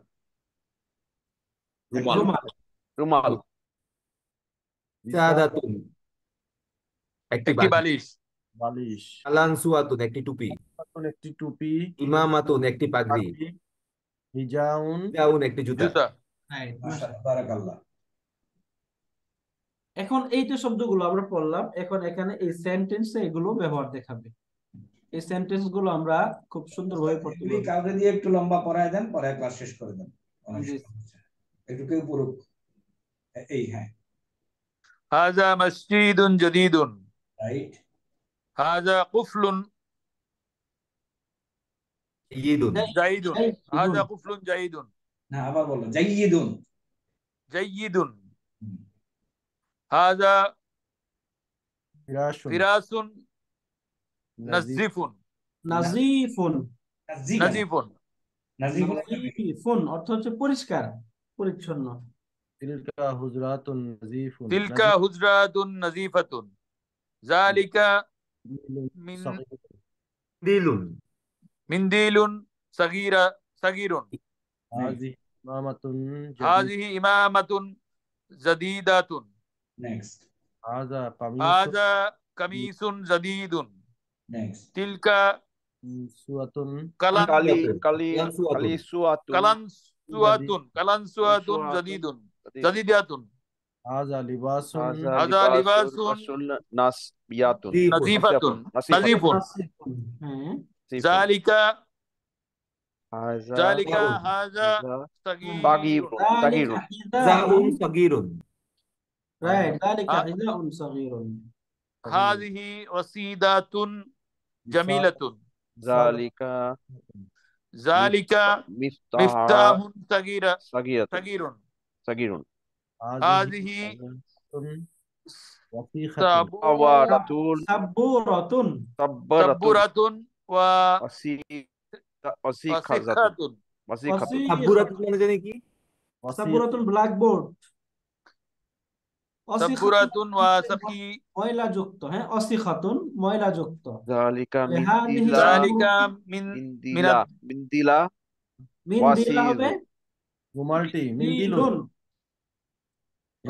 রুমাল রুমাল একটি বালিশ বালিশ আলানসুয়াতুন একটি টুপি একটি টুপি ইমামাতুন একটি পাগড়ি হিজাউন হিজাউন একটি জুতা এখন এই যে শব্দগুলো আমরা পড়লাম এখন এখানে এই সেন্টেন্সে এগুলো ব্যবহার দেখাবে এই সেন্টেন্স গুলো আমরা খুব সুন্দর ভাবে পড়তে পারি কাউকে দিয়ে একটু লম্বা পড়ায় দেন পরে ক্লাস শেষ করে দেন একটু কেউ পড়ুক এই হ্যাঁ হাজা মসজিদুন জাদিদুন রাইট হাজা কুফলুন জাইদুন জাইদুন হাজা কুফলুন জাইদুন না আবার বলো জাইদুন জাইদুন হাজা ফিরাসুন নাজিফুন নাজিফুন নাজিফুন নাজিফুন অর্থ হচ্ছে পরিষ্কার পরিচ্ছন্ন تلك حجرات نظيف تلك حجرات نظيفة ذلك من ديل ديل صغير صغير هذه إمامة هذه جديدة next هذا قميص هذا قميص جديد next تلك suatun kalan kali kali suatun جديدة هذا لباس هذا لباس نصبية نظيفة نظيف ذلك ذلك هذا صغير صغير آه. آه. حذاء صغير هذه وسيدة جميلة ذلك ذلك مفتاح صغير صغير सगीरुन आज ही सबूरतुन सबूरतुन सबूरतुन व असी सबूरतुन मैंने जाने की सबूरतुन ब्लैकबोर्ड सबूरतुन व सबकी मोइला जोक्तो हैं असीखतुन मोइला जोक्तो जालिका मिंदिला जालिका मिंदिला मिंदिला मिंदिला हो गए मिंदिलुन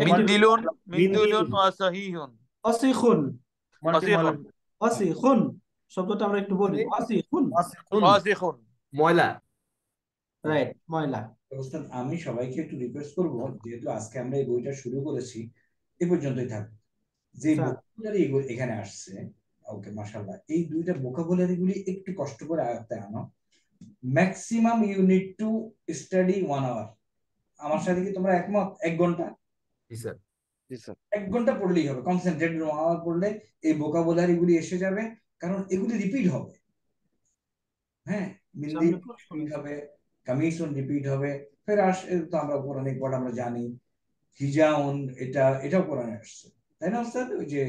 মিন্দিলুন মিন্দিলুন শব্দটা আমরা একটু বলি ময়লা রাইট ময়লা ওস্তাদ আমি সবাইকে একটু রিকোয়েস্ট করব যেহেতু আজকে আমরা এই বইটা শুরু করেছি এ পর্যন্তই থাক যে আচ্ছা। এখানে আসছে ওকে মাশাআল্লাহ এই দুইটা ভোকাবুলারি গুলি একটু কষ্ট করে আয়ত্তে আনো maximum you need to study one hour আমার সাথে কি তোমরা একমত এক ঘন্টা এক ঘন্টা পড়লেই হবে কনসেন্ট্রেটেড ওয়ান পড়লে এই ভোকাবুলারি গুলি এসে যাবে কারণ এগুলি রিপিট হবে হ্যাঁ মিন্দি হবে কামিশন রিপিট হবে ফের আস তো আমরা পৌরাণিক পড় আমরা জানি হিজাউন এটা এটাও কোরআনে আসছে তাই না স্যার ওই যে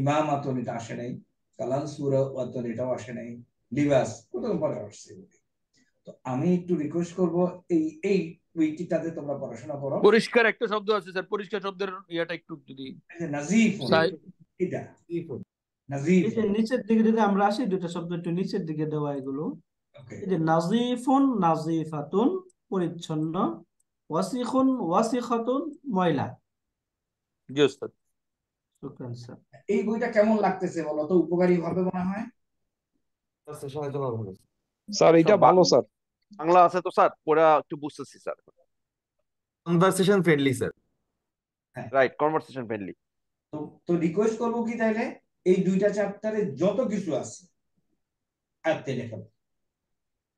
ইমাম আতন এটা আসে নাই কালান সুর আতন এটাও আসে নাই লিবাস কোথাও পরে আসছে তো আমি একটু রিকোয়েস্ট করব এই এই উইকিটাতে তোমরা পড়াশোনা করো পরিষ্কার একটা শব্দ আছে স্যার পরিষ্কার শব্দের ইয়াটা একটু যদি হ্যাঁ, নাজিফ নিচের দিকে যদি আমরা আসি শব্দ একটু নিচের দিকে দেওয়া এগুলো যে নাজিফুন নাজিফাতুন পরিচ্ছন্ন ওয়াসিখুন ওয়াসিখাতুন ময়লা জি ওস্তাদ এই বইটা কেমন লাগতেছে বলো তো উপকারী হবে মনে হয় স্যার এটা ভালো স্যার বাংলা আছে তো স্যার ওরা একটু বুঝতেছি sir conversation friendly sir right conversation friendly তো তো রিকোয়েস্ট করবো কি তাহলে এই দুইটা চ্যাপ্টারে যত কিছু আছে আয়ত্তে লেখা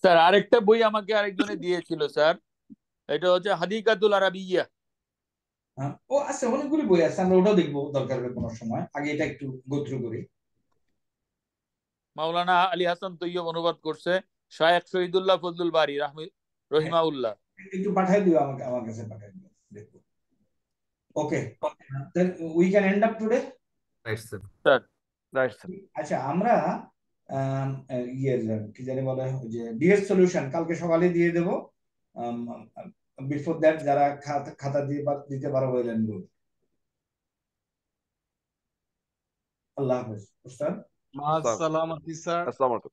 স্যার আরেকটা বই আমাকে আরেকজনে দিয়েছিল স্যার এটা হচ্ছে হাদিকাতুল আরাবিয়া হ্যাঁ, ও আছে অনেকগুলি বই আছে আমরা ওটাও দেখবো দরকার হবে কোনো সময় আগে এটা একটু গোত্র করি মাওলানা আলী হাসান তৈয়ব অনুবাদ করছে শায়েখ শহীদুল্লাহ ফজলুল রহিমা উল্লাহ হ্যাঁ। একটু পাঠাই দিও আমাকে আমার কাছে পাঠাই দিও we can end up today right sir right sir আচ্ছা আমরা ইয়ে কি জানি বলে যে ডিএস সলিউশন কালকে সকালে দিয়ে দেবো বিফোর দ্যাট যারা খাতা দিয়ে দিতে পারো বললেন গুড আল্লাহ হাফেজ মা আসসালামু আলাইকুম স্যার আসসালামু আলাইকুম